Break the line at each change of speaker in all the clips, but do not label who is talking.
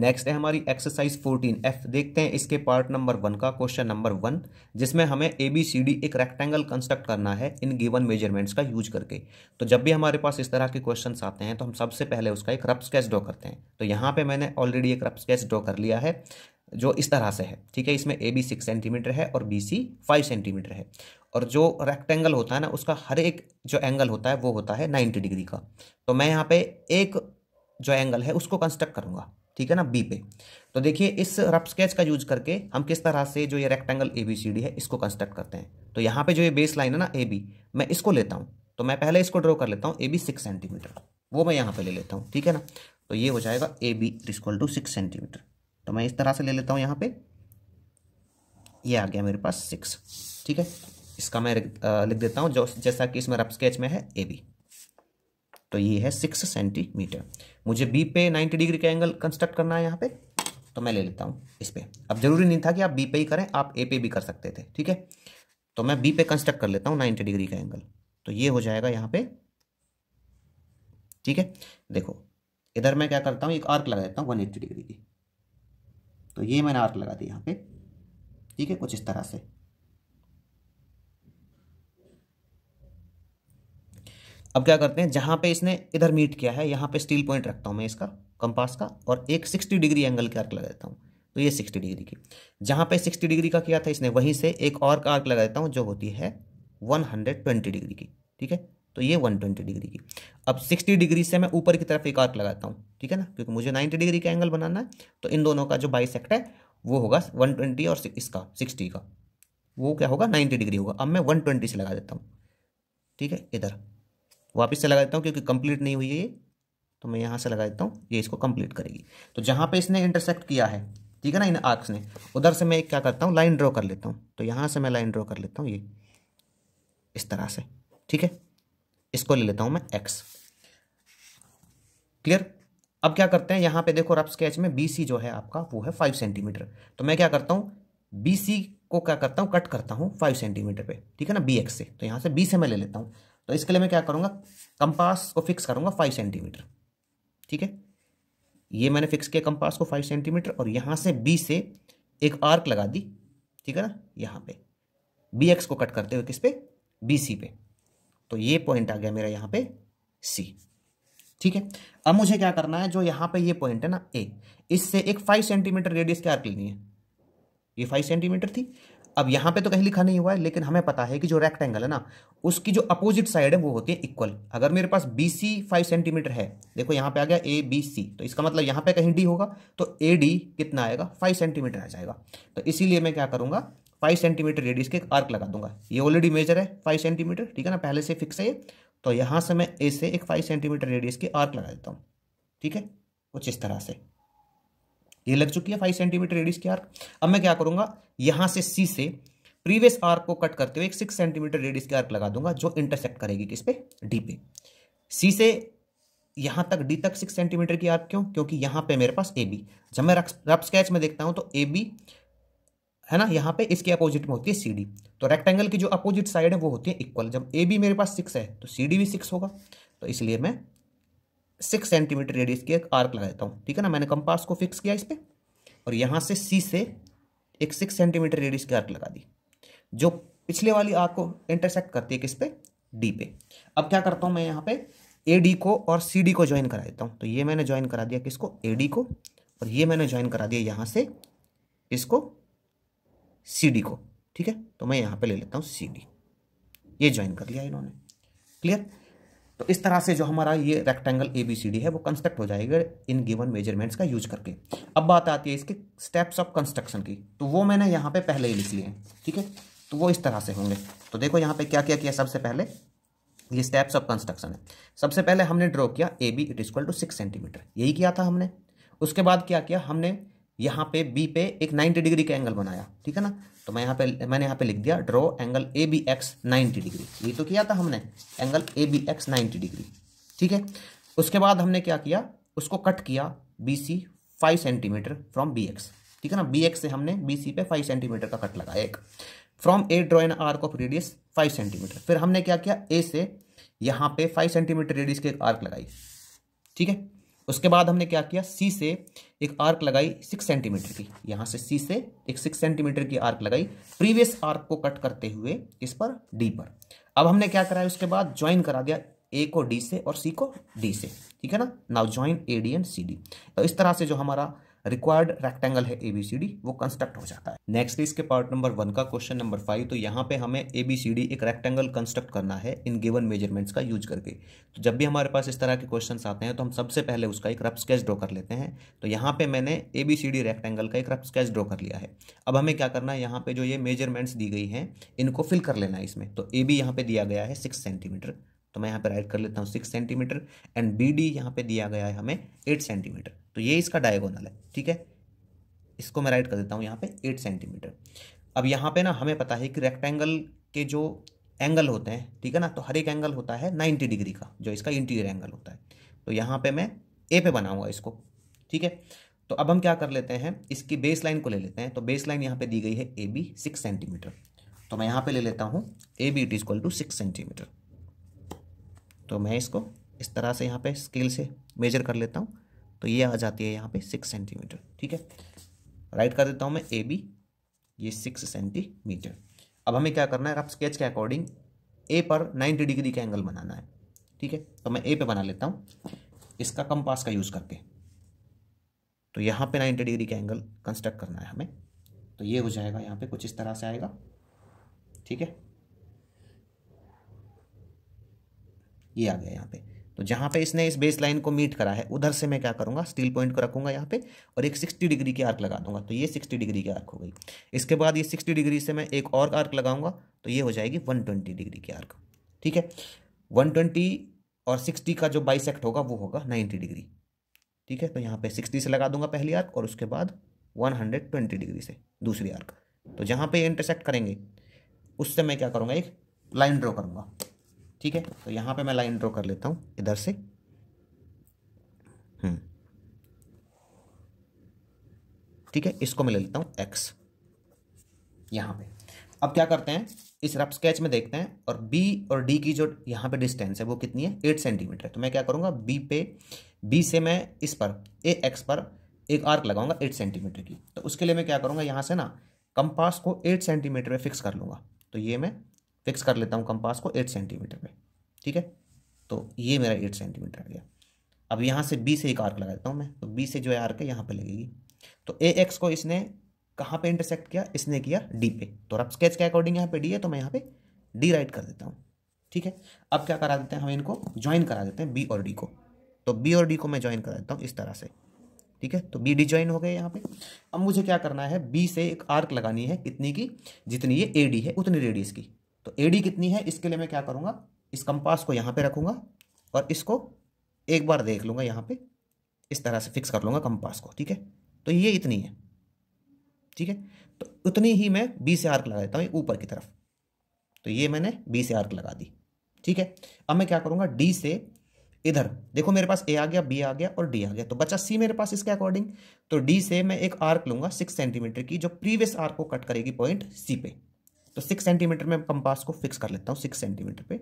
Next है हमारी exercise 14 F देखते हैं इसके पार्ट नंबर वन का क्वेश्चन नंबर वन जिसमें हमें ए बी सी डी एक रेक्टेंगल कंस्ट्रक्ट करना है इन गिवन मेजरमेंट्स का यूज करके तो जब भी हमारे पास इस तरह के क्वेश्चन आते हैं तो हम सबसे पहले उसका एक रफ स्केच ड्रॉ करते हैं तो यहाँ पर मैंने ऑलरेडी एक रफ स्केच ड्रॉ कर लिया है जो इस तरह से है ठीक है इसमें ए बी सिक्स सेंटीमीटर है और बी सी फाइव सेंटीमीटर है और जो रेक्टेंगल होता है ना उसका हर एक जो एंगल होता है वो होता है नाइन्टी डिग्री का तो मैं यहाँ पे एक जो एंगल है उसको कंस्ट्रक्ट करूँगा ठीक है ना बी पे तो देखिए इस रफ स्केच का यूज करके हम किस तरह से जो ये rectangle A B C D है इसको कंस्ट्रक्ट करते हैं तो यहाँ पे जो ये बेस लाइन है ना ए बी मैं इसको लेता हूँ तो मैं पहले इसको ड्रॉ कर लेता हूँ ए बी सिक्स सेंटीमीटर वो मैं यहाँ पे ले लेता हूँ ठीक है ना तो ये हो जाएगा A B is equal to six centimetre तो मैं इस तरह से ले लेता हूँ यहाँ पे ये आ गया मेरे पास सिक्स ठीक है इसका मैं लिख देता हूँ जैसा कि इसमें रफ स्केच में है ए बी तो ये है सिक्स सेंटीमीटर मुझे बी पे 90 डिग्री का एंगल कंस्ट्रक्ट करना है यहाँ पे तो मैं ले लेता हूँ इस पर अब जरूरी नहीं था कि आप बी पे ही करें आप ए पे भी कर सकते थे ठीक है तो मैं बी पे कंस्ट्रक्ट कर लेता हूँ नाइन्टी डिग्री का एंगल तो ये हो जाएगा यहाँ पे ठीक है देखो इधर मैं क्या करता हूँ एक आर्क लगा देता हूँ वन एट्टी डिग्री की तो ये मैंने आर्क लगा दी यहाँ पे ठीक है कुछ इस तरह से अब क्या करते हैं जहाँ पे इसने इधर मीट किया है यहाँ पे स्टील पॉइंट रखता हूँ मैं इसका कंपास का और एक सिक्सटी डिग्री एंगल का आर्क लगा देता हूँ तो ये सिक्सटी डिग्री की जहाँ पे सिक्सटी डिग्री का किया था इसने वहीं से एक और का आर्क लगा देता हूँ जो होती है वन हंड्रेड ट्वेंटी डिग्री की ठीक है तो ये वन ट्वेंटी डिग्री की अब सिक्सटी डिग्री से मैं ऊपर की तरफ एक आर्क लगाता हूँ ठीक है ना क्योंकि मुझे नाइन्टी डिग्री का एंगल बनाना है तो इन दोनों का जो बाइसेक्ट है वो होगा वन ट्वेंटी और इसका सिक्सटी का वो क्या होगा नाइन्टी डिग्री होगा अब मैं वन ट्वेंटी से लगा देता हूँ ठीक है इधर वापस से लगा देता हूँ क्योंकि कंप्लीट नहीं हुई है ये तो मैं यहाँ से लगा देता हूँ ये इसको कंप्लीट करेगी तो जहाँ पे इसने इंटरसेक्ट किया है ठीक है ना इन आर्क्स ने उधर से मैं क्या करता हूँ लाइन ड्रॉ कर लेता हूँ तो यहाँ से मैं लाइन ड्रॉ कर लेता हूँ ये इस तरह से ठीक है इसको ले लेता हूँ मैं एक्स क्लियर अब क्या करते हैं यहाँ पे देखो रफ स्केच में बी सी जो है आपका वो है फाइव सेंटीमीटर तो मैं क्या करता हूँ बी सी को क्या करता हूँ कट करता हूँ फाइव सेंटीमीटर पे ठीक है ना बी एक्स से तो यहाँ से बी से मैं ले लेता हूँ तो इसके लिए मैं क्या करूँगा कंपास को फिक्स करूँगा फाइव सेंटीमीटर ठीक है ये मैंने फिक्स किया कंपास को फाइव सेंटीमीटर और यहाँ से बी से एक आर्क लगा दी ठीक है ना यहाँ पे बी एक्स को कट करते हुए किस पे बी सी पे तो ये पॉइंट आ गया मेरा यहाँ पे सी ठीक है अब मुझे क्या करना है जो यहाँ पे ये पॉइंट है ना ए इससे एक फाइव सेंटीमीटर रेडियस की आर्क लेनी है ये फाइव सेंटीमीटर थी अब यहाँ पे तो कहीं लिखा नहीं हुआ है लेकिन हमें पता है कि जो रेक्टेंगल है ना उसकी जो अपोजिट साइड है वो होती है इक्वल अगर मेरे पास बी सी फाइव सेंटीमीटर है देखो यहाँ पे आ गया ए बी सी तो इसका मतलब यहाँ पे कहीं डी होगा तो ए डी कितना आएगा फाइव सेंटीमीटर आ जाएगा तो इसीलिए मैं क्या करूँगा फाइव सेंटीमीटर रेडियस के एक आर्क लगा दूंगा ये ऑलरेडी मेजर है फाइव सेंटीमीटर ठीक है ना पहले से फिक्स है ये तो यहाँ से मैं ए से एक फाइव सेंटीमीटर रेडियस के आर्क लगा देता हूँ ठीक है कुछ इस तरह से ये लग चुकी है फाइव सेंटीमीटर रेडियस की आर्क अब मैं क्या करूंगा यहां से सी से प्रीवियस आर्क को कट करते हुए एक सिक्स सेंटीमीटर रेडियस की आर्क लगा दूंगा जो इंटरसेक्ट करेगी किस पे डी पे सी से यहां तक डी तक सिक्स सेंटीमीटर की आर्क क्यों क्योंकि यहां पे मेरे पास ए बी जब मैं रफ स्केच में देखता हूँ तो ए बी है ना यहाँ पे इसके अपोजिट में होती है सी डी तो रेक्टेंगल की जो अपोजिट साइड है वो होती है इक्वल जब ए बी मेरे पास सिक्स है तो सी डी भी सिक्स होगा तो इसलिए मैं सिक्स सेंटीमीटर रेडियस की एक आर्क लगा देता हूँ ठीक है ना मैंने कंपास को फिक्स किया इस पर और यहाँ से सी से एक सिक्स सेंटीमीटर रेडियस की आर्क लगा दी जो पिछले वाली आर्क को इंटरसेक्ट करती है किस पे डी पे अब क्या करता हूँ मैं यहाँ पे ए डी को और सी डी को ज्वाइन करा देता हूँ तो ये मैंने ज्वाइन करा दिया किसको ए डी को और ये मैंने ज्वाइन करा दिया यहाँ से इसको सी डी को ठीक है तो मैं यहाँ पे ले लेता हूँ सी डी ये ज्वाइन कर लिया इन्होंने क्लियर तो इस तरह से जो हमारा ये rectangle A B C D है वो कंस्ट्रक्ट हो जाएगा इन गिवन मेजरमेंट्स का यूज करके अब बात आती है इसके स्टेप्स ऑफ कंस्ट्रक्शन की तो वो मैंने यहाँ पे पहले ही लिख लिए हैं ठीक है तो वो इस तरह से होंगे तो देखो यहाँ पे क्या क्या किया सबसे पहले ये स्टेप्स ऑफ कंस्ट्रक्शन है सबसे पहले हमने ड्रॉ किया A B it is equal to six centimetre यही किया था हमने उसके बाद क्या किया हमने यहाँ पे बी पे एक नाइन्टी डिग्री का एंगल बनाया ठीक है ना तो मैं यहाँ पे मैंने यहाँ पे लिख दिया draw angle A B X ninety degree ये तो किया था हमने angle A B X ninety degree ठीक है उसके बाद हमने क्या किया उसको कट किया B C five centimetre from B X ठीक है ना बी एक्स से हमने बी सी पे फाइव सेंटीमीटर का कट लगाया एक from A draw an arc of radius five centimetre फिर हमने क्या किया ए से यहाँ पे फाइव सेंटीमीटर रेडियस के एक आर्क लगाई ठीक है उसके बाद हमने क्या किया सी से एक आर्क लगाई सिक्स सेंटीमीटर की यहाँ से सी से एक सिक्स सेंटीमीटर की आर्क लगाई प्रीवियस आर्क को कट करते हुए इस पर डी पर अब हमने क्या कराया उसके बाद ज्वाइन करा दिया ए को डी से और सी को डी से ठीक है ना now join A D and C D तो इस तरह से जो हमारा रिक्वायर्ड रेक्टेंगल है एबीसीडी वो कंस्ट्रक्ट हो जाता है नेक्स्ट इसके पार्ट नंबर वन का क्वेश्चन नंबर फाइव तो यहाँ पे हमें एबीसीडी एक रेक्टेंगल कंस्ट्रक्ट करना है इन गिवन मेजरमेंट्स का यूज करके तो जब भी हमारे पास इस तरह के क्वेश्चन आते हैं तो हम सबसे पहले उसका एक रफ स्केच ड्रॉ कर लेते हैं तो यहाँ पे मैंने डी रेक्टेंगल का एक रफ स्केच ड्रॉ कर लिया है अब हमें क्या करना है यहाँ पे जो ये मेजरमेंट्स दी गई हैं इनको फिल कर लेना है इसमें तो ए बी यहाँ पे दिया गया है सिक्स सेंटीमीटर तो मैं यहाँ पे राइट कर लेता हूँ six centimetre and B D यहाँ पे दिया गया है हमें एट सेंटीमीटर तो ये इसका डायगोनल है ठीक है इसको मैं राइट कर देता हूँ यहाँ पे एट सेंटीमीटर अब यहाँ पे ना हमें पता है कि रेक्टेंगल के जो एंगल होते हैं ठीक है ना तो हर एक एंगल होता है नाइन्टी डिग्री का जो इसका इंटीरियर एंगल होता है तो यहाँ पे मैं ए पे बनाऊँगा इसको ठीक है तो अब हम क्या कर लेते हैं इसकी बेस लाइन को ले लेते हैं तो बेस लाइन यहाँ पर दी गई है ए बी सिक्स सेंटीमीटर तो मैं यहाँ पे ले लेता हूँ A B it is equal to six centimetre तो मैं इसको इस तरह से यहाँ पे स्केल से मेजर कर लेता हूँ तो ये आ जाती है यहाँ पे सिक्स सेंटीमीटर ठीक है राइट कर देता हूँ मैं ए बी ये सिक्स सेंटीमीटर अब हमें क्या करना है आप स्केच के अकॉर्डिंग ए पर नाइन्टी डिग्री का एंगल बनाना है ठीक है तो मैं ए पे बना लेता हूँ इसका कम पास का यूज़ करके तो यहाँ पे नाइन्टी डिग्री का एंगल कंस्ट्रक्ट करना है हमें तो ये हो जाएगा यहाँ पे कुछ इस तरह से आएगा ठीक है ये आ गया यहाँ पे तो जहाँ पे इसने इस बेस लाइन को मीट करा है उधर से मैं क्या करूँगा स्टील पॉइंट को रखूँगा यहाँ पे और एक सिक्सटी डिग्री की आर्क लगा दूंगा तो ये सिक्सटी डिग्री की आर्क हो गई इसके बाद ये सिक्सटी डिग्री से मैं एक और आर्क लगाऊंगा तो ये हो जाएगी वन ट्वेंटी डिग्री की आर्क ठीक है वन ट्वेंटी और सिक्सटी का जो बाइसेक्ट होगा वो होगा नाइन्टी डिग्री ठीक है तो यहाँ पर सिक्सटी से लगा दूंगा पहली आर्क और उसके बाद वन हंड्रेड ट्वेंटी डिग्री से दूसरी आर्क तो जहाँ पर इंटरसेक्ट करेंगे उससे मैं क्या करूँगा एक लाइन ड्रॉ करूँगा ठीक है तो यहाँ पे मैं लाइन ड्रॉ कर लेता हूँ इधर से हम्म। ठीक है इसको मैं ले लेता हूँ एक्स यहाँ पे अब क्या करते हैं इस रफ स्केच में देखते हैं और बी और डी की जो यहाँ पे डिस्टेंस है वो कितनी है एट सेंटीमीटर है तो मैं क्या करूँगा बी पे बी से मैं इस पर ए एक्स पर एक आर्क लगाऊंगा एट सेंटीमीटर की तो उसके लिए मैं क्या करूँगा यहाँ से ना कंपास को एट सेंटीमीटर में फिक्स कर लूँगा तो ये मैं फिक्स कर लेता हूँ कंपास को एट सेंटीमीटर पे ठीक है तो ये मेरा एट सेंटीमीटर आ गया अब यहाँ से बी से एक आर्क लगा देता हूँ मैं तो बी से जो है आर्क है यहाँ पर लगेगी तो ए एक्स को इसने कहाँ पे इंटरसेक्ट किया इसने किया डी पे तो अब स्केच के अकॉर्डिंग यहाँ पे डी है तो मैं यहाँ पे डी राइट कर देता हूँ ठीक है अब क्या करा देते हैं हम इनको ज्वाइन करा देते हैं बी और डी को तो बी और डी को मैं ज्वाइन करा देता हूँ इस तरह से ठीक है तो बी डी ज्वाइन हो गए यहाँ पे अब मुझे क्या करना है बी से एक आर्क लगानी है कितनी की जितनी ये ए डी है उतनी रेडियस की तो ए डी कितनी है इसके लिए मैं क्या करूँगा इस कंपास को यहाँ पे रखूँगा और इसको एक बार देख लूँगा यहाँ पे इस तरह से फिक्स कर लूँगा कंपास को ठीक है तो ये इतनी है ठीक है तो उतनी ही मैं बी से आर्क लगा देता हूँ ऊपर की तरफ तो ये मैंने बी से आर्क लगा दी ठीक है अब मैं क्या करूँगा डी से इधर देखो मेरे पास ए आ गया बी आ गया और डी आ गया तो बचा सी मेरे पास इसके अकॉर्डिंग तो डी से मैं एक आर्क लूंगा सिक्स सेंटीमीटर की जो प्रीवियस आर्क को कट करेगी पॉइंट सी पे तो सिक्स सेंटीमीटर में कंपास को फिक्स कर लेता हूँ सिक्स सेंटीमीटर पे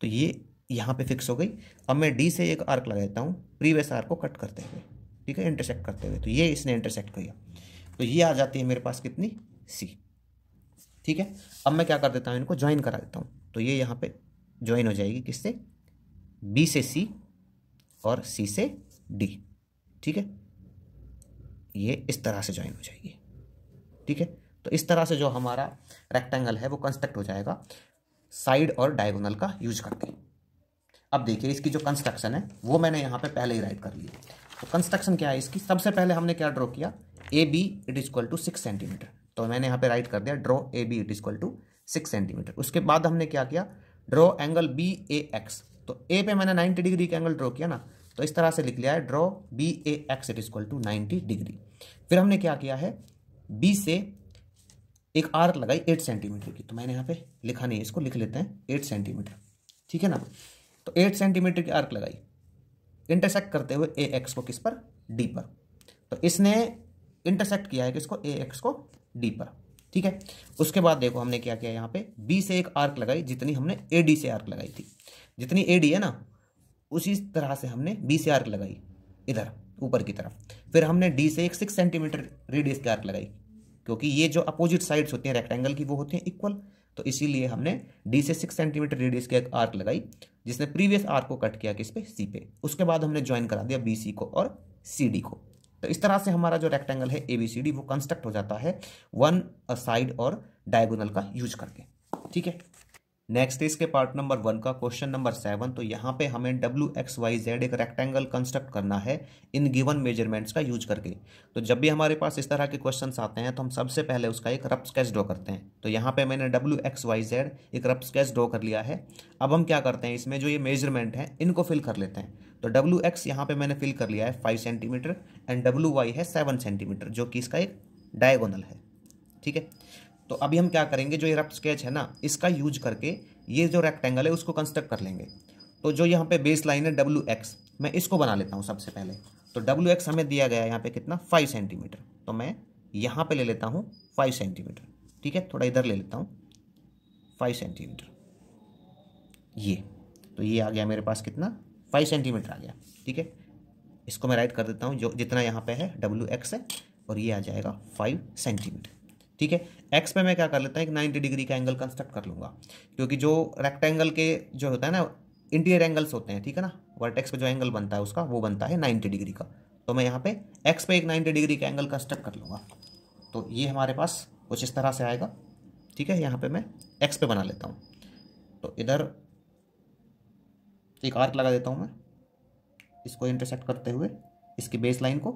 तो ये यहाँ पे फिक्स हो गई अब मैं डी से एक आर्क लगा देता हूँ प्रीवियस आर्क को कट करते हुए ठीक है इंटरसेक्ट करते हुए तो ये इसने इंटरसेक्ट किया तो ये आ जाती है मेरे पास कितनी सी ठीक है अब मैं क्या कर देता हूँ इनको ज्वाइन करा देता हूँ तो ये यहाँ पे ज्वाइन हो जाएगी किससे बी से सी और सी से डी ठीक है ये इस तरह से ज्वाइन हो जाएगी ठीक है तो इस तरह से जो हमारा रेक्टेंगल है वो कंस्ट्रक्ट हो जाएगा साइड और डायगोनल का यूज करके अब देखिए इसकी जो कंस्ट्रक्शन है वो मैंने यहाँ पे पहले ही राइट कर ली तो कंस्ट्रक्शन क्या है इसकी सबसे पहले हमने क्या ड्रॉ किया A B it is equal to six centimetre तो मैंने यहाँ पे राइट कर दिया draw A B it is equal to six centimetre उसके बाद हमने क्या किया draw angle B A X तो ए पे मैंने नाइन्टी डिग्री का एंगल ड्रॉ किया ना तो इस तरह से लिख लिया है draw B A X it is equal to ninety degree फिर हमने क्या किया है बी से एक आर्क लगाई एट सेंटीमीटर की तो मैंने यहाँ पे लिखा नहीं इसको लिख लेते हैं एट सेंटीमीटर ठीक है ना तो एट सेंटीमीटर की आर्क लगाई इंटरसेक्ट करते हुए ए एक्स को किस पर डी पर तो इसने इंटरसेक्ट किया है किसको ए एक्स को डी पर ठीक है उसके बाद देखो हमने क्या किया यहाँ पे बी से एक आर्क लगाई जितनी हमने ए डी से आर्क लगाई थी जितनी ए डी है ना उसी तरह से हमने बी से आर्क लगाई इधर ऊपर की तरफ फिर हमने डी से एक सिक्स सेंटीमीटर रेडियस की आर्क लगाई क्योंकि ये जो अपोजिट साइड्स होती हैं रेक्टेंगल की वो होते हैं इक्वल तो इसीलिए हमने डी से सिक्स सेंटीमीटर रेडियस की एक आर्क लगाई जिसने प्रीवियस आर्क को कट किया किस पे सी पे उसके बाद हमने ज्वाइन करा दिया बी सी को और सी डी को तो इस तरह से हमारा जो रेक्टेंगल है ए बी सी डी वो कंस्ट्रक्ट हो जाता है वन साइड और डायगोनल का यूज करके ठीक है नेक्स्ट इसके पार्ट नंबर वन का क्वेश्चन नंबर सेवन तो यहाँ पे हमें डब्ल्यू एक्स वाई जेड एक रेक्टेंगल कंस्ट्रक्ट करना है इन गिवन मेजरमेंट्स का यूज करके तो जब भी हमारे पास इस तरह के क्वेश्चन आते हैं तो हम सबसे पहले उसका एक रफ स्केच ड्रॉ करते हैं तो यहाँ पे मैंने डब्ल्यू एक्स वाई जेड एक रफ स्केच ड्रॉ कर लिया है अब हम क्या करते हैं इसमें जो ये मेजरमेंट है इनको फिल कर लेते हैं तो डब्ल्यू एक्स यहाँ पे मैंने फिल कर लिया है five centimetre and W Y है सेवन सेंटीमीटर जो कि इसका एक डायगोनल है ठीक है तो अभी हम क्या करेंगे जो ये रफ स्केच है ना इसका यूज करके ये जो रेक्टेंगल है उसको कंस्ट्रक्ट कर लेंगे तो जो यहाँ पे बेस लाइन है डब्ल्यू एक्स मैं इसको बना लेता हूँ सबसे पहले तो डब्ल्यू एक्स हमें दिया गया है यहाँ पे कितना फाइव सेंटीमीटर तो मैं यहाँ पे ले लेता हूँ फाइव सेंटीमीटर ठीक है थोड़ा इधर ले लेता हूँ फाइव सेंटीमीटर ये तो ये आ गया मेरे पास कितना फाइव सेंटीमीटर आ गया ठीक है इसको मैं राइट कर देता हूँ जो जितना यहाँ पर है डब्ल्यू एक्स है और ये आ जाएगा फाइव सेंटीमीटर ठीक है एक्स पे मैं क्या कर लेता हूँ एक नाइन्टी डिग्री का एंगल कंस्ट्रक्ट कर लूँगा क्योंकि जो रेक्टेंगल के जो होता है ना इंटीरियर एंगल्स होते हैं ठीक है ना वर्टेक्स पे जो एंगल बनता है उसका वो बनता है नाइन्टी डिग्री का तो मैं यहाँ पे एक्स पे एक नाइन्टी डिग्री का एंगल कंस्ट्रक्ट कर लूँगा तो ये हमारे पास कुछ इस तरह से आएगा ठीक है यहाँ पर मैं एक्स पे बना लेता हूँ तो इधर एक आर्क लगा देता हूँ मैं इसको इंटरसेक्ट करते हुए इसकी बेस लाइन को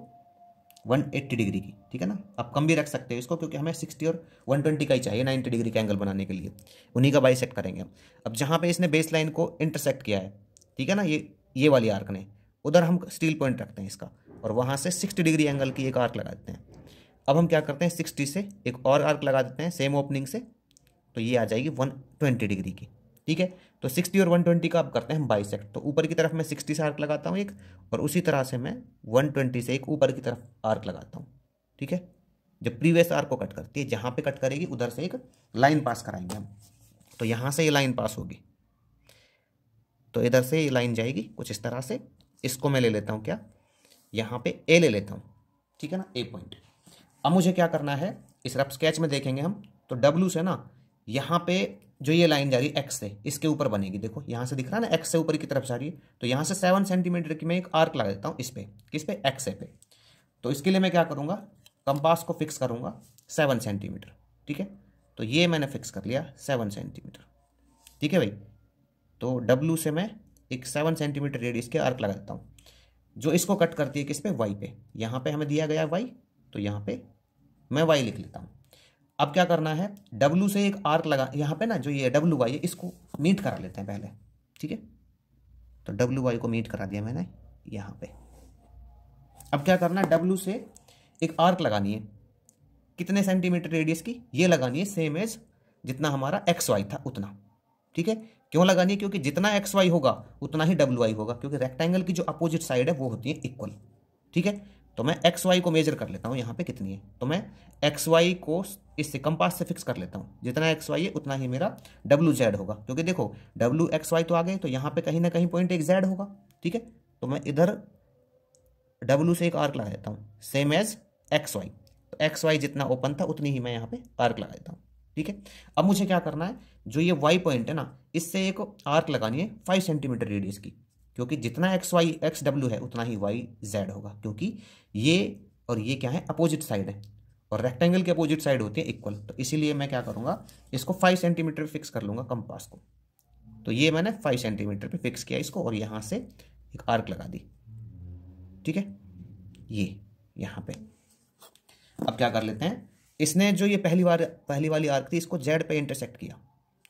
180 डिग्री की ठीक है ना आप कम भी रख सकते हैं इसको क्योंकि हमें 60 और 120 का ही चाहिए 90 डिग्री का एंगल बनाने के लिए उन्हीं का बाइसेक्ट करेंगे हम अब जहाँ पे इसने बेस लाइन को इंटरसेक्ट किया है ठीक है ना ये ये वाली आर्क ने उधर हम स्टील पॉइंट रखते हैं इसका और वहाँ से सिक्सटी डिग्री एंगल की एक आर्क लगा देते हैं अब हम क्या करते हैं सिक्सटी से एक और आर्क लगा देते हैं सेम ओपनिंग से तो ये आ जाएगी वन ट्वेंटी डिग्री की ठीक है तो सिक्सटी और वन ट्वेंटी का आप करते हैं बाई तो ऊपर की तरफ मैं सिक्सटी से आर्क लगाता हूँ एक और उसी तरह से मैं वन ट्वेंटी से एक ऊपर की तरफ आर्क लगाता हूँ ठीक है जो प्रीवियस आर्क को कट करती है जहाँ पे कट करेगी उधर से एक लाइन पास कराएंगे हम तो यहाँ से ये लाइन पास होगी तो इधर से ये लाइन जाएगी कुछ इस तरह से इसको मैं ले लेता हूँ क्या यहाँ पे ए ले लेता हूँ ठीक है ना ए पॉइंट अब मुझे क्या करना है इस रफ स्केच में देखेंगे हम तो डब्ल्यू से ना यहाँ पे जो ये लाइन जा रही है एक्स से इसके ऊपर बनेगी देखो यहाँ से दिख रहा है ना एक्स से ऊपर की तरफ जा रही है तो यहाँ से सेवन सेंटीमीटर की मैं एक आर्क लगा देता हूँ इस पर किस पे एक्स पे तो इसके लिए मैं क्या करूँगा कंपास को फिक्स करूँगा सेवन सेंटीमीटर ठीक है तो ये मैंने फिक्स कर लिया सेवन सेंटीमीटर ठीक है भाई तो डब्लू से मैं एक सेवन सेंटीमीटर रेडियस के आर्क लगा देता हूँ जो इसको कट करती है किस पे वाई पे यहाँ पे हमें दिया गया वाई तो यहाँ पे मैं वाई लिख लेता हूँ अब क्या करना है डब्लू से एक आर्क लगा यहाँ पे ना जो ये डब्लू वाई है इसको मीट करा लेते हैं पहले ठीक है तो डब्लू वाई को मीट करा दिया मैंने यहाँ पे अब क्या करना है डब्लू से एक आर्क लगानी है कितने सेंटीमीटर रेडियस की ये लगानी है सेम एज जितना हमारा एक्स वाई था उतना ठीक है क्यों लगानी है क्योंकि जितना एक्स वाई होगा उतना ही डब्ल्यू वाई होगा क्योंकि रेक्टेंगल की जो अपोजिट साइड है वो होती है इक्वल ठीक है तो मैं एक्स वाई को मेजर कर लेता हूँ यहाँ पे कितनी है तो मैं एक्स वाई को इससे कंपास से फिक्स कर लेता हूँ जितना एक्स वाई है उतना ही मेरा डब्ल्यू जेड होगा क्योंकि देखो डब्ल्यू एक्स वाई तो आ गए तो यहाँ पे कहीं ना कहीं पॉइंट एक जेड होगा ठीक है तो मैं इधर डब्ल्यू से एक आर्क लगा देता हूँ सेम एज एक्स वाई तो एक्स वाई जितना ओपन था उतनी ही मैं यहाँ पे आर्क लगा देता हूँ ठीक है अब मुझे क्या करना है जो ये वाई पॉइंट है ना इससे एक आर्क लगानी है फाइव सेंटीमीटर रेडियस की क्योंकि जितना एक्स वाई एक्स डब्ल्यू है उतना ही वाई जेड होगा क्योंकि ये और ये क्या है अपोजिट साइड है और रेक्टेंगल के अपोजिट साइड होते हैं इक्वल तो इसीलिए मैं क्या करूँगा इसको फाइव सेंटीमीटर फिक्स कर लूँगा कंपास को तो ये मैंने फाइव सेंटीमीटर पर फिक्स किया इसको और यहाँ से एक आर्क लगा दी ठीक है ये यहाँ पर अब क्या कर लेते हैं इसने जो ये पहली बार पहली वाली आर्क थी इसको जेड पे इंटरसेक्ट किया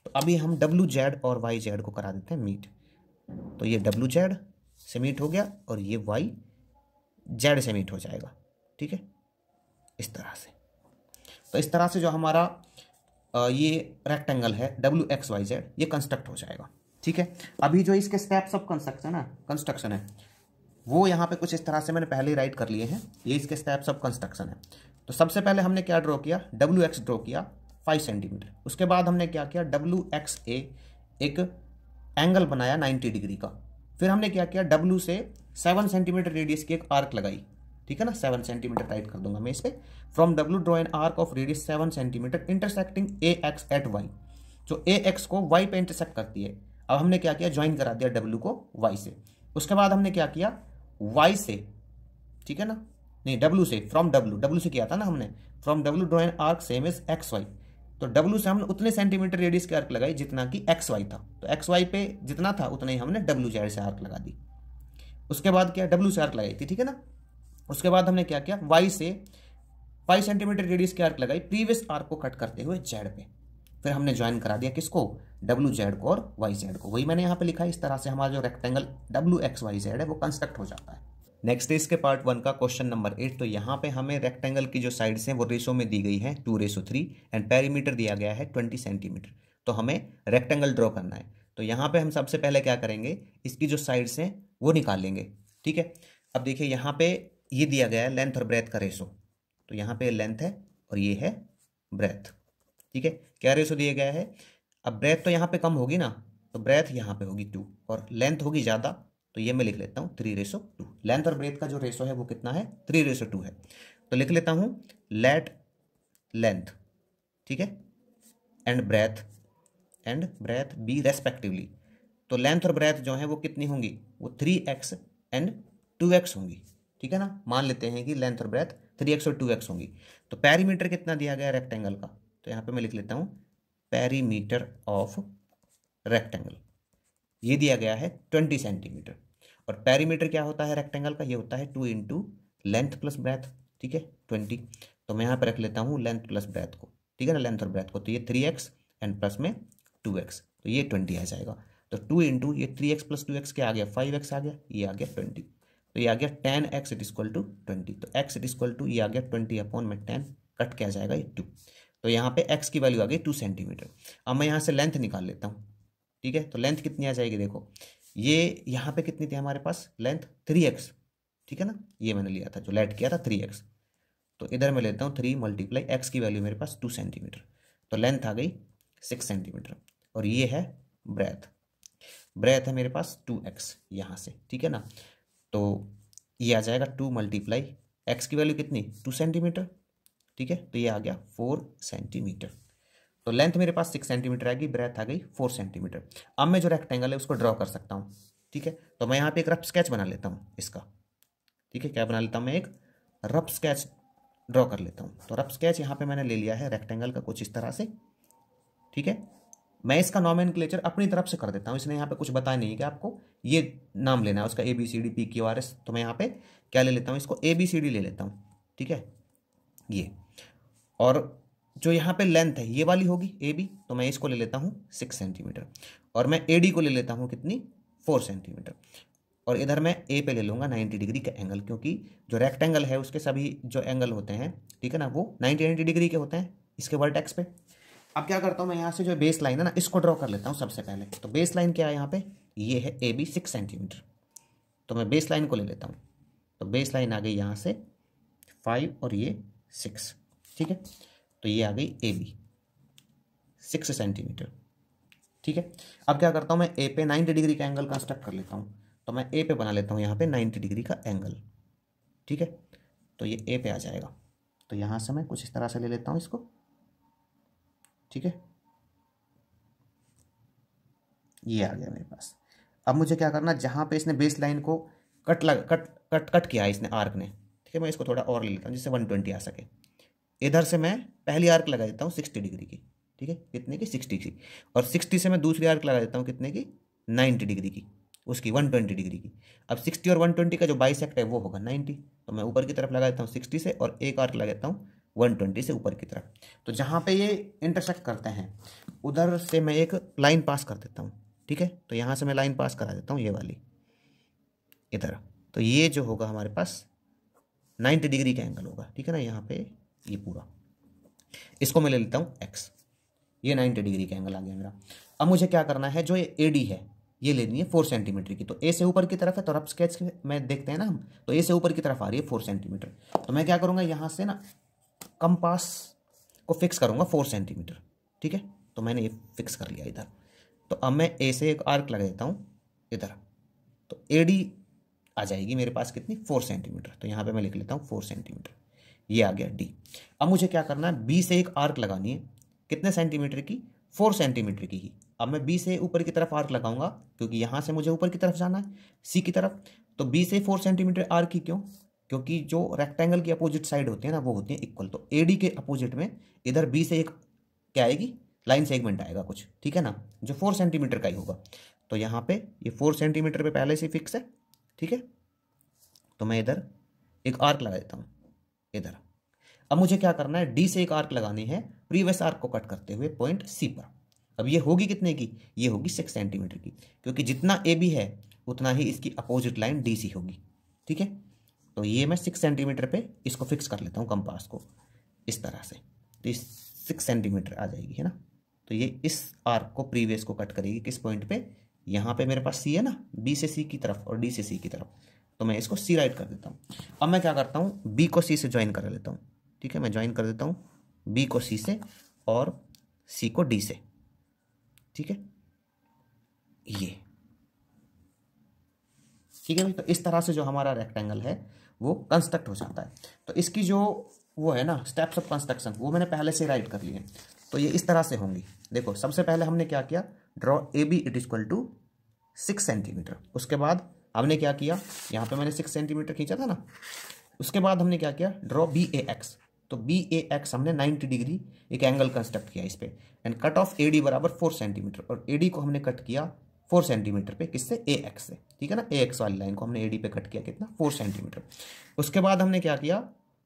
तो अभी हम डब्ल्यू जेड और वाई जेड को करा देते हैं मीट तो ये डब्ल्यू जेड से मीट हो गया और ये वाई जेड से मीट हो जाएगा ठीक है इस तरह से तो इस तरह से जो हमारा ये रेक्टेंगल है डब्ल्यू एक्स वाई जेड ये कंस्ट्रक्ट हो जाएगा ठीक है अभी जो इसके स्टेप्स ऑफ कंस्ट्रक्शन है कंस्ट्रक्शन है वो यहाँ पे कुछ इस तरह से मैंने पहले ही राइट कर लिए हैं ये इसके स्टेप्स ऑफ कंस्ट्रक्शन है तो सबसे पहले हमने क्या ड्रॉ किया डब्ल्यू एक्स ड्रॉ किया फाइव सेंटीमीटर उसके बाद हमने क्या किया डब्ल्यू एक्स ए एक एंगल बनाया 90 डिग्री का फिर हमने क्या किया डब्ल्यू से सेवन सेंटीमीटर रेडियस की एक आर्क लगाई ठीक है ना सेवन सेंटीमीटर टाइट कर दूंगा मैं इस पर from W draw an arc of radius seven centimetre intersecting A X at Y जो ए एक्स को वाई पे इंटरसेक्ट करती है अब हमने क्या किया ज्वाइन करा दिया डब्ल्यू को वाई से उसके बाद हमने क्या किया वाई से ठीक है ना नहीं डब्ल्यू से फ्रॉम डब्ल्यू डब्ल्यू से किया था ना हमने from W draw an arc same as X Y तो डब्ल्यू से हमने उतने सेंटीमीटर रेडियस की आर्क लगाई जितना कि एक्स वाई था तो एक्स वाई पे जितना था उतना ही हमने डब्ल्यू जेड से आर्क लगा दी उसके बाद क्या डब्ल्यू से आर्क लगाई थी ठीक है ना उसके बाद हमने क्या किया वाई से फाइव सेंटीमीटर रेडियस की आर्क लगाई प्रीवियस आर्क को कट करते हुए जेड पे फिर हमने ज्वाइन करा दिया किसको डब्ल्यू जेड को और वाई जेड को वही मैंने यहाँ पे लिखा है इस तरह से हमारा जो rectangle W X Y Z है वो कंस्ट्रक्ट हो जाता है नेक्स्ट डे इसके पार्ट वन का क्वेश्चन नंबर एट तो यहाँ पे हमें रेक्टेंगल की जो साइड्स हैं वो रेसो में दी गई है two ratio three and perimeter दिया गया है ट्वेंटी सेंटीमीटर तो हमें रेक्टेंगल ड्रॉ करना है तो यहाँ पे हम सबसे पहले क्या करेंगे इसकी जो साइड्स हैं वो निकालेंगे ठीक है अब देखिए यहाँ पे ये दिया गया है लेंथ और ब्रेथ का रेसो तो यहाँ पे लेंथ है और ये है ब्रेथ ठीक है क्या रेसो दिया गया है अब ब्रेथ तो यहाँ पे कम होगी ना तो ब्रेथ यहाँ पे होगी टू और लेंथ होगी ज़्यादा तो ये मैं लिख लेता हूँ थ्री रेसो टू लेंथ और ब्रेथ का जो रेसो है वो कितना है थ्री रेसो टू है तो लिख लेता हूँ लेट लेंथ ठीक है and breadth and breadth be respectively तो लेंथ और ब्रेथ जो है वो कितनी होंगी वो three X and two X होंगी ठीक है ना मान लेते हैं कि लेंथ और ब्रेथ थ्री एक्स और टू एक्स होंगी तो पैरीमीटर कितना दिया गया रेक्टेंगल का तो यहाँ पे मैं लिख लेता हूँ पैरीमीटर ऑफ रेक्टेंगल ये दिया गया है ट्वेंटी सेंटीमीटर और पैरीमीटर क्या होता है रेक्टेंगल का ये होता है two into length plus breadth ठीक है ट्वेंटी तो मैं यहाँ पर रख लेता हूँ लेंथ प्लस ब्रेथ को ठीक है ना लेंथ और ब्रेथ को तो ये थ्री एक्स एंड प्लस में टू एक्स तो ये ट्वेंटी आ जाएगा तो टू इंटू ये three X plus two X क्या आ गया फाइव एक्स आ गया ये आ गया ट्वेंटी तो ये आ गया ten X it is equal to twenty तो एक्स इट इज्क्वल टू ये आ गया ट्वेंटी अपॉन में टेन कट किया जाएगा ये टू तो यहाँ पे एक्स की वैल्यू आ गई टू सेंटीमीटर अब मैं यहाँ से लेंथ निकाल लेता हूँ ठीक है तो लेंथ कितनी आ जाएगी देखो ये यहाँ पे कितनी थी हमारे पास लेंथ थ्री एक्स ठीक है ना ये मैंने लिया था जो लेट किया था थ्री एक्स तो इधर मैं लेता हूँ थ्री मल्टीप्लाई एक्स की वैल्यू मेरे पास टू सेंटीमीटर तो लेंथ आ गई सिक्स सेंटीमीटर और ये है ब्रेथ ब्रेथ है मेरे पास टू एक्स यहाँ से ठीक है ना तो ये आ जाएगा टू मल्टीप्लाई एक्स की वैल्यू कितनी टू सेंटीमीटर ठीक है तो ये आ गया फोर सेंटीमीटर तो लेंथ मेरे पास सिक्स सेंटीमीटर आएगी ब्रेथ आ गई फोर सेंटीमीटर अब मैं जो रेक्टेंगल है उसको ड्रॉ कर सकता हूँ ठीक है तो मैं यहाँ पे एक रफ स्केच बना लेता हूँ इसका ठीक है क्या बना लेता हूँ मैं एक रफ स्केच ड्रॉ कर लेता हूँ तो रफ स्केच यहाँ पे मैंने ले लिया है रेक्टेंगल का कुछ इस तरह से ठीक है मैं इसका नॉमिन क्लेचर अपनी तरफ से कर देता हूँ इसने यहाँ पे कुछ बताया नहीं कि आपको ये नाम लेना है उसका A B C D P Q R S तो मैं यहाँ पे क्या ले लेता हूँ इसको ए बी सी डी ले लेता हूँ ठीक है ये और जो यहाँ पे लेंथ है ये वाली होगी ए बी तो मैं इसको ले लेता हूँ सिक्स सेंटीमीटर और मैं ए डी को ले लेता हूँ कितनी फोर सेंटीमीटर और इधर मैं ए पे ले लूँगा नाइन्टी डिग्री का एंगल क्योंकि जो रेक्टेंगल है उसके सभी जो एंगल होते हैं ठीक है ना वो नाइन्टी नाइन्टी डिग्री के होते हैं इसके वर्टेक्स पे अब क्या करता हूँ मैं यहाँ से जो बेस लाइन है ना इसको ड्रॉ कर लेता हूँ सबसे पहले तो बेस लाइन क्या है यहाँ पे ये है ए बी सिक्स सेंटीमीटर तो मैं बेस लाइन को ले लेता हूँ तो बेस लाइन आ गई यहाँ से फाइव और ये सिक्स ठीक है तो ये आ गई ए बी सिक्स सेंटीमीटर ठीक है अब क्या करता हूँ मैं ए पे नाइन्टी डिग्री का एंगल कंस्ट्रक्ट कर लेता हूँ तो मैं ए पे बना लेता हूँ यहाँ पे नाइन्टी डिग्री का एंगल ठीक है तो ये ए पे आ जाएगा तो यहाँ से मैं कुछ इस तरह से ले लेता हूँ इसको ठीक है ये आ गया मेरे पास अब मुझे क्या करना जहाँ पे इसने बेस लाइन को कट लग कट कट कट किया है इसने आर्क ने ठीक है मैं इसको थोड़ा और ले लेता हूँ जिससे वन ट्वेंटी आ सके इधर से मैं पहली आर्क लगा देता हूँ सिक्सटी डिग्री की ठीक है कितने की सिक्सटी की और सिक्सटी से मैं दूसरी आर्क लगा देता हूँ कितने की नाइन्टी डिग्री की उसकी वन ट्वेंटी डिग्री की अब सिक्सटी और वन ट्वेंटी का जो बाई सेक्ट है वो होगा नाइन्टी तो मैं ऊपर की तरफ लगा देता हूँ सिक्सटी से और एक आर्क लगा देता हूँ वन ट्वेंटी से ऊपर की तरफ तो जहाँ पर ये इंटरसेक्ट करते हैं उधर से मैं एक लाइन पास कर देता हूँ ठीक है तो यहाँ से मैं लाइन पास करा देता हूँ ये वाली इधर तो ये जो होगा हमारे पास नाइन्टी डिग्री का एंगल होगा ठीक है ना यहाँ पे ये पूरा इसको मैं ले लेता हूँ एक्स ये नाइन्टी डिग्री का एंगल आ गया मेरा अब मुझे क्या करना है जो ये ए डी है ये लेनी है फोर सेंटीमीटर की तो ए से ऊपर की तरफ है तो रफ स्केच में देखते हैं ना हम तो ए से ऊपर की तरफ आ रही है फोर सेंटीमीटर तो मैं क्या करूँगा यहाँ से ना कंपास को फिक्स करूँगा फोर सेंटीमीटर ठीक है तो मैंने ये फिक्स कर लिया इधर तो अब मैं ए से एक आर्क लगा देता हूँ इधर तो ए डी आ जाएगी मेरे पास कितनी फोर सेंटीमीटर तो यहाँ पर मैं लिख लेता हूँ फोर सेंटीमीटर ये आ गया डी अब मुझे क्या करना है बी से एक आर्क लगानी है कितने सेंटीमीटर की फोर सेंटीमीटर की ही अब मैं बी से ऊपर की तरफ आर्क लगाऊंगा क्योंकि यहाँ से मुझे ऊपर की तरफ जाना है सी की तरफ तो बी से फोर सेंटीमीटर आर्क ही क्यों क्योंकि जो रेक्टेंगल की अपोजिट साइड होती है ना वो होती है इक्वल तो ए डी के अपोजिट में इधर बी से एक क्या आएगी लाइन सेगमेंट आएगा कुछ ठीक है ना जो फोर सेंटीमीटर का ही होगा तो यहाँ पे ये फोर सेंटीमीटर पे पहले से फिक्स है ठीक है तो मैं इधर एक आर्क लगा देता हूँ इधर अब मुझे क्या करना है डी से एक आर्क लगानी है प्रीवियस आर्क को कट करते हुए पॉइंट सी पर अब ये होगी कितने की ये होगी सिक्स सेंटीमीटर की क्योंकि जितना ए बी है उतना ही इसकी अपोजिट लाइन डी सी होगी ठीक है तो ये मैं सिक्स सेंटीमीटर पे इसको फिक्स कर लेता हूँ कंपास को इस तरह से तो इस सिक्स सेंटीमीटर आ जाएगी है ना तो ये इस आर्क को प्रीवियस को कट करेगी किस पॉइंट पे यहाँ पे मेरे पास सी है ना बी से सी की तरफ और डी से सी की तरफ तो मैं इसको सी राइट कर देता हूँ अब मैं क्या करता हूँ बी को सी से ज्वाइन कर लेता हूँ ठीक है मैं ज्वाइन कर देता हूँ बी को सी से और सी को डी से ठीक है ये ठीक है तो इस तरह से जो हमारा रेक्टेंगल है वो कंस्ट्रक्ट हो जाता है तो इसकी जो वो है ना स्टेप्स ऑफ कंस्ट्रक्शन वो मैंने पहले से राइट कर लिए तो ये इस तरह से होंगी देखो सबसे पहले हमने क्या किया draw A B it is equal to six centimetre उसके बाद हमने क्या किया यहाँ पे मैंने सिक्स सेंटीमीटर खींचा था ना उसके बाद हमने क्या किया ड्रॉ बी ए एक्स तो बी ए एक्स हमने नाइन्टी डिग्री एक एंगल कंस्ट्रक्ट किया इस पर and cut off A D बराबर फोर सेंटीमीटर और ए डी को हमने कट किया फोर सेंटीमीटर पे किससे ए एक्स से ठीक है ना ए एक्स वाली लाइन को हमने ए डी पे कट किया कितना फोर सेंटीमीटर उसके बाद हमने क्या किया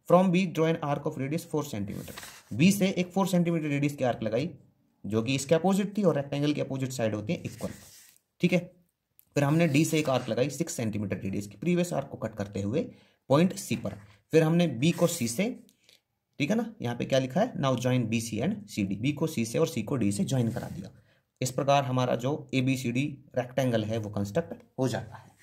from B draw an arc of radius four centimetre B से एक फोर सेंटीमीटर रेडियस की आर्क लगाई जो कि इसके अपोजिट थी और रेक्टेंगल की अपोजिट साइड होती है इक्वल ठीक है फिर हमने डी से एक आर्क लगाई सिक्स सेंटीमीटर रेडियस की प्रीवियस आर्क को कट करते हुए पॉइंट सी पर फिर हमने बी को सी से ठीक है ना यहाँ पे क्या लिखा है now join B C and C D B को सी से और सी को डी से ज्वाइन करा दिया इस प्रकार हमारा जो A B C D rectangle है वो कंस्ट्रक्ट हो जाता है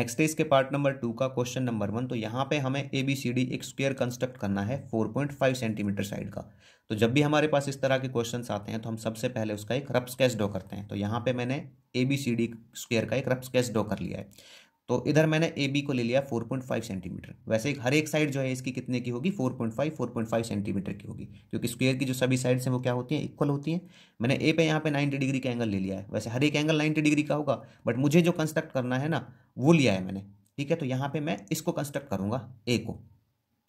नेक्स्ट इसके पार्ट नंबर टू का क्वेश्चन नंबर वन तो यहाँ पे हमें ए बी सी डी एक स्क्वेयर कंस्ट्रक्ट करना है four point five centimetre side का तो जब भी हमारे पास इस तरह के क्वेश्चन आते हैं तो हम सबसे पहले उसका एक रफ स्केच ड्रॉ करते हैं तो यहाँ पे मैंने A B C D square का एक रफ स्केच ड्रॉ कर लिया है तो इधर मैंने ए बी को ले लिया 4.5 सेंटीमीटर वैसे हर एक साइड जो है इसकी कितने की होगी 4.5 4.5 सेंटीमीटर की होगी क्योंकि स्क्वेयर की जो सभी साइड्स हैं वो क्या होती हैं इक्वल होती हैं मैंने ए पे यहाँ पे 90 डिग्री का एंगल ले लिया है वैसे हर एक एंगल 90 डिग्री का होगा बट मुझे जो कंस्ट्रक्ट करना है ना वो लिया है मैंने ठीक है तो यहाँ पर मैं इसको कंस्ट्रक्ट करूँगा ए को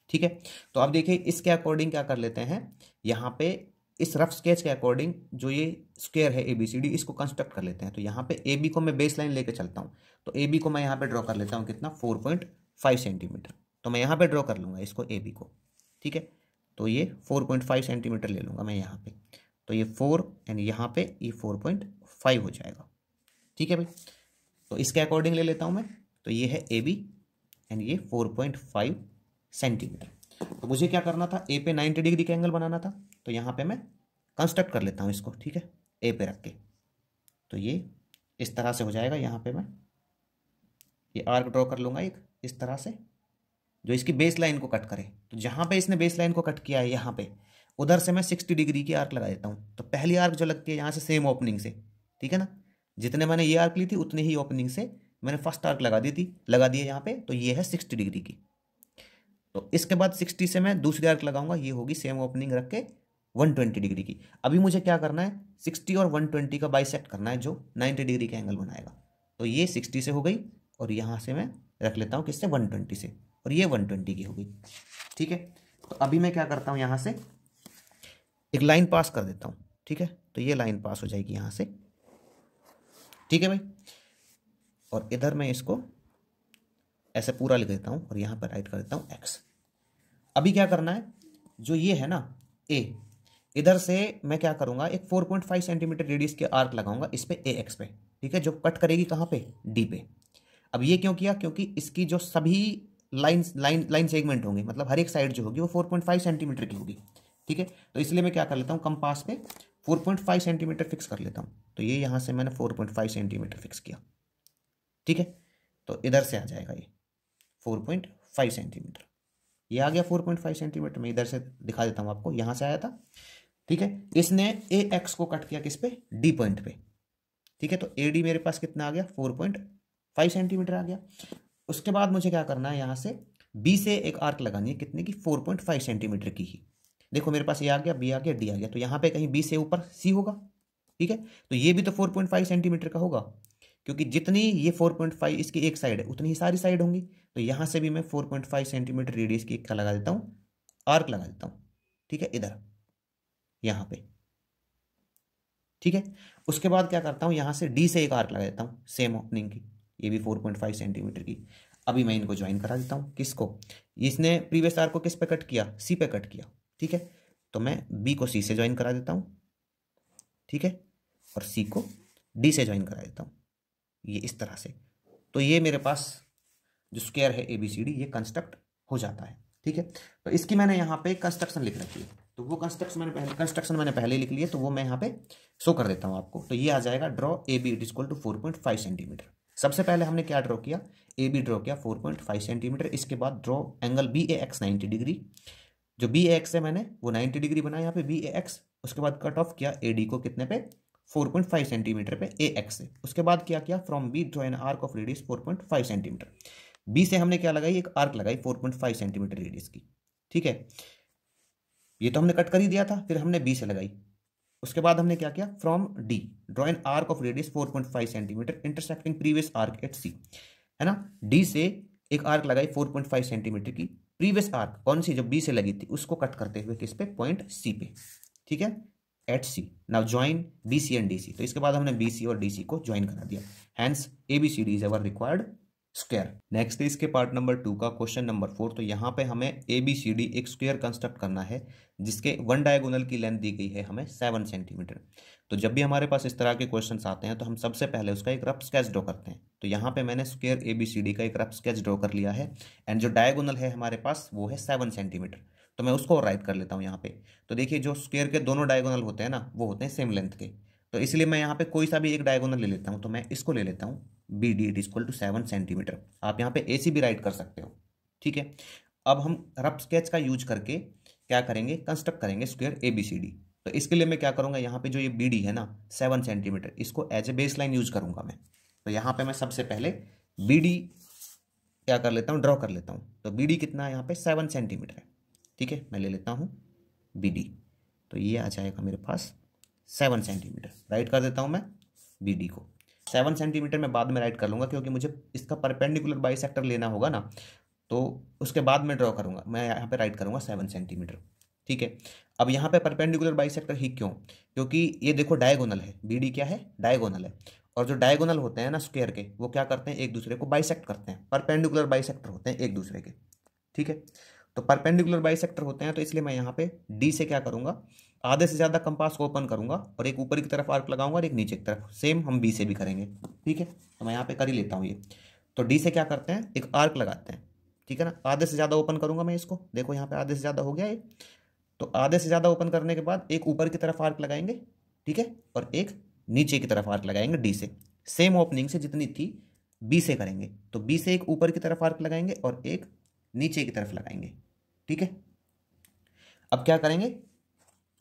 ठीक है तो आप देखिए इसके अकॉर्डिंग क्या कर लेते हैं यहाँ पे इस रफ स्केच के अकॉर्डिंग जो ये स्क्वेयर है ए बी सी डी इसको कंस्ट्रक्ट कर लेते हैं तो यहाँ पे ए बी को मैं बेस लाइन लेकर चलता हूँ तो ए बी को मैं यहाँ पे ड्रॉ कर लेता हूँ कितना फोर पॉइंट फाइव सेंटीमीटर तो मैं यहाँ पे ड्रॉ कर लूँगा इसको ए बी को ठीक है तो ये फोर पॉइंट फाइव सेंटीमीटर ले लूँगा मैं यहाँ पे तो ये फोर एंड यहाँ पे ये फोर पॉइंट फाइव हो जाएगा ठीक है भाई तो इसके अकॉर्डिंग ले लेता हूँ मैं तो ये है ए बी एंड ये फोर पॉइंट फाइव सेंटीमीटर तो मुझे क्या करना था ए पे नाइन्टी डिग्री का एंगल बनाना था तो यहाँ पे मैं कंस्ट्रक्ट कर लेता हूँ इसको ठीक है ए पे रख के तो ये इस तरह से हो जाएगा यहाँ पे मैं ये आर्क ड्रॉ कर लूँगा एक इस तरह से जो इसकी बेस लाइन को कट करे तो जहाँ पे इसने बेस लाइन को कट किया है यहाँ पे उधर से मैं सिक्सटी डिग्री की आर्क लगा देता हूँ तो पहली आर्क जो लगती है यहाँ से सेम ओपनिंग से ठीक है ना जितने मैंने ये आर्क ली थी उतनी ही ओपनिंग से मैंने फर्स्ट आर्क लगा दी थी लगा दी है यहाँ पे तो ये है सिक्सटी डिग्री की तो इसके बाद सिक्सटी से मैं दूसरी आर्क लगाऊंगा ये होगी सेम ओपनिंग रख के वन ट्वेंटी डिग्री की अभी मुझे क्या करना है सिक्सटी और वन ट्वेंटी का बाई करना है जो नाइन्टी डिग्री का एंगल बनाएगा तो ये सिक्सटी से हो गई और यहाँ से मैं रख लेता हूँ किससे वन ट्वेंटी से और ये वन ट्वेंटी की हो गई ठीक है तो अभी मैं क्या करता हूँ यहाँ से एक लाइन पास कर देता हूँ ठीक है तो ये लाइन पास हो जाएगी यहाँ से ठीक है भाई और इधर मैं इसको ऐसे पूरा लिख देता हूँ और यहाँ पर राइट कर देता हूँ एक्स अभी क्या करना है जो ये है ना ए इधर से मैं क्या करूँगा एक four point five centimetre radius के आर्क लगाऊंगा इस पर ए एक्स पे ठीक है जो कट करेगी कहाँ पे डी पे अब ये क्यों किया क्योंकि इसकी जो सभी लाइन लाइन लाइन सेगमेंट होंगे मतलब हर एक साइड जो होगी वो फोर पॉइंट फाइव सेंटीमीटर की होगी ठीक है तो इसलिए मैं क्या कर लेता हूँ कंपास पे four point five centimetre fix कर लेता हूँ तो ये यहाँ से मैंने four point five centimetre fix किया ठीक है तो इधर से आ जाएगा ये फोर पॉइंट फाइव सेंटीमीटर ये आ गया फोर पॉइंट फाइव सेंटीमीटर मैं इधर से दिखा देता हूँ आपको यहाँ से आया था ठीक है इसने ए एक्स को कट किया किस पे डी पॉइंट पे ठीक है तो ए डी मेरे पास कितना आ गया फोर पॉइंट फाइव सेंटीमीटर आ गया उसके बाद मुझे क्या करना है यहाँ से बी से एक आर्क लगानी है कितने की फोर पॉइंट फाइव सेंटीमीटर की ही देखो मेरे पास ये आ गया बी आ गया डी आ गया तो यहाँ पे कहीं बी से ऊपर सी होगा ठीक है तो ये भी तो फोर पॉइंट फाइव सेंटीमीटर का होगा क्योंकि जितनी ये 4.5 इसकी एक साइड है उतनी ही सारी साइड होंगी तो यहाँ से भी मैं 4.5 सेंटीमीटर रेडियस की एक लगा देता हूँ आर्क लगा देता हूँ ठीक है इधर यहाँ पे ठीक है उसके बाद क्या करता हूँ यहाँ से डी से एक आर्क लगा देता हूँ सेम ओपनिंग की ये भी 4.5 सेंटीमीटर की अभी मैं इनको ज्वाइन करा देता हूँ किसको इसने प्रीवियस आर्क को किस पे कट किया सी पे कट किया ठीक है तो मैं बी को सी से ज्वाइन करा देता हूँ ठीक है और सी को डी से ज्वाइन करा देता हूँ ये इस तरह से तो ये मेरे पास जो स्क्वायर है ए बी सी डी ये कंस्ट्रक्ट हो जाता है ठीक है तो इसकी मैंने यहाँ पे कंस्ट्रक्शन लिख रखी है तो वो कंस्ट्रक्शन मैंने पहले कंस्ट्रक्शन मैंने पहले लिख लिया तो वो मैं यहाँ पे शो कर देता हूँ आपको तो ये आ जाएगा draw A B it equal to four point five centimetre सबसे पहले हमने क्या ड्रॉ किया ए बी ड्रॉ किया फोर पॉइंट फाइव सेंटीमीटर इसके बाद draw angle B A X ninety degree जो बी ए एक्स है मैंने वो नाइन्टी डिग्री बनाया यहाँ पे बी ए एक्स उसके बाद कट ऑफ किया ए डी को कितने पे 4.5 सेंटीमीटर पे ए एक्स से उसके बाद क्या किया from B draw an arc of radius 4.5 centimetre B से हमने क्या लगाई एक आर्क लगाई 4.5 सेंटीमीटर रेडियस की ठीक है ये तो हमने कट कर ही दिया था फिर हमने बी से लगाई उसके बाद हमने क्या किया from D draw an arc of radius 4.5 centimetre intersecting previous arc at C है ना डी से एक आर्क लगाई फाइव सेंटीमीटर की प्रीवियस आर्क कौन सी जो बी से लगी थी उसको कट करते हुए किस पे पॉइंट सी पे ठीक है at C now join B C and D C तो इसके बाद हमने बी सी और डी सी को ज्वाइन करा दिया hence A B C D is our required square next इसके पार्ट नंबर टू का क्वेश्चन नंबर फोर तो यहाँ पे हमें ए बी सी डी एक स्क्वायर कंस्ट्रक्ट करना है जिसके वन डायगोनल की लेंथ दी गई है हमें सेवन सेंटीमीटर तो जब भी हमारे पास इस तरह के क्वेश्चन आते हैं तो हम सबसे पहले उसका एक रफ स्केच ड्रॉ करते हैं तो यहाँ पे मैंने square A B C D का एक रफ स्केच ड्रॉ कर लिया है एंड जो डायगोनल है हमारे पास वो है सेवन सेंटीमीटर तो मैं उसको राइट कर लेता हूँ यहाँ पे तो देखिए जो स्क्वेयर के दोनों डायगोनल होते हैं ना वो होते हैं सेम लेंथ के तो इसलिए मैं यहाँ पे कोई सा भी एक डायगोनल ले लेता हूँ तो मैं इसको ले लेता हूँ B D it is equal to seven centimetre आप यहाँ पे ए सी भी राइट कर सकते हो ठीक है अब हम रफ स्केच का यूज करके क्या करेंगे कंस्ट्रक्ट करेंगे square A B C D तो इसके लिए मैं क्या करूँगा यहाँ पे जो ये बी डी है ना सेवन सेंटीमीटर इसको as a base line use करूँगा मैं तो यहाँ पर मैं सबसे पहले बी डी क्या कर लेता हूँ ड्रॉ कर लेता हूँ तो बी डी कितना है यहाँ पे सेवन सेंटीमीटर है ठीक है मैं ले लेता हूँ बी डी तो ये आ जाएगा मेरे पास सेवन सेंटीमीटर राइट कर देता हूँ मैं बी डी को सेवन सेंटीमीटर मैं बाद में राइट कर लूँगा क्योंकि मुझे इसका परपेंडिकुलर बाई लेना होगा ना तो उसके बाद में ड्रॉ करूँगा मैं यहाँ पर राइट करूँगा सेवन सेंटीमीटर ठीक है अब यहाँ पे परपेंडिकुलर बाई ही क्यों क्योंकि ये देखो डायगोनल है बी क्या है डायगोनल है और जो डायगोनल होते हैं ना स्क्वेयर के वो क्या करते हैं एक दूसरे को बाइसेक्ट करते हैं परपेंडिकुलर बाई होते हैं एक दूसरे के ठीक है तो परपेंडिकुलर बाई होते हैं तो इसलिए मैं यहाँ पे डी से क्या करूँगा आधे से ज़्यादा कंपास को ओपन करूँगा और एक ऊपर की तरफ आर्क लगाऊंगा और एक नीचे की तरफ सेम हम बी से भी करेंगे ठीक है तो मैं यहाँ पे कर ही लेता हूँ ये तो डी से क्या करते हैं एक आर्क लगाते हैं ठीक है ना आधे से ज़्यादा ओपन करूँगा मैं इसको देखो यहाँ पे आधे से ज़्यादा हो गया ये तो आधे से ज़्यादा ओपन करने के बाद एक ऊपर की तरफ आर्क लगाएंगे ठीक है और एक नीचे की तरफ आर्क लगाएंगे डी से सेम ओपनिंग से जितनी थी बी से करेंगे तो बी से एक ऊपर की तरफ आर्क लगाएंगे और एक नीचे की तरफ लगाएंगे ठीक है अब क्या करेंगे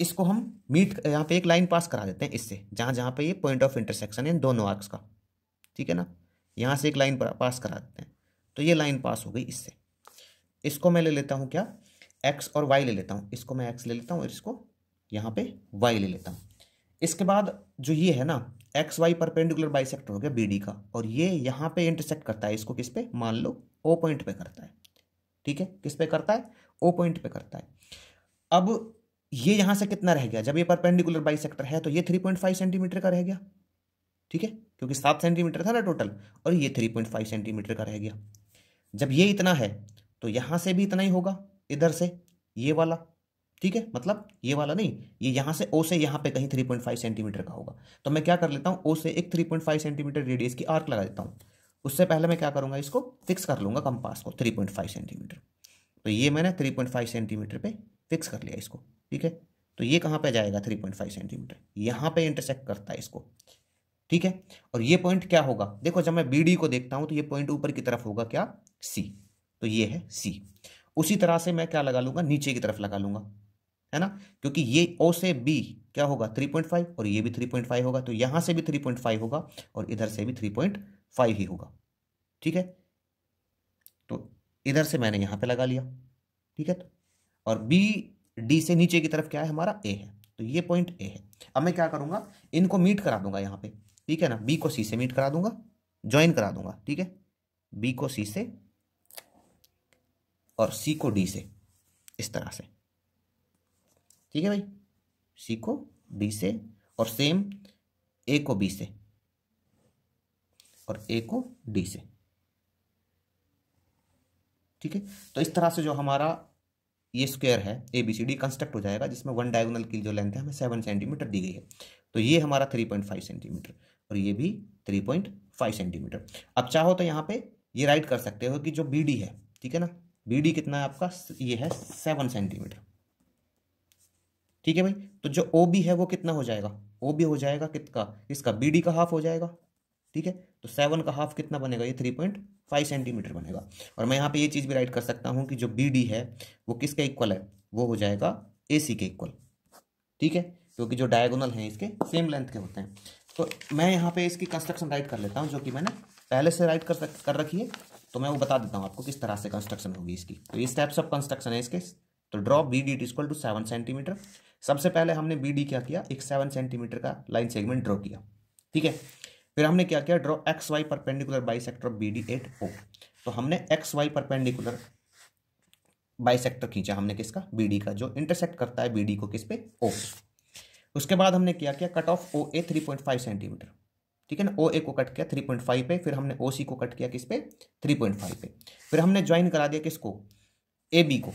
इसको हम मीट यहाँ पे एक लाइन पास करा देते हैं इससे जहाँ जहाँ पे ये पॉइंट ऑफ इंटरसेक्शन है दोनों आर्क्स का ठीक है ना यहाँ से एक लाइन पास करा देते हैं तो ये लाइन पास हो गई इससे इसको मैं ले लेता हूँ क्या एक्स और वाई ले लेता हूँ इसको मैं एक्स ले लेता हूँ और इसको यहाँ पे वाई ले लेता हूँ इसके बाद जो ये है ना एक्स वाई परपेंडिकुलर बाइसेक्टर हो गया बी डी का और ये यहाँ पर इंटरसेक्ट करता है इसको किस पे मान लो ओ पॉइंट पे करता है ठीक है किस पे करता है ओ पॉइंट पे करता है अब ये यहां से कितना रह गया जब ये परपेंडिकुलर बाई है तो ये थ्री पॉइंट फाइव सेंटीमीटर का रह गया ठीक है क्योंकि सात सेंटीमीटर था ना टोटल और ये थ्री पॉइंट फाइव सेंटीमीटर का रह गया जब ये इतना है तो यहां से भी इतना ही होगा इधर से ये वाला ठीक है मतलब ये वाला नहीं ये यहां से ओ से यहां पे कहीं थ्री पॉइंट फाइव सेंटीमीटर का होगा तो मैं क्या कर लेता हूं ओ से एक three point five centimetre radius की आर्क लगा देता हूँ उससे पहले मैं क्या करूँगा इसको फिक्स कर लूँगा कंपास को थ्री पॉइंट फाइव सेंटीमीटर तो ये मैंने थ्री पॉइंट फाइव सेंटीमीटर पे फिक्स कर लिया इसको ठीक है तो ये कहाँ पे जाएगा थ्री पॉइंट फाइव सेंटीमीटर यहाँ पे इंटरसेक्ट करता है इसको ठीक है और ये पॉइंट क्या होगा देखो जब मैं बी को देखता हूँ तो ये पॉइंट ऊपर की तरफ होगा क्या सी तो ये है सी उसी तरह से मैं क्या लगा लूंगा नीचे की तरफ लगा लूंगा है ना क्योंकि ये ओ से बी क्या होगा फाइव और ये भी फाइव होगा तो यहाँ से भी फाइव होगा और इधर से भी पॉइंट फाइव ही होगा ठीक है तो इधर से मैंने यहां पे लगा लिया ठीक है तो और बी डी से नीचे की तरफ क्या है हमारा ए है तो ये पॉइंट ए है अब मैं क्या करूंगा इनको मीट करा दूंगा यहां पे ठीक है ना बी को सी से मीट करा दूंगा ज्वाइन करा दूंगा ठीक है बी को सी से और सी को डी से इस तरह से ठीक है भाई सी को डी से और सेम ए को बी से और ए को डी से ठीक है तो इस तरह से जो हमारा ये स्क्वायर है A B C D construct हो जाएगा जिसमें वन डायगोनल की जो लेंथ है हमें सेवन सेंटीमीटर दी गई है तो ये हमारा थ्री पॉइंट फाइव सेंटीमीटर और ये भी थ्री पॉइंट फाइव सेंटीमीटर अब चाहो तो यहाँ पे ये राइट कर सकते हो कि जो बी डी है ठीक है ना बी डी कितना है आपका ये है सेवन सेंटीमीटर ठीक है भाई तो जो ओ बी है वो कितना हो जाएगा ओ बी हो जाएगा कितना इसका बी डी का हाफ हो जाएगा ठीक है तो सेवन का हाफ कितना बनेगा ये थ्री पॉइंट फाइव सेंटीमीटर बनेगा और मैं यहाँ पे ये चीज़ भी राइट कर सकता हूँ कि जो बी डी है वो किसके इक्वल है वो हो जाएगा ए सी के इक्वल ठीक है क्योंकि जो डायगोनल हैं इसके सेम लेंथ के होते हैं तो मैं यहाँ पे इसकी कंस्ट्रक्शन राइट कर लेता हूँ जो कि मैंने पहले से राइट कर कर रखी है तो मैं वो बता देता हूँ आपको किस तरह से कंस्ट्रक्शन होगी इसकी तो ये स्टेप्स ऑफ कंस्ट्रक्शन है इसके तो draw B D it equal to seven centimetre सबसे पहले हमने बी डी क्या किया एक सेवन सेंटीमीटर का लाइन सेगमेंट ड्रॉ किया ठीक है फिर हमने क्या किया draw X Y perpendicular bisector B D at O तो हमने X Y perpendicular bisector खींचा हमने किसका बी डी का जो इंटरसेक्ट करता है बी डी को किस पे ओ उसके बाद हमने क्या किया cut off O A three point five centimetre ठीक है ना ओ ए को कट किया थ्री पॉइंट फाइव पे फिर हमने ओ सी को कट किया किस पे थ्री पॉइंट फाइव पे फिर हमने ज्वाइन करा दिया किसको ए बी को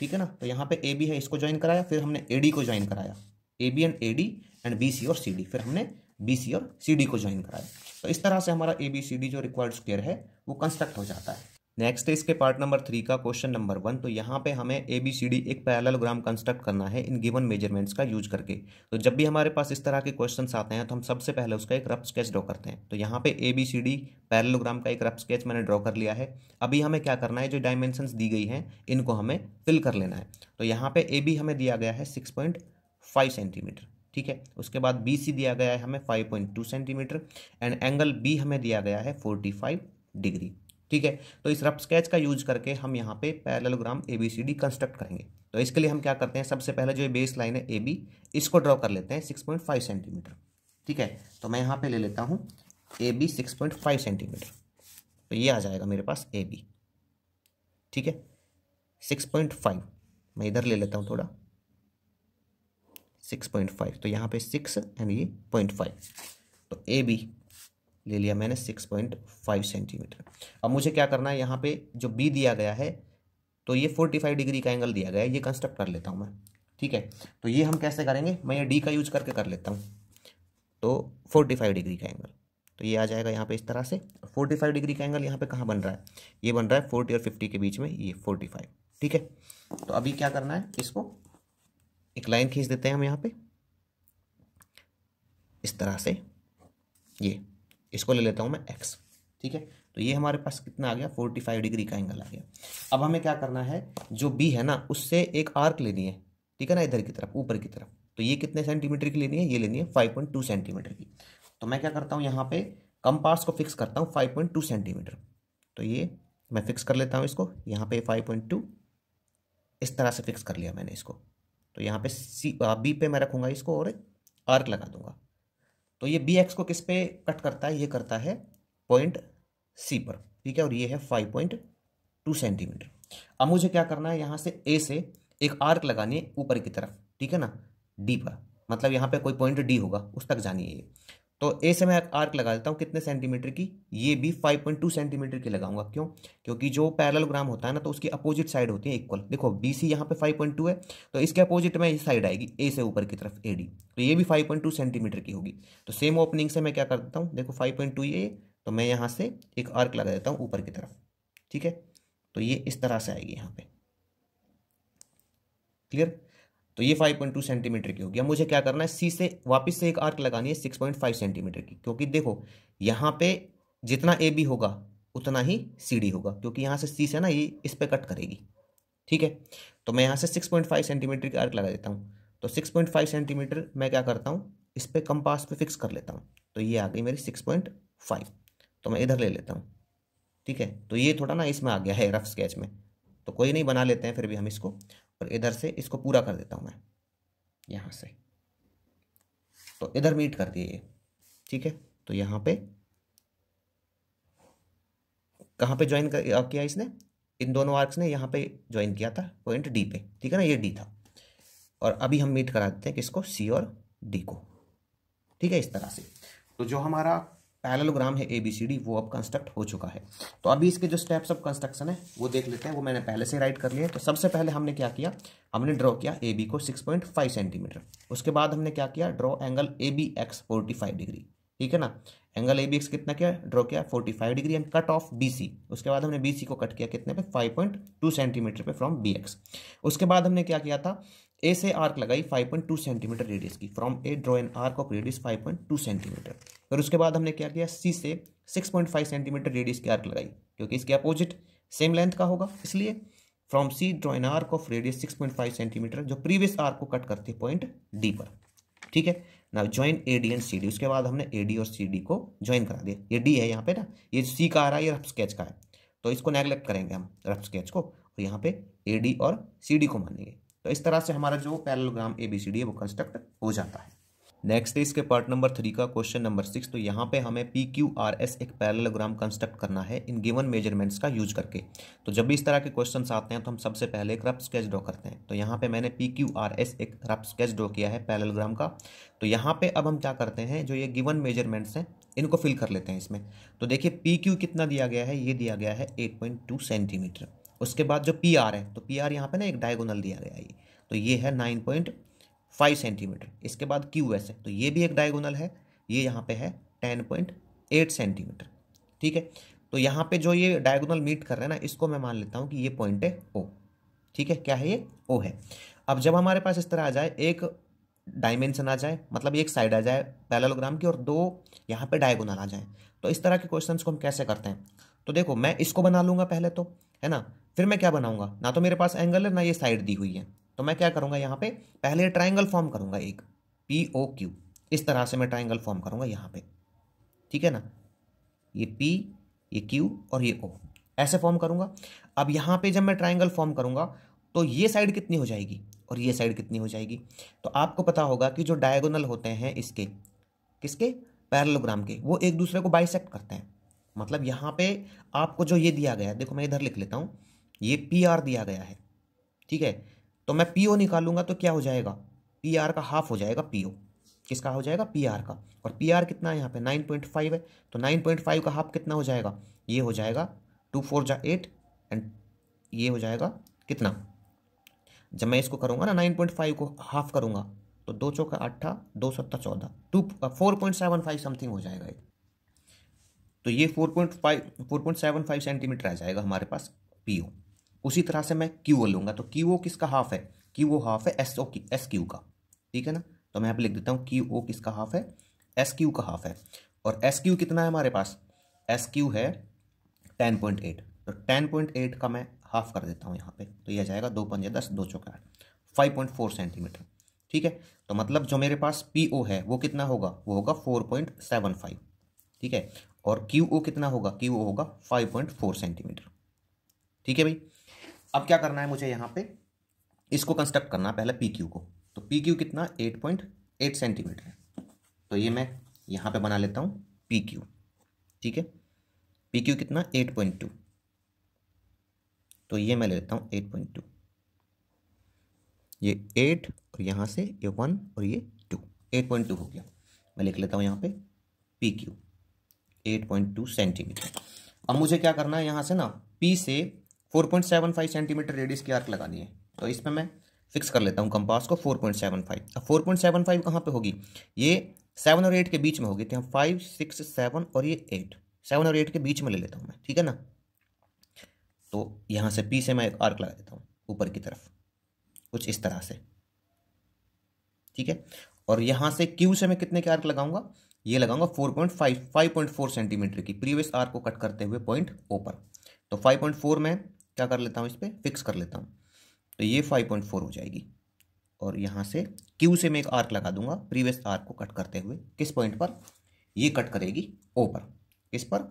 ठीक है ना तो यहाँ पे ए बी है इसको ज्वाइन कराया फिर हमने ए डी को ज्वाइन कराया A B and A D and B C और सी डी फिर हमने बी सी और सी डी को ज्वाइन कराए तो इस तरह से हमारा ए बी सी डी जो रिक्वायर्ड स्क्वेयर है वो कंस्ट्रक्ट हो जाता है नेक्स्ट है इसके पार्ट नंबर थ्री का क्वेश्चन नंबर वन तो यहाँ पे हमें ए बी सी डी एक पैरेललोग्राम कंस्ट्रक्ट करना है इन गिवन मेजरमेंट्स का यूज करके तो जब भी हमारे पास इस तरह के क्वेश्चन आते हैं तो हम सबसे पहले उसका एक रफ स्केच ड्रॉ करते हैं तो यहाँ पे A B C D parallelogram का एक रफ स्केच मैंने ड्रॉ कर लिया है अभी हमें क्या करना है जो डायमेंशन दी गई हैं इनको हमें फिल कर लेना है तो यहाँ पे ए बी हमें दिया गया है सिक्स पॉइंट फाइव सेंटीमीटर ठीक है उसके बाद बी सी दिया गया है हमें five point two centimetre and angle B हमें दिया गया है फोर्टी फाइव डिग्री ठीक है तो इस रफ स्केच का यूज करके हम यहाँ पे parallelogram A B C D construct करेंगे तो इसके लिए हम क्या करते हैं सबसे पहले जो ये बेस लाइन है ए बी इसको ड्रॉ कर लेते हैं सिक्स पॉइंट फाइव सेंटीमीटर ठीक है तो मैं यहाँ पे ले लेता हूँ A B six point five centimetre तो ये आ जाएगा मेरे पास ए बी ठीक है सिक्स पॉइंट फाइव मैं इधर ले लेता हूँ थोड़ा सिक्स पॉइंट फाइव तो यहाँ पे सिक्स एंड ये पॉइंट फाइव तो ए बी ले लिया मैंने सिक्स पॉइंट फाइव सेंटीमीटर अब मुझे क्या करना है यहाँ पे जो बी दिया गया है तो ये फोर्टी फाइव डिग्री का एंगल दिया गया है ये कंस्ट्रक्ट कर लेता हूँ मैं ठीक है तो ये हम कैसे करेंगे मैं ये डी का यूज करके कर लेता हूँ तो फोर्टी फाइव डिग्री का एंगल तो ये आ जाएगा यहाँ पे इस तरह से फोर्टी फाइव डिग्री का एंगल यहाँ पे कहाँ बन रहा है ये बन रहा है फोर्टी और फिफ्टी के बीच में ये फोर्टी फाइव ठीक है तो अभी क्या करना है इसको एक लाइन खींच देते हैं हम यहाँ पे इस तरह से ये इसको ले लेता हूँ मैं एक्स ठीक है तो ये हमारे पास कितना आ गया फोर्टी फाइव डिग्री का एंगल आ गया अब हमें क्या करना है जो बी है ना उससे एक आर्क लेनी है ठीक है ना इधर की तरफ ऊपर की तरफ तो ये कितने सेंटीमीटर की लेनी है ये लेनी है फाइव पॉइंट टू सेंटीमीटर की तो मैं क्या करता हूँ यहाँ पे कम पार्ट्स को फिक्स करता हूँ फाइव पॉइंट टू सेंटीमीटर तो ये मैं फिक्स कर लेता हूँ इसको यहाँ पे फाइव पॉइंट टू इस तरह से फिक्स कर लिया मैंने इसको तो यहाँ पे सी बी पे मैं रखूँगा इसको और आर्क लगा दूंगा तो ये बी एक्स को किस पे कट करता है ये करता है पॉइंट सी पर ठीक है और ये है फाइव पॉइंट टू सेंटीमीटर अब मुझे क्या करना है यहाँ से ए से एक आर्क लगानी है ऊपर की तरफ ठीक है ना डी पर मतलब यहाँ पे कोई पॉइंट डी होगा उस तक जानी है तो ए से मैं आर्क लगा देता हूँ कितने सेंटीमीटर की ये भी 5.2 सेंटीमीटर की लगाऊंगा क्यों क्योंकि जो पैरलोग्राम होता है ना तो उसकी अपोजिट साइड होती है इक्वल देखो बी सी यहाँ पे 5.2 है तो इसके अपोजिट में साइड आएगी ए से ऊपर की तरफ ए डी तो ये भी 5.2 सेंटीमीटर की होगी तो सेम ओपनिंग से मैं क्या कर देता हूँ देखो फाइव ये तो मैं यहाँ से एक आर्क लगा देता हूँ ऊपर की तरफ ठीक है तो ये इस तरह से आएगी यहाँ पर क्लियर तो ये 5.2 सेंटीमीटर की होगी अब मुझे क्या करना है सी से वापस से एक आर्क लगानी है 6.5 सेंटीमीटर की क्योंकि देखो यहाँ पे जितना ए बी होगा उतना ही सी डी होगा क्योंकि यहाँ से सी से ना ये इस पर कट करेगी ठीक है तो मैं यहाँ से 6.5 सेंटीमीटर की आर्क लगा देता हूँ तो 6.5 सेंटीमीटर मैं क्या करता हूँ इस पर कंपास पे फिक्स कर लेता हूँ तो ये आ गई मेरी सिक्स तो मैं इधर ले लेता हूँ ठीक है तो ये थोड़ा ना इसमें आ गया है रफ स्केच में तो कोई नहीं बना लेते हैं फिर भी हम इसको और इधर से इसको पूरा कर देता हूँ मैं यहाँ से तो इधर मीट कर दिए ये ठीक है तो यहाँ पे कहाँ पे ज्वाइन किया इसने इन दोनों आर्क्स ने यहाँ पे ज्वाइन किया था पॉइंट डी पे ठीक है ना ये डी था और अभी हम मीट करा देते हैं किसको सी और डी को ठीक है इस तरह से तो जो हमारा पैरलोग्राम है ए बी सी डी वो अब कंस्ट्रक्ट हो चुका है तो अभी इसके जो स्टेप्स ऑफ कंस्ट्रक्शन है वो देख लेते हैं वो मैंने पहले से राइट कर लिया तो सबसे पहले हमने क्या किया हमने ड्रॉ किया ए बी को सिक्स पॉइंट फाइव सेंटीमीटर उसके बाद हमने क्या किया draw angle A B X forty five degree ठीक है ना एंगल ए बी एक्स कितना किया ड्रॉ किया forty five degree and cut off B C उसके बाद हमने बी सी को कट किया कितने पे फाइव पॉइंट टू सेंटीमीटर पे फ्रॉम बी एक्स उसके बाद हमने क्या किया था ए से आर्क लगाई 5.2 सेंटीमीटर रेडियस की from A draw an arc of radius 5.2 centimetre फिर उसके बाद हमने क्या किया सी से 6.5 सेंटीमीटर रेडियस की आर्क लगाई क्योंकि इसके अपोजिट सेम लेंथ का होगा इसलिए from C draw an arc of radius 6.5 centimetre जो प्रीवियस आर्क को कट करते पॉइंट डी पर ठीक है ना join A D and C D उसके बाद हमने ए डी और सी डी को ज्वाइन करा दिया ये डी है यहाँ पे ना ये सी का आ रहा है ये रफ स्केच का है तो इसको नेगलेक्ट करेंगे हम रफ स्केच को और यहाँ पे ए डी और सी डी को मानेंगे तो इस तरह से हमारा जो parallelogram A B C D है वो कंस्ट्रक्ट हो जाता है नेक्स्ट है इसके पार्ट नंबर थ्री का क्वेश्चन नंबर सिक्स तो यहाँ पे हमें पी क्यू आर एस एक पैरलोग्राम कंस्ट्रक्ट करना है इन गिवन मेजरमेंट्स का यूज करके तो जब भी इस तरह के क्वेश्चन आते हैं तो हम सबसे पहले एक रफ स्केच ड्रॉ करते हैं तो यहाँ पे मैंने पी क्यू आर एस एक रफ स्केच ड्रॉ किया है पैरलोग्राम का तो यहाँ पे अब हम क्या करते हैं जो ये गिवन मेजरमेंट्स हैं इनको फिल कर लेते हैं इसमें तो देखिए पी क्यू कितना दिया गया है ये दिया गया है एट पॉइंट टू सेंटीमीटर उसके बाद जो पी आर है तो पी आर यहाँ पर ना एक डायगोनल दिया गया है तो ये है नाइन पॉइंट फाइव सेंटीमीटर इसके बाद क्यू एस है तो ये भी एक डायगोनल है ये यहाँ पे है टेन पॉइंट एट सेंटीमीटर ठीक है तो यहाँ पे जो ये डायगोनल मीट कर रहे हैं ना इसको मैं मान लेता हूँ कि ये पॉइंट है ओ ठीक है क्या है ये ओ है अब जब हमारे पास इस तरह आ जाए एक डायमेंशन आ जाए मतलब एक साइड आ जाए पैलोग्राम की और दो यहाँ पर डायगोनल आ जाए तो इस तरह के क्वेश्चन को हम कैसे करते हैं तो देखो मैं इसको बना लूँगा पहले तो है ना फिर मैं क्या बनाऊंगा ना तो मेरे पास एंगल है ना ये साइड दी हुई है तो मैं क्या करूंगा यहाँ पे पहले ट्राइंगल फॉर्म करूंगा एक पी ओ क्यू इस तरह से मैं ट्राइंगल फॉर्म करूंगा यहाँ पे ठीक है ना ये पी ये क्यू और ये ओ ऐसे फॉर्म करूंगा अब यहाँ पे जब मैं ट्राइंगल फॉर्म करूंगा तो ये साइड कितनी हो जाएगी और ये साइड कितनी हो जाएगी तो आपको पता होगा कि जो डायगोनल होते हैं इसके किसके पैरलोग्राम के वो एक दूसरे को बाइसेक्ट करते हैं मतलब यहाँ पे आपको जो ये दिया गया है देखो मैं इधर लिख लेता हूँ ये पी आर दिया गया है ठीक है तो मैं पी ओ निकालूंगा तो क्या हो जाएगा पी आर का हाफ हो जाएगा पी ओ किसका हो जाएगा पी आर का और पी आर कितना है यहाँ पे नाइन पॉइंट फाइव है तो नाइन पॉइंट फाइव का हाफ कितना हो जाएगा ये हो जाएगा टू फोर जा एट एंड ये हो जाएगा कितना जब मैं इसको करूँगा ना नाइन पॉइंट फाइव को हाफ करूँगा तो दो चौका अट्ठा दो सत्ता चौदह two four point seven five something हो जाएगा ये तो ये four point five four point seven five centimetre आ जाएगा हमारे पास पी ओ उसी तरह से मैं क्यू ओ लूँगा तो क्यू ओ किसका हाफ है क्यू ओ हाफ है एस ओ की एस क्यू का ठीक है ना तो मैं यहाँ लिख देता हूँ क्यू ओ किसका हाफ है एस क्यू का हाफ है और एस क्यू कितना है हमारे पास एस क्यू है टेन पॉइंट एट तो टेन पॉइंट एट का मैं हाफ कर देता हूँ यहाँ पे तो यह जाएगा दो पंजे दस दो चौके आठ फाइव पॉइंट फोर सेंटीमीटर ठीक है तो मतलब जो मेरे पास पी ओ है वो कितना होगा वो होगा फोर पॉइंट सेवन फाइव ठीक है और क्यू ओ कितना होगा क्यू ओ होगा फाइव पॉइंट फोर सेंटीमीटर ठीक है भाई अब क्या करना है मुझे यहाँ पे इसको कंस्ट्रक्ट करना है पहले पी क्यू को तो पी क्यू कितना एट पॉइंट एट सेंटीमीटर है तो ये मैं यहाँ पे बना लेता हूँ पी क्यू ठीक है पी क्यू कितना एट पॉइंट टू तो ये मैं ले लेता हूँ एट पॉइंट टू ये एट और यहाँ से ये वन और ये टू एट पॉइंट टू हो गया मैं लिख लेता हूँ यहाँ पे P Q eight point two centimetre अब मुझे क्या करना है यहाँ से ना पी से 4.75 point seven five centimetre radius की आर्क लगानी है तो इसमें मैं फिक्स कर लेता हूँ कंपास को फोर पॉइंट सेवन फाइव अब फोर पॉइंट सेवन फाइव कहाँ पर होगी ये सेवन और एट के बीच में होगी तो हम फाइव सिक्स सेवन और ये एट सेवन और एट के बीच में ले लेता हूँ मैं ठीक है ना तो यहाँ से पी से मैं एक आर्क लगा देता हूँ ऊपर की तरफ कुछ इस तरह से ठीक है और यहाँ से क्यू से मैं कितने के आर्क लगाऊंगा ये लगाऊंगा four point five five point four centimetre की प्रीवियस आर्क को कट करते हुए पॉइंट ओ पर तो फाइव पॉइंट फोर में क्या कर लेता हूँ इस पर फिक्स कर लेता हूँ तो ये फाइव पॉइंट फोर हो जाएगी और यहाँ से क्यू से मैं एक आर्क लगा दूंगा प्रीवियस आर्क को कट करते हुए किस पॉइंट पर ये कट करेगी ओ पर किस पर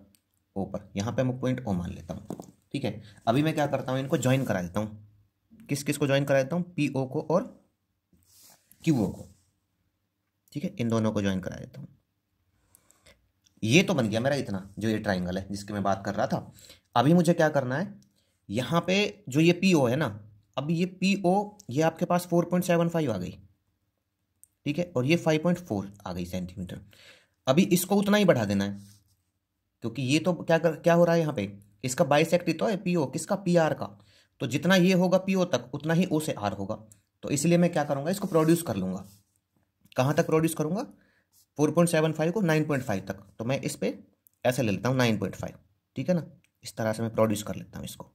ओ पर यहाँ पे मैं पॉइंट ओ मान लेता हूँ ठीक है अभी मैं क्या करता हूँ इनको ज्वाइन करा देता हूँ किस किस को ज्वाइन करा देता हूँ पी ओ को और क्यू ओ को ठीक है इन दोनों को ज्वाइन करा देता हूँ ये तो बन गया मेरा इतना जो ये ट्राइंगल है जिसकी मैं बात कर रहा था अभी मुझे क्या करना है यहाँ पे जो ये पी ओ है ना अब ये पी ओ ये आपके पास फोर पॉइंट सेवन फाइव आ गई ठीक है और ये फाइव पॉइंट फोर आ गई सेंटीमीटर अभी इसको उतना ही बढ़ा देना है क्योंकि ये तो क्या कर क्या हो रहा है यहाँ पे इसका बाइसेक्ट तो है पी ओ किसका पी आर का तो जितना ये होगा पी ओ तक उतना ही ओ से आर होगा तो इसलिए मैं क्या करूँगा इसको प्रोड्यूस कर लूँगा कहाँ तक प्रोड्यूस करूँगा फोर पॉइंट सेवन फाइव को नाइन पॉइंट फाइव तक तो मैं इस पर ऐसे ले लेता हूँ नाइन पॉइंट फाइव ठीक है ना इस तरह से मैं प्रोड्यूस कर लेता हूँ इसको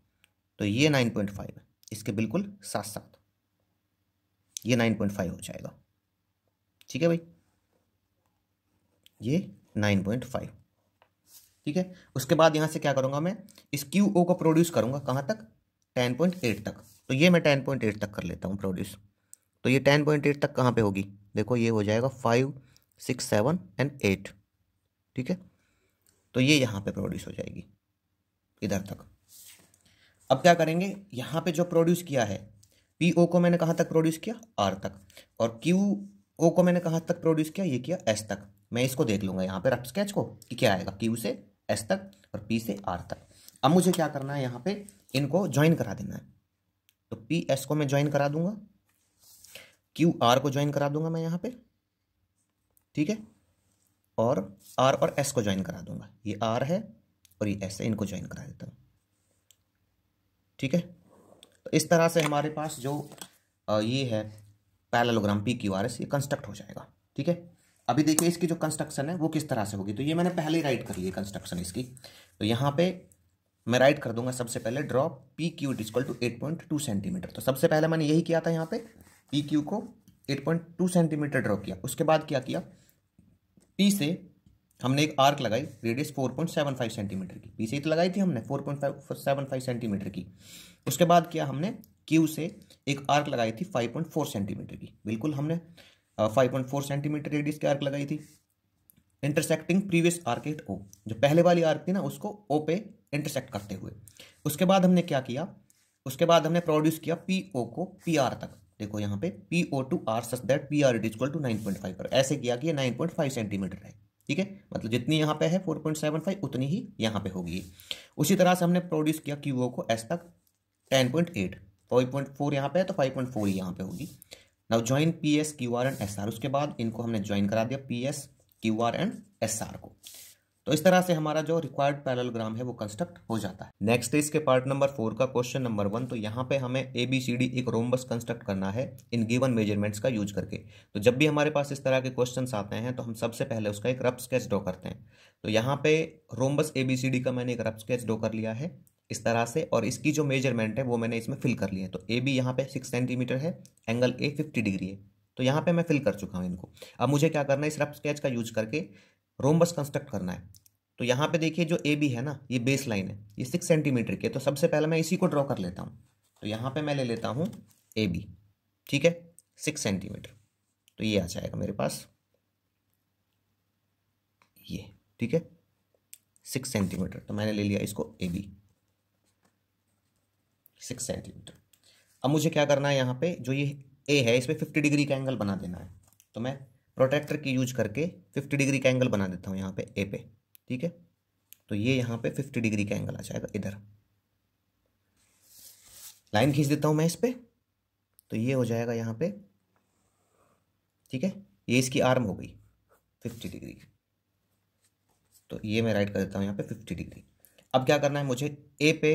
तो ये नाइन पॉइंट फाइव है इसके बिल्कुल साथ साथ ये नाइन पॉइंट फाइव हो जाएगा ठीक है भाई ये नाइन पॉइंट फाइव ठीक है उसके बाद यहाँ से क्या करूँगा मैं इस क्यू ओ को प्रोड्यूस करूँगा कहाँ तक टेन पॉइंट एट तक तो ये मैं टेन पॉइंट एट तक कर लेता हूँ प्रोड्यूस तो ये टेन पॉइंट एट तक कहाँ पे होगी देखो ये हो जाएगा five six seven and eight ठीक है तो ये यहाँ पे प्रोड्यूस हो जाएगी इधर तक अब क्या करेंगे यहाँ पे जो प्रोड्यूस किया है पी ओ को मैंने कहाँ तक प्रोड्यूस किया आर तक और क्यू ओ को मैंने कहाँ तक प्रोड्यूस किया ये किया एस तक मैं इसको देख लूँगा यहाँ पर रफ स्केच को कि क्या आएगा क्यू से एस तक और पी से आर तक अब मुझे क्या करना है यहाँ पे इनको ज्वाइन करा देना है तो पी एस को मैं ज्वाइन करा दूंगा क्यू आर को ज्वाइन करा दूंगा मैं यहाँ पे ठीक है और आर और एस को ज्वाइन करा दूंगा ये आर है और ये एस है इनको ज्वाइन करा देता हूँ ठीक है इस तरह से हमारे पास जो ये है parallelogram P Q R S ये कंस्ट्रक्ट हो जाएगा ठीक है अभी देखिए इसकी जो कंस्ट्रक्शन है वो किस तरह से होगी तो ये मैंने पहले ही राइट कर है कंस्ट्रक्शन इसकी तो यहाँ पे मैं राइट कर दूंगा सबसे पहले draw P Q is equal to eight point two centimetre तो सबसे पहले मैंने यही किया था यहाँ पे पी क्यू को eight point two centimetre draw किया उसके बाद क्या किया पी से हमने एक आर्क लगाई रेडियस 4.75 सेंटीमीटर की पीछे तो लगाई थी हमने 4.75 सेंटीमीटर की उसके बाद क्या हमने क्यू से एक आर्क लगाई थी 5.4 सेंटीमीटर की बिल्कुल हमने 5.4 सेंटीमीटर रेडियस की आर्क लगाई थी intersecting previous arc at O जो पहले वाली आर्क थी ना उसको ओ पे इंटरसेक्ट करते हुए उसके बाद हमने क्या किया उसके बाद हमने प्रोड्यूस किया पी ओ को पी आर तक देखो यहाँ पे P O to R such that P R it is equal to nine point five पर ऐसे किया कि नाइन पॉइंट फाइव सेंटीमीटर है ठीक है मतलब जितनी यहाँ पे है फोर पॉइंट सेवन फाइव उतनी ही यहाँ पे होगी उसी तरह से हमने प्रोड्यूस किया क्यू ओ को एस तक ten point eight five point four यहाँ पे है तो फाइव पॉइंट फोर ही यहाँ पे होगी now join P S Q R and S R उसके बाद इनको हमने ज्वाइन करा दिया P S Q R and S R को तो इस तरह से हमारा जो रिक्वायर्ड पैरलग्राम है वो कंस्ट्रक्ट हो जाता है नेक्स्ट इसके पार्ट नंबर फोर का क्वेश्चन नंबर वन तो यहाँ पे हमें ए बी सी डी एक रोमबस कंस्ट्रक्ट करना है इन गिवन मेजरमेंट्स का यूज करके तो जब भी हमारे पास इस तरह के क्वेश्चन आते हैं तो हम सबसे पहले उसका एक रफ स्केच ड्रॉ करते हैं तो यहाँ पे rhombus A B C D का मैंने एक रफ स्केच ड्रॉ कर लिया है इस तरह से और इसकी जो मेजरमेंट है वो मैंने इसमें फिल कर लिया है तो ए बी यहाँ पे सिक्स सेंटीमीटर है एंगल ए फिफ्टी डिग्री है तो यहाँ पे मैं फिल कर चुका हूँ इनको अब मुझे क्या करना है इस रफ स्केच का यूज करके रोमबस कंस्ट्रक्ट करना है तो यहाँ पे देखिए जो ए बी है ना ये बेस लाइन है ये सिक्स सेंटीमीटर की है तो सबसे पहले मैं इसी को ड्रॉ कर लेता हूँ तो यहाँ पे मैं ले लेता हूँ ए बी ठीक है सिक्स सेंटीमीटर तो ये आ जाएगा मेरे पास ये ठीक है सिक्स सेंटीमीटर तो मैंने ले लिया इसको ए बी सिक्स सेंटीमीटर अब मुझे क्या करना है यहाँ पे जो ये ए है इस पर फिफ्टी डिग्री का एंगल बना देना है तो मैं प्रोटेक्टर की यूज करके फिफ्टी डिग्री का एंगल बना देता हूँ यहाँ पे ए पे ठीक है तो ये यहाँ पे फिफ्टी डिग्री का एंगल आ जाएगा इधर लाइन खींच देता हूँ मैं इस पर तो ये हो जाएगा यहाँ पे ठीक है ये इसकी आर्म हो गई फिफ्टी डिग्री तो ये मैं राइट कर देता हूँ यहाँ पे फिफ्टी डिग्री अब क्या करना है मुझे ए पे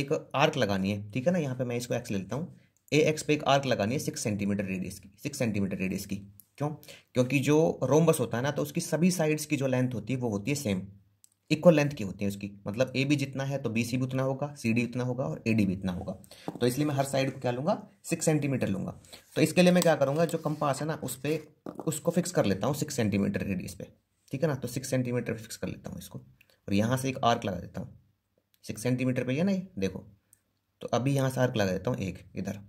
एक आर्क लगानी है ठीक है ना यहाँ पे मैं इसको एक्स लेता हूँ ए एक्स पे एक आर्क लगानी है सिक्स सेंटीमीटर रेडियस की सिक्स सेंटीमीटर रेडियस की क्यों क्योंकि जो रोमबस होता है ना तो उसकी सभी साइड्स की जो लेंथ होती है वो होती है सेम इक्वल लेंथ की होती है उसकी मतलब ए भी जितना है तो बी सी भी उतना होगा सी डी उतना होगा और ए डी भी इतना होगा तो इसलिए मैं हर साइड को क्या लूँगा सिक्स सेंटीमीटर लूँगा तो इसके लिए मैं क्या करूँगा जो कंपास है ना उस पर उसको फिक्स कर लेता हूँ सिक्स सेंटीमीटर रेडियस पे ठीक है ना तो सिक्स सेंटीमीटर फिक्स कर लेता हूँ इसको और यहाँ से एक आर्क लगा देता हूँ सिक्स सेंटीमीटर पर यह ना देखो तो अभी यहाँ से आर्क लगा देता हूँ एक इधर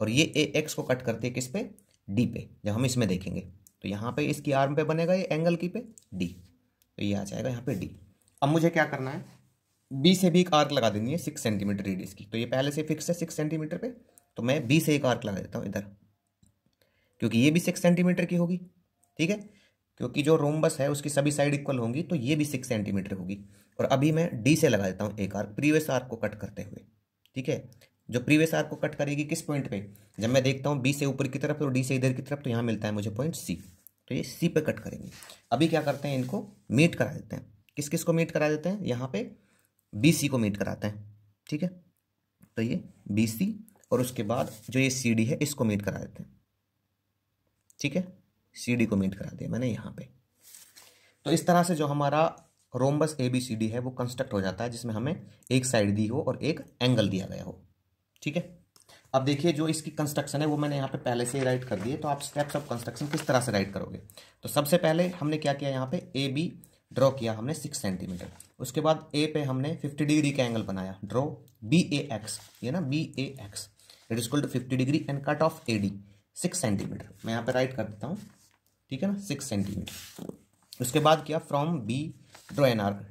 और ये ए एक्स को कट करते किस पे डी पे जब हम इसमें देखेंगे तो यहाँ पे इसकी आर्म पे बनेगा ये एंगल की पे डी तो ये आ जाएगा यहाँ पे डी अब मुझे क्या करना है बी से भी एक आर्क लगा देनी है सिक्स सेंटीमीटर रेडियस की तो ये पहले से फिक्स है सिक्स सेंटीमीटर पे तो मैं बी से एक आर्क लगा देता हूँ इधर क्योंकि ये भी सिक्स सेंटीमीटर की होगी ठीक है क्योंकि जो रोमबस है उसकी सभी साइड इक्वल होंगी तो ये भी सिक्स सेंटीमीटर होगी और अभी मैं डी से लगा देता हूँ एक आर्क प्रीवियस आर्क को कट करते हुए ठीक है जो प्रीवियस आर को कट करेगी किस पॉइंट पे जब मैं देखता हूँ बी से ऊपर की तरफ और डी से इधर की तरफ तो यहाँ मिलता है मुझे पॉइंट सी तो ये सी पे कट करेंगे अभी क्या करते हैं इनको मीट करा देते हैं किस किस को मीट करा देते हैं यहाँ पे बी सी को मीट कराते हैं ठीक है तो ये बी सी और उसके बाद जो ये सी डी है इसको मीट करा देते हैं ठीक है सी डी को मीट करा दिया मैंने यहाँ पे तो इस तरह से जो हमारा rhombus A B C D है वो कंस्ट्रक्ट हो जाता है जिसमें हमें एक साइड दी हो और एक एंगल दिया गया हो ठीक है अब देखिए जो इसकी कंस्ट्रक्शन है वो मैंने यहाँ पे पहले से राइट कर दिए तो आप स्टेप्स ऑफ कंस्ट्रक्शन किस तरह से राइट करोगे तो सबसे पहले हमने क्या किया यहाँ पे ए बी ड्रॉ किया हमने सिक्स सेंटीमीटर उसके बाद ए पे हमने फिफ्टी डिग्री का एंगल बनाया ड्रॉ बी ए एक्स ये ना B A X it is to fifty degree and cut off A D six centimetre मैं यहाँ पे राइट कर देता हूँ ठीक है ना सिक्स सेंटीमीटर उसके बाद किया from B draw an arc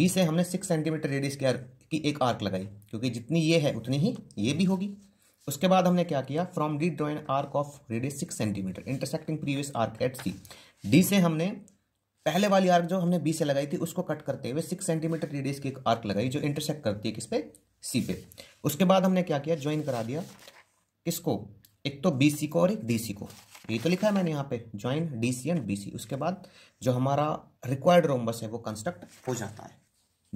B से हमने सिक्स सेंटीमीटर रेडियस किया की एक आर्क लगाई क्योंकि जितनी ये है उतनी ही ये भी होगी उसके बाद हमने क्या किया from D draw an arc of radius six centimetre intersecting previous arc at C D से हमने पहले वाली आर्क जो हमने बी से लगाई थी उसको कट करते हुए सिक्स सेंटीमीटर रेडियस की एक आर्क लगाई जो इंटरसेक्ट करती है किस पे सी पे उसके बाद हमने क्या किया ज्वाइन करा दिया किसको एक तो बी सी को और एक डी सी को ये तो लिखा है मैंने यहाँ पे join D C and B C उसके बाद जो हमारा रिक्वायर्ड रोमबस है वो कंस्ट्रक्ट हो जाता है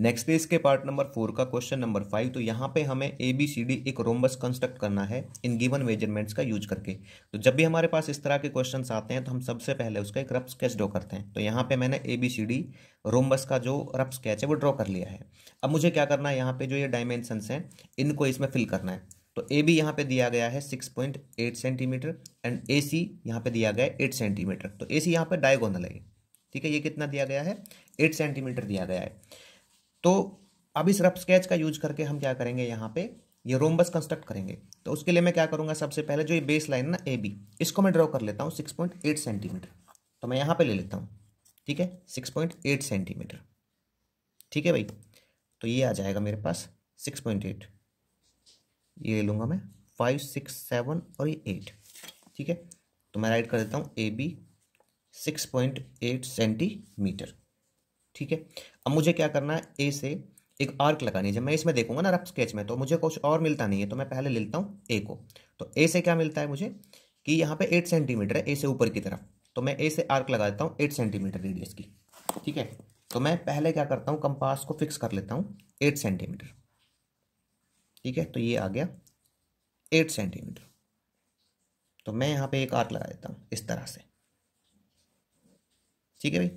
नेक्स्ट पेज के पार्ट नंबर फोर का क्वेश्चन नंबर फाइव तो यहाँ पे हमें ए बी सी डी एक रोमबस कंस्ट्रक्ट करना है इन गिवन मेजरमेंट्स का यूज करके तो जब भी हमारे पास इस तरह के क्वेश्चन आते हैं तो हम सबसे पहले उसका एक रफ स्केच ड्रॉ करते हैं तो यहाँ पे मैंने A B C D rhombus का जो रफ स्केच है वो ड्रॉ कर लिया है अब मुझे क्या करना है यहाँ पे जो ये डायमेंशनस हैं इनको इसमें फिल करना है तो ए बी यहाँ पे दिया गया है six point eight centimetre and A C यहाँ पे दिया गया है एट सेंटीमीटर तो ए सी यहाँ पे डायगोनल है ठीक है ये कितना दिया गया है एट सेंटीमीटर दिया गया है तो अब इस रफ स्केच का यूज करके हम क्या करेंगे यहाँ पे ये रोमबस कंस्ट्रक्ट करेंगे तो उसके लिए मैं क्या करूँगा सबसे पहले जो ये बेस लाइन ना ए बी इसको मैं ड्रॉ कर लेता हूँ सिक्स पॉइंट एट सेंटीमीटर तो मैं यहाँ पे ले लेता हूँ ठीक है सिक्स पॉइंट एट सेंटीमीटर ठीक है भाई तो ये आ जाएगा मेरे पास सिक्स पॉइंट एट ये ले लूँगा मैं फाइव सिक्स सेवन और ये एट ठीक है तो मैं राइट कर देता हूँ A B six point eight centimetre ठीक है अब मुझे क्या करना है ए से एक आर्क लगानी है जब मैं इसमें देखूंगा ना रफ स्केच में तो मुझे कुछ और मिलता नहीं है तो मैं पहले लेता हूँ ए को तो ए से क्या मिलता है मुझे कि यहाँ पे एट सेंटीमीटर है ए से ऊपर की तरफ तो मैं ए से आर्क लगा देता हूँ एट सेंटीमीटर रेडियस की ठीक है तो मैं पहले क्या करता हूँ कंपास को फिक्स कर लेता हूँ एट सेंटीमीटर ठीक है तो ये आ गया एट सेंटीमीटर तो मैं यहाँ पे एक आर्क लगा देता हूँ इस तरह से ठीक है भाई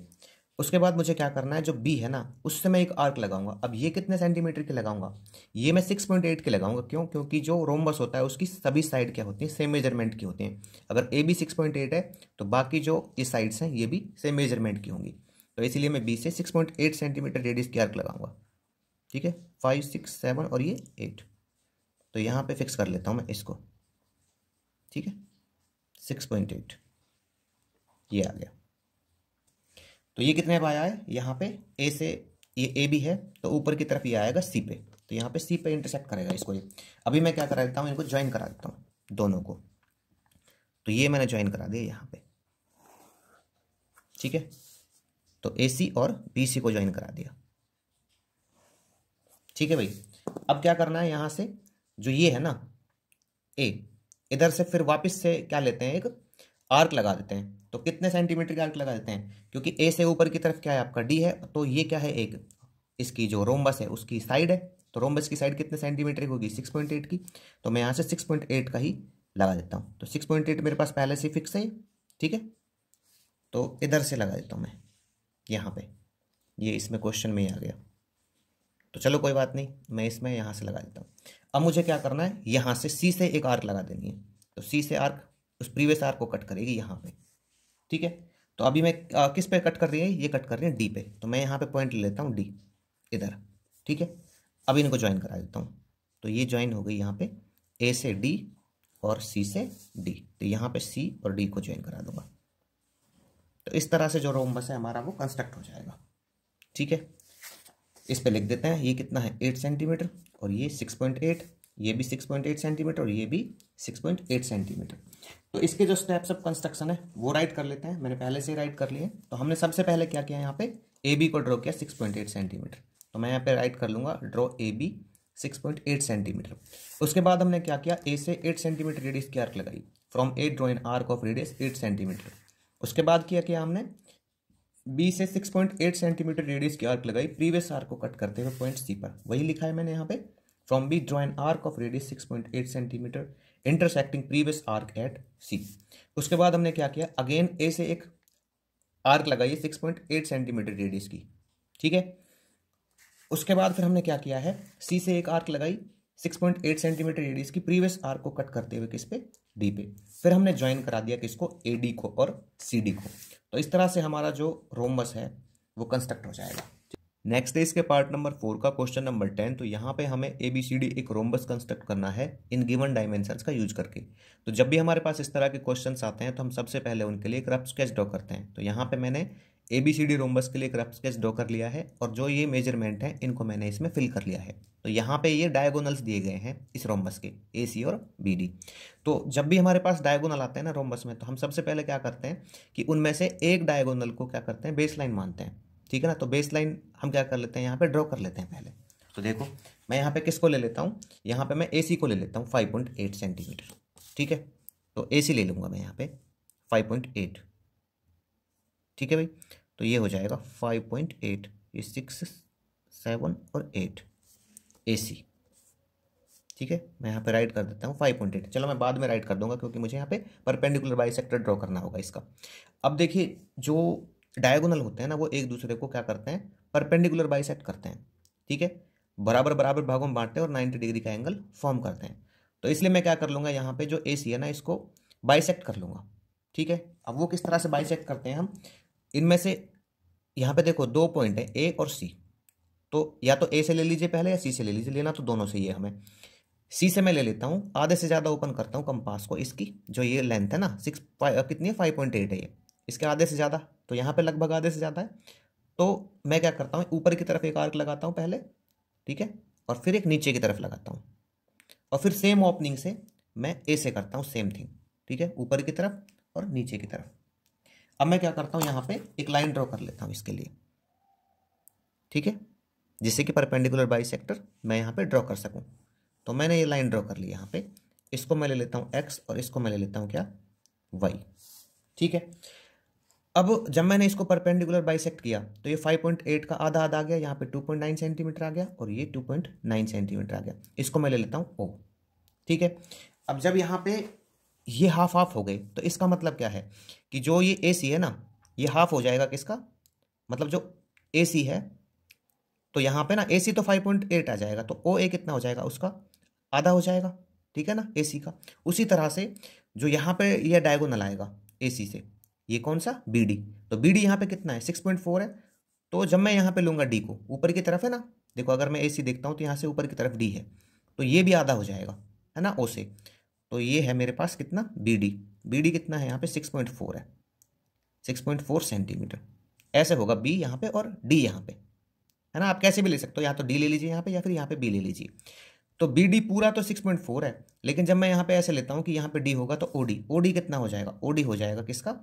उसके बाद मुझे क्या करना है जो बी है ना उससे मैं एक आर्क लगाऊंगा अब ये कितने सेंटीमीटर के लगाऊंगा ये मैं सिक्स पॉइंट एट के लगाऊंगा क्यों क्योंकि जो रोमबस होता है उसकी सभी साइड क्या होती है सेम मेजरमेंट की होती हैं अगर A B six point eight है तो बाकी जो ये साइड्स हैं ये भी सेम मेजरमेंट की होंगी तो इसलिए मैं बी से six point eight centimetre radius की आर्क लगाऊंगा ठीक है फाइव सिक्स सेवन और ये एट तो यहाँ पर फिक्स कर लेता हूँ मैं इसको ठीक है सिक्स पॉइंट एट ये आ गया तो ये कितने पे आया है यहाँ पे ए से ये ए भी है तो ऊपर की तरफ ये आएगा सी पे तो यहाँ पे सी पे इंटरसेक्ट करेगा इसको ये अभी मैं क्या करा देता हूँ इनको ज्वाइन करा देता हूँ दोनों को तो ये मैंने ज्वाइन करा दिया यहाँ पे ठीक है तो ए सी और बी सी को ज्वाइन करा दिया ठीक है भाई अब क्या करना है यहाँ से जो ये है ना ए इधर से फिर वापस से क्या लेते हैं एक आर्क लगा देते हैं तो कितने सेंटीमीटर के आर्क लगा देते हैं क्योंकि ए से ऊपर की तरफ क्या है आपका डी है तो ये क्या है एक इसकी जो रोमबस है उसकी साइड है तो रोमबस की साइड कितने सेंटीमीटर की होगी सिक्स पॉइंट एट की तो मैं यहाँ से सिक्स पॉइंट एट का ही लगा देता हूँ तो सिक्स पॉइंट एट मेरे पास पहले से फिक्स है ठीक है तो इधर से लगा देता हूँ मैं यहाँ पे ये इसमें क्वेश्चन में ही आ गया तो चलो कोई बात नहीं मैं इसमें यहाँ से लगा देता हूँ अब मुझे क्या करना है यहाँ से सी से एक आर्क लगा देनी है तो सी से आर्क उस प्रीवियस आर को कट करेगी यहाँ पे ठीक है तो अभी मैं आ, किस पे कट कर रही है ये कट कर रही है डी पे तो मैं यहाँ पे पॉइंट ले लेता हूँ डी इधर ठीक है अब इनको ज्वाइन करा देता हूँ तो ये ज्वाइन हो गई यहाँ पे ए से डी और सी से डी तो यहाँ पे सी और डी को ज्वाइन करा दूंगा तो इस तरह से जो रोमबस है हमारा वो कंस्ट्रक्ट हो जाएगा ठीक है इस पर लिख देते हैं ये कितना है एट सेंटीमीटर और ये सिक्स पॉइंट एट ये भी सिक्स पॉइंट एट सेंटीमीटर और ये भी सिक्स पॉइंट एट सेंटीमीटर तो इसके जो स्टेप्स ऑफ कंस्ट्रक्शन है वो राइट कर लेते हैं मैंने पहले से ही राइट कर लिए तो हमने सबसे पहले क्या किया यहाँ पे ए बी को ड्रॉ किया सिक्स पॉइंट एट सेंटीमीटर तो मैं यहाँ पे राइट कर लूंगा draw A B six point eight centimetre उसके बाद हमने क्या किया ए से एट सेंटीमीटर रेडियस की आर्क लगाई from A draw an arc of radius eight centimetre उसके बाद क्या किया हमने बी से six point eight centimetre radius की आर्क लगाई प्रीवियस आर्क को कट करते हुए पॉइंट सी पर वही लिखा है मैंने यहाँ पे from B draw an arc of radius six point eight centimetre intersecting previous arc at C उसके बाद हमने क्या किया अगेन ए से एक आर्क लगाई six point eight centimetre radius की ठीक है उसके बाद फिर हमने क्या किया है सी से एक आर्क लगाई six point eight centimetre radius की प्रीवियस आर्क को कट करते हुए किस पे डी पे फिर हमने ज्वाइन करा दिया किसको ए डी को और सी डी को तो इस तरह से हमारा जो रोमबस है वो कंस्ट्रक्ट हो जाएगा नेक्स्ट है इसके पार्ट नंबर फोर का क्वेश्चन नंबर टेन तो यहाँ पे हमें ए बी सी डी एक रोम्बस कंस्ट्रक्ट करना है इन गिवन डायमेंशंस का यूज करके तो जब भी हमारे पास इस तरह के क्वेश्चन आते हैं तो हम सबसे पहले उनके लिए एक रफ स्केच ड्रॉ करते हैं तो यहाँ पे मैंने A B C D rhombus के लिए एक रफ स्केच ड्रॉ कर लिया है और जो ये मेजरमेंट है इनको मैंने इसमें फिल कर लिया है तो यहाँ पे ये डायगोनल्स दिए गए हैं इस रोम्बस के ए सी और बी डी तो जब भी हमारे पास डायगोनल आते हैं ना रोम्बस में तो हम सबसे पहले क्या करते हैं कि उनमें से एक डायगोनल को क्या करते हैं बेसलाइन मानते हैं ठीक है ना तो बेस लाइन हम क्या कर लेते हैं यहाँ पे ड्रॉ कर लेते हैं पहले तो देखो मैं यहाँ पे किसको ले लेता हूँ यहाँ पे मैं ए को ले लेता हूँ फाइव पॉइंट एट सेंटीमीटर ठीक है तो ए ले लूँगा मैं यहाँ पे फाइव पॉइंट एट ठीक है भाई तो ये हो जाएगा फाइव पॉइंट एट ये सिक्स सेवन और एट ए सी ठीक है मैं यहाँ पे राइट कर देता हूँ फाइव पॉइंट एट चलो मैं बाद में राइट कर दूंगा क्योंकि मुझे यहाँ पे परपेंडिकुलर बाई सेक्टर ड्रॉ करना होगा इसका अब देखिए जो डायगोनल होते हैं ना वो एक दूसरे को क्या करते हैं परपेंडिकुलर बाइसेट करते हैं ठीक है बराबर बराबर भागों में बांटते हैं और नाइन्टी डिग्री का एंगल फॉर्म करते हैं तो इसलिए मैं क्या कर लूँगा यहाँ पे जो ए सी है ना इसको बाइसेक्ट कर लूँगा ठीक है अब वो किस तरह से बाइसेक्ट करते हैं हम इनमें से यहाँ पे देखो दो पॉइंट है ए और सी तो या तो ए से ले लीजिए पहले या सी से ले लीजिए लेना तो दोनों से ही है हमें सी से मैं ले लेता हूँ आधे से ज़्यादा ओपन करता हूँ कंपास को इसकी जो ये लेंथ है ना सिक्स कितनी है फाइव पॉइंट एट है ये इसके आधे से ज़्यादा तो यहाँ पे लगभग आधे से ज़्यादा है तो मैं क्या करता हूँ ऊपर की तरफ एक आर्क लगाता हूँ पहले ठीक है और फिर एक नीचे की तरफ लगाता हूँ और फिर सेम ओपनिंग से मैं ऐसे करता हूँ सेम थिंग ठीक है ऊपर की तरफ और नीचे की तरफ अब मैं क्या करता हूँ यहाँ पे एक लाइन ड्रॉ कर लेता हूँ इसके लिए ठीक है जिससे कि परपेंडिकुलर बाई सेक्टर मैं यहाँ पे ड्रॉ कर सकूँ तो मैंने ये लाइन ड्रॉ कर ली यहाँ पे इसको मैं ले लेता हूँ एक्स और इसको मैं ले लेता हूँ क्या वाई ठीक है अब जब मैंने इसको परपेंडिकुलर बाइसेक्ट किया तो ये 5.8 का आधा आधा आ गया यहाँ पे 2.9 सेंटीमीटर आ गया और ये 2.9 सेंटीमीटर आ गया इसको मैं ले लेता हूँ ओ ठीक है अब जब यहाँ पे ये हाफ हाफ हो गए तो इसका मतलब क्या है कि जो ये ए सी है ना ये हाफ हो जाएगा किसका मतलब जो ए सी है तो यहाँ पे ना ए सी तो 5.8 आ जाएगा तो ओ ए कितना हो जाएगा उसका आधा हो जाएगा ठीक है ना ए सी का उसी तरह से जो यहाँ पर यह डायगोनल आएगा ए सी से ये कौन सा बी डी तो बी डी यहाँ पे कितना है सिक्स पॉइंट फोर है तो जब मैं यहाँ पे लूंगा डी को ऊपर की तरफ है ना देखो अगर मैं ए सी देखता हूँ तो यहाँ से ऊपर की तरफ डी है तो ये भी आधा हो जाएगा है ना ओ से तो ये है मेरे पास कितना बी डी बी डी कितना है यहाँ पे सिक्स पॉइंट फोर है सिक्स पॉइंट फोर सेंटीमीटर ऐसे होगा बी यहाँ पे और डी यहाँ पे है ना आप कैसे भी ले सकते हो या तो डी ले लीजिए यहाँ पे या फिर यहाँ पे बी ले लीजिए तो बी डी पूरा तो सिक्स पॉइंट फोर है लेकिन जब मैं यहाँ पे ऐसे लेता हूँ कि यहाँ पे डी होगा तो ओ डी ओ डी कितना हो जाएगा ओ डी हो जाएगा किसका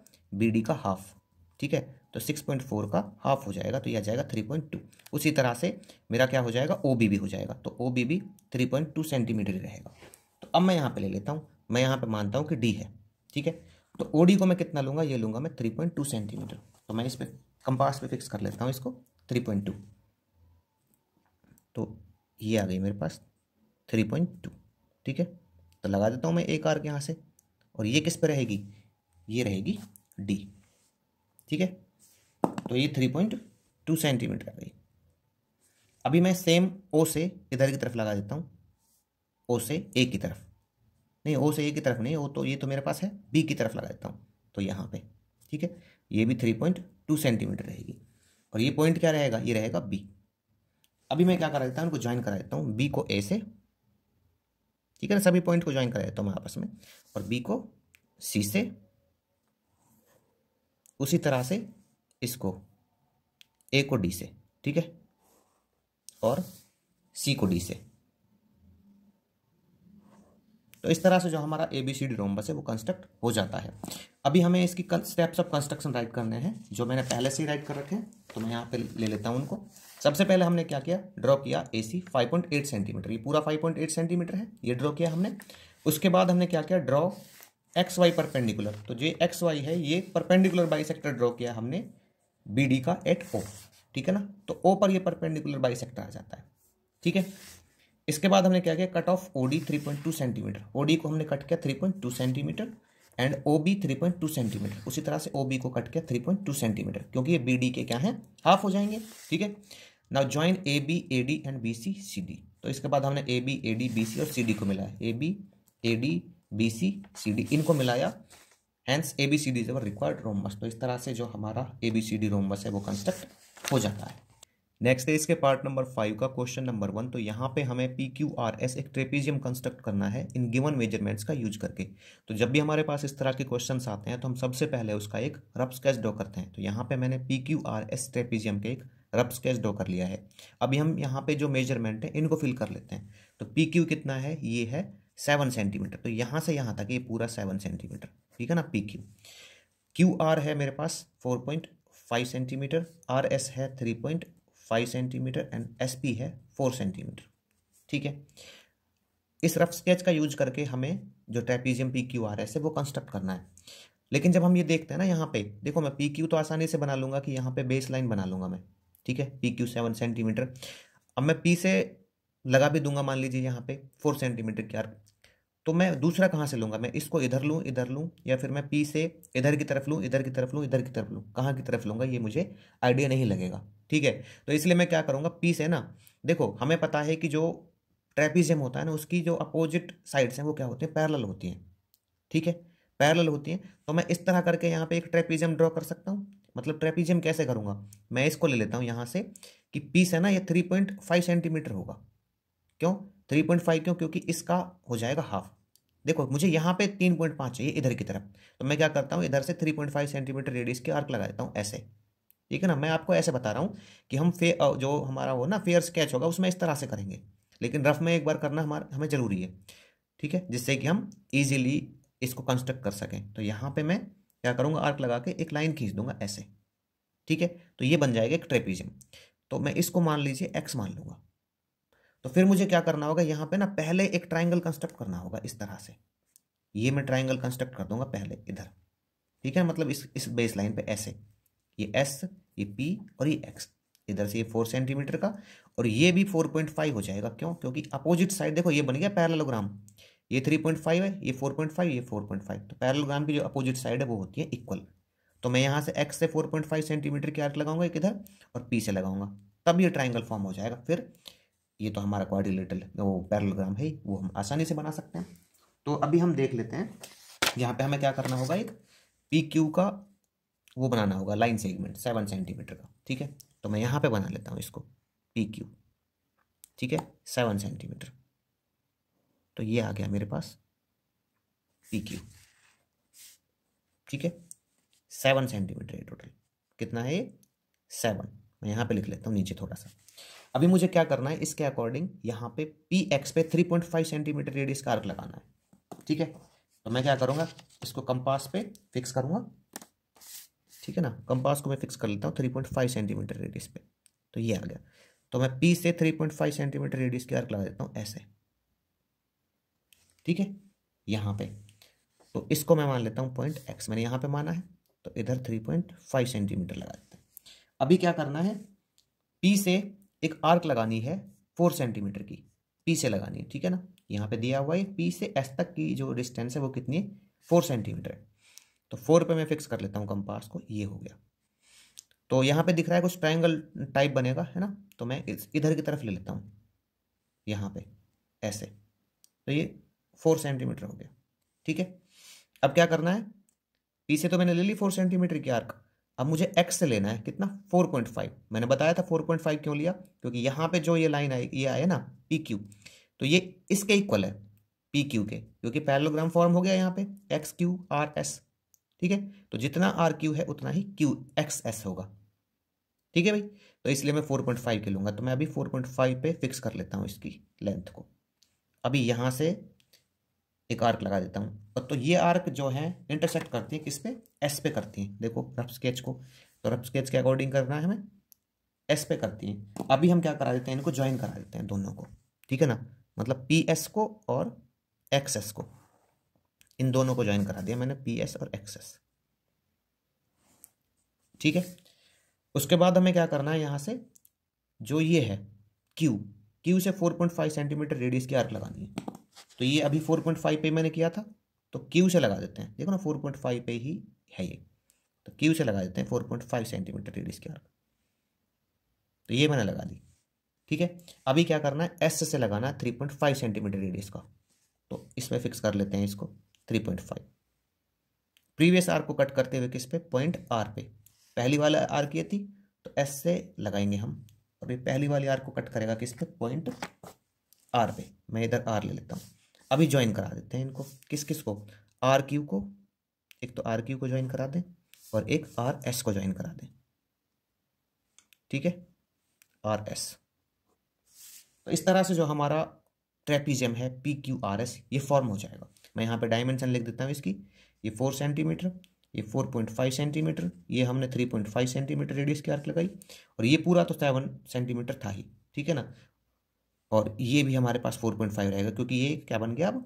बी डी का हाफ ठीक है तो सिक्स पॉइंट फोर का हाफ हो जाएगा तो यह आ जाएगा थ्री पॉइंट टू उसी तरह से मेरा क्या हो जाएगा ओ बी भी हो जाएगा तो ओ बी भी थ्री पॉइंट टू सेंटीमीटर ही रहेगा तो अब मैं यहाँ पर ले लेता हूँ मैं यहाँ पर मानता हूँ कि डी है ठीक है तो ओ डी को मैं कितना लूँगा ये लूँगा मैं थ्री पॉइंट टू सेंटीमीटर तो मैं इस पर कंपास पर फिक्स कर लेता हूँ इसको थ्री पॉइंट टू तो ये आ गई मेरे पास थ्री पॉइंट टू ठीक है तो लगा देता हूँ मैं एक आर के यहाँ से और ये किस पे रहेगी ये रहेगी डी ठीक है तो ये थ्री पॉइंट टू सेंटीमीटर आ गई अभी मैं सेम ओ से इधर की तरफ लगा देता हूँ ओ से ए की तरफ नहीं ओ से ए की तरफ नहीं ओ तो ये तो मेरे पास है बी की तरफ लगा देता हूँ तो यहाँ पे ठीक है ये भी थ्री पॉइंट टू सेंटीमीटर रहेगी और ये पॉइंट क्या रहेगा ये रहेगा बी अभी मैं क्या करा देता हूँ उनको ज्वाइन करा देता हूँ बी को ए से ठीक है ना सभी पॉइंट को ज्वाइन कर देता हूँ मैं आपस में और बी को सी से उसी तरह से इसको ए को डी से ठीक है और सी को डी से तो इस तरह से जो हमारा A B C D rhombus है वो कंस्ट्रक्ट हो जाता है अभी हमें इसकी स्टेप्स ऑफ कंस्ट्रक्शन राइट करने हैं जो मैंने पहले से ही राइट कर रखे हैं तो मैं यहाँ पे ले लेता हूँ उनको सबसे पहले हमने क्या किया ड्रॉ किया A C five point eight centimetre ये पूरा फाइव पॉइंट एट सेंटीमीटर है ये ड्रॉ किया हमने उसके बाद हमने क्या किया ड्रॉ एक्स वाई परपेंडिकुलर तो जो एक्स वाई है ये परपेंडिकुलर बाई सेक्टर ड्रॉ किया हमने बी डी का एट ओ ठीक है ना तो ओ पर ये परपेंडिकुलर बाई सेक्टर आ जाता है ठीक है इसके बाद हमने क्या किया cut off O D three point two centimetre O D को हमने कट किया three point two centimetre and O B three point two centimetre उसी तरह से ओ बी को कट किया थ्री पॉइंट टू सेंटीमीटर क्योंकि ये बी डी के क्या है हाफ हो जाएंगे ठीक है now join A B A D and B C C D तो इसके बाद हमने A B A D B C और सी डी को मिलाया A B A D B C C D इनको मिलाया hence A B C D जब रिक्वायर्ड रोमबस तो इस तरह से जो हमारा A B C D rhombus है वो कंस्ट्रक्ट हो जाता है नेक्स्ट है इसके पार्ट नंबर फाइव का क्वेश्चन नंबर वन तो यहाँ पे हमें पी क्यू आर एस एक ट्रेपीजियम कंस्ट्रक्ट करना है इन गिवन मेजरमेंट्स का यूज करके तो जब भी हमारे पास इस तरह के क्वेश्चन आते हैं तो हम सबसे पहले उसका एक रफ स्केच ड्रॉ करते हैं तो यहाँ पे मैंने P Q R S trapezium के एक रफ स्केच ड्रॉ कर लिया है अभी हम यहाँ पे जो मेजरमेंट है इनको फिल कर लेते हैं तो पी क्यू कितना है ये है सेवन सेंटीमीटर तो यहाँ से यहाँ तक ये पूरा सेवन सेंटीमीटर ठीक है ना पी क्यू क्यू आर है मेरे पास four point five centimetre R S है three point five centimetre and S P है फोर सेंटीमीटर ठीक है इस रफ स्केच का यूज करके हमें जो trapezium P Q R S है वो कंस्ट्रक्ट करना है लेकिन जब हम ये देखते हैं ना यहाँ पे देखो मैं पी क्यू तो आसानी से बना लूंगा कि यहाँ पे बेस लाइन बना लूंगा मैं ठीक है पी क्यू सेवन सेंटीमीटर अब मैं पी से लगा भी दूंगा मान लीजिए यहाँ पे फोर सेंटीमीटर की आर्क तो मैं दूसरा कहाँ से लूँगा मैं इसको इधर लूँ इधर लूँ या फिर मैं पी से इधर की तरफ लूँ इधर की तरफ लूँ इधर की तरफ लूँ कहाँ की तरफ लूँगा ये मुझे आइडिया नहीं लगेगा ठीक है तो इसलिए मैं क्या करूँगा पी से ना देखो हमें पता है कि जो ट्रेपिजियम होता है ना उसकी जो अपोजिट साइड्स हैं वो क्या होती हैं पैरल होती हैं ठीक है पैरल होती हैं तो मैं इस तरह करके यहाँ पे एक ट्रेपिजियम ड्रॉ कर सकता हूँ मतलब ट्रेपीजियम कैसे करूँगा मैं इसको ले लेता हूँ यहाँ से कि पीस है ना ये थ्री पॉइंट फाइव सेंटीमीटर होगा क्यों थ्री पॉइंट फाइव क्यों क्योंकि इसका हो जाएगा हाफ देखो मुझे यहाँ पे तीन पॉइंट पाँच चाहिए इधर की तरफ तो मैं क्या करता हूँ इधर से three point five centimetre radius के आर्क लगा देता हूँ ऐसे ठीक है ना मैं आपको ऐसे बता रहा हूँ कि हम फे जो हमारा वो ना फेयर स्केच होगा उसमें इस तरह से करेंगे लेकिन रफ में एक बार करना हमारा हमें ज़रूरी है ठीक है जिससे कि हम ईजिली इसको कंस्ट्रक्ट कर सकें तो यहाँ पर मैं क्या करूँगा आर्क लगा के एक लाइन खींच दूंगा ऐसे ठीक है तो ये बन जाएगा एक ट्रेपीजियम तो मैं इसको मान लीजिए एक्स मान लूँगा तो फिर मुझे क्या करना होगा यहाँ पे ना पहले एक ट्राइंगल कंस्ट्रक्ट करना होगा इस तरह से ये मैं ट्राइंगल कंस्ट्रक्ट कर दूंगा पहले इधर ठीक है मतलब इस इस बेस लाइन पर ऐसे ये एस ये पी और ये एक्स इधर से ये फोर सेंटीमीटर का और ये भी फोर पॉइंट फाइव हो जाएगा क्यों क्योंकि अपोजिट साइड देखो ये बन गया पैरलोग्राम ये थ्री पॉइंट फाइव है ये फोर पॉइंट फाइव ये फोर पॉइंट फाइव तो पैरलोग्राम की जो अपोजिट साइड है वो होती है इक्वल तो मैं यहाँ से एक्स से फोर पॉइंट फाइव सेंटीमीटर की आर्क लगाऊंगा एक इधर और पी से लगाऊंगा तब ये ट्राइंगल फॉर्म हो जाएगा फिर ये तो हमारा क्वारिलेटल वो पैरलोग्राम है वो हम आसानी से बना सकते हैं तो अभी हम देख लेते हैं यहाँ पर हमें क्या करना होगा एक पी क्यू का वो बनाना होगा लाइन सेगमेंट सेवन सेंटीमीटर का ठीक है तो मैं यहाँ पर बना लेता हूँ इसको पी क्यू ठीक है सेवन सेंटीमीटर तो ये आ गया मेरे पास पी क्यू ठीक है सेवन सेंटीमीटर है टोटल कितना है ये सेवन मैं यहाँ पे लिख लेता हूँ नीचे थोड़ा सा अभी मुझे क्या करना है इसके अकॉर्डिंग यहाँ पे पी एक्स पे three point five centimetre radius का आर्क लगाना है ठीक है तो मैं क्या करूँगा इसको कंपास पे फिक्स करूँगा ठीक है ना कंपास को मैं फिक्स कर लेता हूँ three point five centimetre radius पे तो ये आ गया तो मैं पी से three point five centimetre radius के आर्क लगा देता हूँ ऐसे ठीक है यहाँ पे तो इसको मैं मान लेता हूँ पॉइंट एक्स मैंने यहाँ पे माना है तो इधर थ्री पॉइंट फाइव सेंटीमीटर लगा देते हैं अभी क्या करना है पी से एक आर्क लगानी है फोर सेंटीमीटर की पी से लगानी है ठीक है ना यहाँ पे दिया हुआ है पी से एस तक की जो डिस्टेंस है वो कितनी है फोर सेंटीमीटर है तो फोर पे मैं फिक्स कर लेता हूँ कंपास को ये हो गया तो यहाँ पे दिख रहा है कुछ ट्राइंगल टाइप बनेगा है ना तो मैं इधर की तरफ ले लेता हूँ यहाँ पे ऐसे तो ये फोर सेंटीमीटर हो गया ठीक है अब क्या करना है पी से तो मैंने ले ली फोर सेंटीमीटर की आर्क अब मुझे एक्स से लेना है कितना फोर पॉइंट फाइव मैंने बताया था फोर पॉइंट फाइव क्यों लिया क्योंकि यहाँ पे जो ये लाइन आई ये आया ना पी क्यू तो ये इसके इक्वल है पी क्यू के क्योंकि पैरलोग्राम फॉर्म हो गया यहाँ पे एक्स क्यू आर एस ठीक है तो जितना आर क्यू है उतना ही क्यू एक्स एस होगा ठीक है भाई तो इसलिए मैं फोर पॉइंट फाइव के लूँगा तो मैं अभी फोर पॉइंट फाइव पे फिक्स कर लेता हूँ इसकी लेंथ को अभी यहाँ से एक आर्क लगा देता हूँ और तो ये आर्क जो है इंटरसेक्ट करती है किस पे एस पे करती है देखो रफ स्केच को तो रफ स्केच के अकॉर्डिंग करना है हमें एस पे करती है अभी हम क्या करा देते हैं इनको ज्वाइन करा देते हैं दोनों को ठीक है ना मतलब पी एस को और एक्स एस को इन दोनों को ज्वाइन करा दिया मैंने पी एस और एक्स एस ठीक है उसके बाद हमें क्या करना है यहाँ से जो ये है क्यू क्यू से four point five centimetre radius की आर्क लगानी है तो ये अभी फोर पॉइंट फाइव पे मैंने किया था तो क्यू से लगा देते हैं देखो ना फोर पॉइंट फाइव पे ही है ये तो क्यू से लगा देते हैं four point five centimetre radius के आर्क तो ये मैंने लगा दी ठीक है अभी क्या करना है एस से लगाना है three point five centimetre radius का तो इसमें फिक्स कर लेते हैं इसको three point five previous R को कट करते हुए किस पे पॉइंट आर पे पहली वाला आर की थी तो एस से लगाएंगे हम और ये पहली वाली आर को कट करेगा किस पे पॉइंट आर पे मैं इधर आर ले लेता हूँ अभी ज्वाइन करा देते हैं इनको किस किस को आर क्यू को एक तो आर क्यू को ज्वाइन करा दें और एक आर एस को ज्वाइन करा दें ठीक है आर एस तो इस तरह से जो हमारा ट्रेपीजियम है पी क्यू आर एस ये फॉर्म हो जाएगा मैं यहाँ पे डायमेंशन लिख देता हूँ इसकी ये फोर सेंटीमीटर ये फोर पॉइंट फाइव सेंटीमीटर ये हमने three point five centimetre radius की आर्क लगाई और ये पूरा तो सेवन सेंटीमीटर था ही ठीक है ना और ये भी हमारे पास फोर पॉइंट फाइव रहेगा क्योंकि ये क्या बन गया अब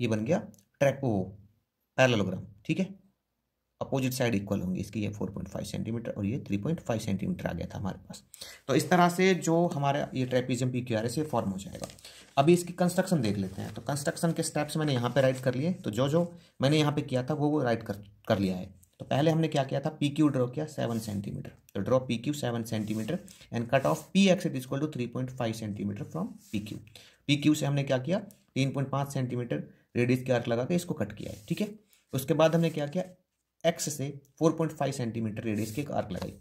ये बन गया ट्रैक वो पैरलोग्राम ठीक है अपोजिट साइड इक्वल होंगे इसकी ये 4.5 सेंटीमीटर और ये 3.5 सेंटीमीटर आ गया था हमारे पास तो इस तरह से जो हमारा ये trapezium P Q R S ये फॉर्म हो जाएगा अभी इसकी कंस्ट्रक्शन देख लेते हैं तो कंस्ट्रक्शन के स्टेप्स मैंने यहाँ पे राइट कर लिए तो जो जो मैंने यहाँ पे किया था वो वो राइट कर कर लिया है तो पहले हमने क्या किया था पी क्यू ड्रॉ किया सेवन सेंटीमीटर तो draw P Q seven centimetre and cut off P X is equal to three point five centimetre from P Q P Q से हमने क्या किया तीन पॉइंट पाँच सेंटीमीटर रेडियस के आर्क लगा के इसको कट किया है ठीक है उसके बाद हमने क्या किया एक्स से four point five centimetre radius के एक आर्क लगाई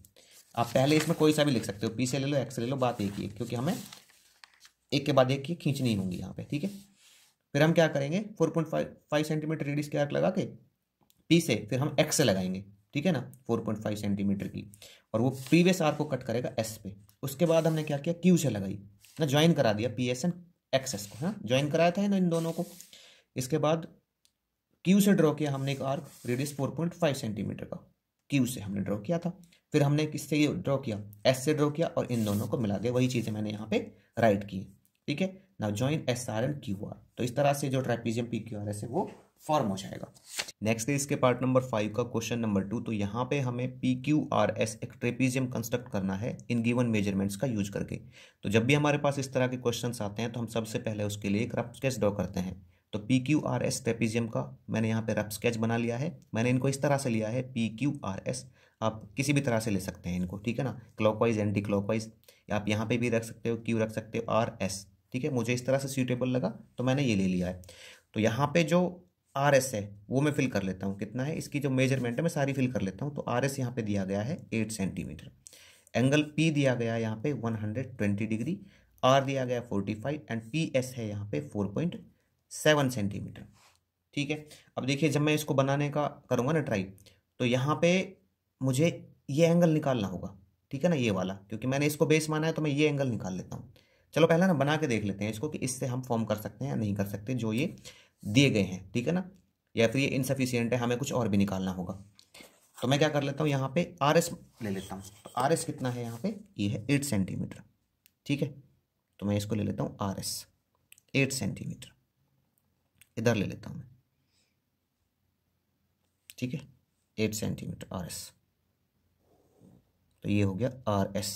आप पहले इसमें कोई सा भी लिख सकते हो पी से ले लो एक्स ले लो बात एक ही है क्योंकि हमें एक के बाद एक की खींचनी होंगी यहाँ पे ठीक है फिर हम क्या करेंगे four point five five centimetre radius के आर्क लगा के पी से फिर हम एक्स से लगाएंगे ठीक है ना 4.5 सेंटीमीटर की और वो प्रीवियस आर को कट करेगा एस पे उसके बाद हमने क्या किया क्यू से लगाई ना ज्वाइन करा दिया P S and X S को है ना ज्वाइन कराया था ना इन दोनों को इसके बाद क्यू से ड्रॉ किया हमने एक आर्क रेडियस 4.5 सेंटीमीटर का क्यू से हमने ड्रॉ किया था फिर हमने किससे ये ड्रॉ किया एस से ड्रॉ किया और इन दोनों को मिला दिया वही चीज़ें मैंने यहाँ पे राइट की ठीक है ना join S R and Q R तो इस तरह से जो trapezium P Q R S है वो फॉर्म हो जाएगा नेक्स्ट है इसके पार्ट नंबर फाइव का क्वेश्चन नंबर टू तो यहाँ पे हमें पी क्यू आर एस एक ट्रेपीजियम कंस्ट्रक्ट करना है इन गिवन मेजरमेंट्स का यूज करके तो जब भी हमारे पास इस तरह के क्वेश्चन आते हैं तो हम सबसे पहले उसके लिए एक रफ स्केच ड्रॉ करते हैं तो P Q R S trapezium का मैंने यहाँ पे रफ स्केच बना लिया है मैंने इनको इस तरह से लिया है पी क्यू आर एस आप किसी भी तरह से ले सकते हैं इनको ठीक है ना क्लॉकवाइज एंटी क्लॉकवाइज आप यहाँ पे भी रख सकते हो क्यू रख सकते हो आर एस ठीक है मुझे इस तरह से सूटेबल लगा तो मैंने ये ले लिया है तो यहाँ पे जो आर एस है वो मैं फिल कर लेता हूँ कितना है इसकी जो मेजरमेंट है मैं सारी फिल कर लेता हूँ तो आर एस यहाँ पर दिया गया है एट सेंटीमीटर एंगल पी दिया गया है यहाँ पे one hundred twenty degree R दिया गया forty five and P S है यहाँ पे फोर पॉइंट सेवन सेंटीमीटर ठीक है अब देखिए जब मैं इसको बनाने का करूँगा ना ट्राई तो यहाँ पे मुझे ये एंगल निकालना होगा ठीक है ना ये वाला क्योंकि मैंने इसको बेस माना है तो मैं ये एंगल निकाल लेता हूँ चलो पहला ना बना के देख लेते हैं इसको कि इससे हम फॉर्म कर सकते हैं या नहीं कर सकते जो ये दिए गए हैं ठीक है ना या फिर ये इनसफिशियंट है हमें कुछ और भी निकालना होगा तो मैं क्या कर लेता हूँ यहाँ पे आर एस ले लेता हूँ तो आर एस कितना है यहाँ पे ये है एट सेंटीमीटर ठीक है तो मैं इसको ले लेता हूँ आर एस एट सेंटीमीटर इधर ले लेता हूँ मैं ठीक है एट सेंटीमीटर आर एस तो ये हो गया R S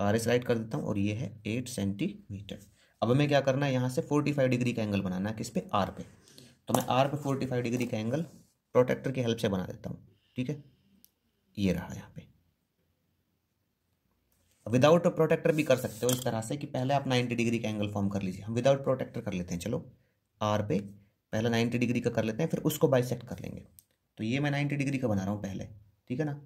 R S write कर देता हूँ और ये है एट सेंटीमीटर अब हमें क्या करना है यहाँ से फोर्टी फाइव डिग्री का एंगल बनाना है किस पे आर पे तो मैं आर पे फोर्टी फाइव डिग्री का एंगल प्रोटेक्टर की हेल्प से बना देता हूँ ठीक है ये रहा यहाँ पे विदाउट प्रोटेक्टर भी कर सकते हो इस तरह से कि पहले आप 90 डिग्री का एंगल फॉर्म कर लीजिए हम विदाउट प्रोटेक्टर कर लेते हैं चलो आर पे पहले नाइन्टी डिग्री का कर लेते हैं फिर उसको बाइसेक्ट कर लेंगे तो ये मैं नाइन्टी डिग्री का बना रहा हूँ पहले ठीक है ना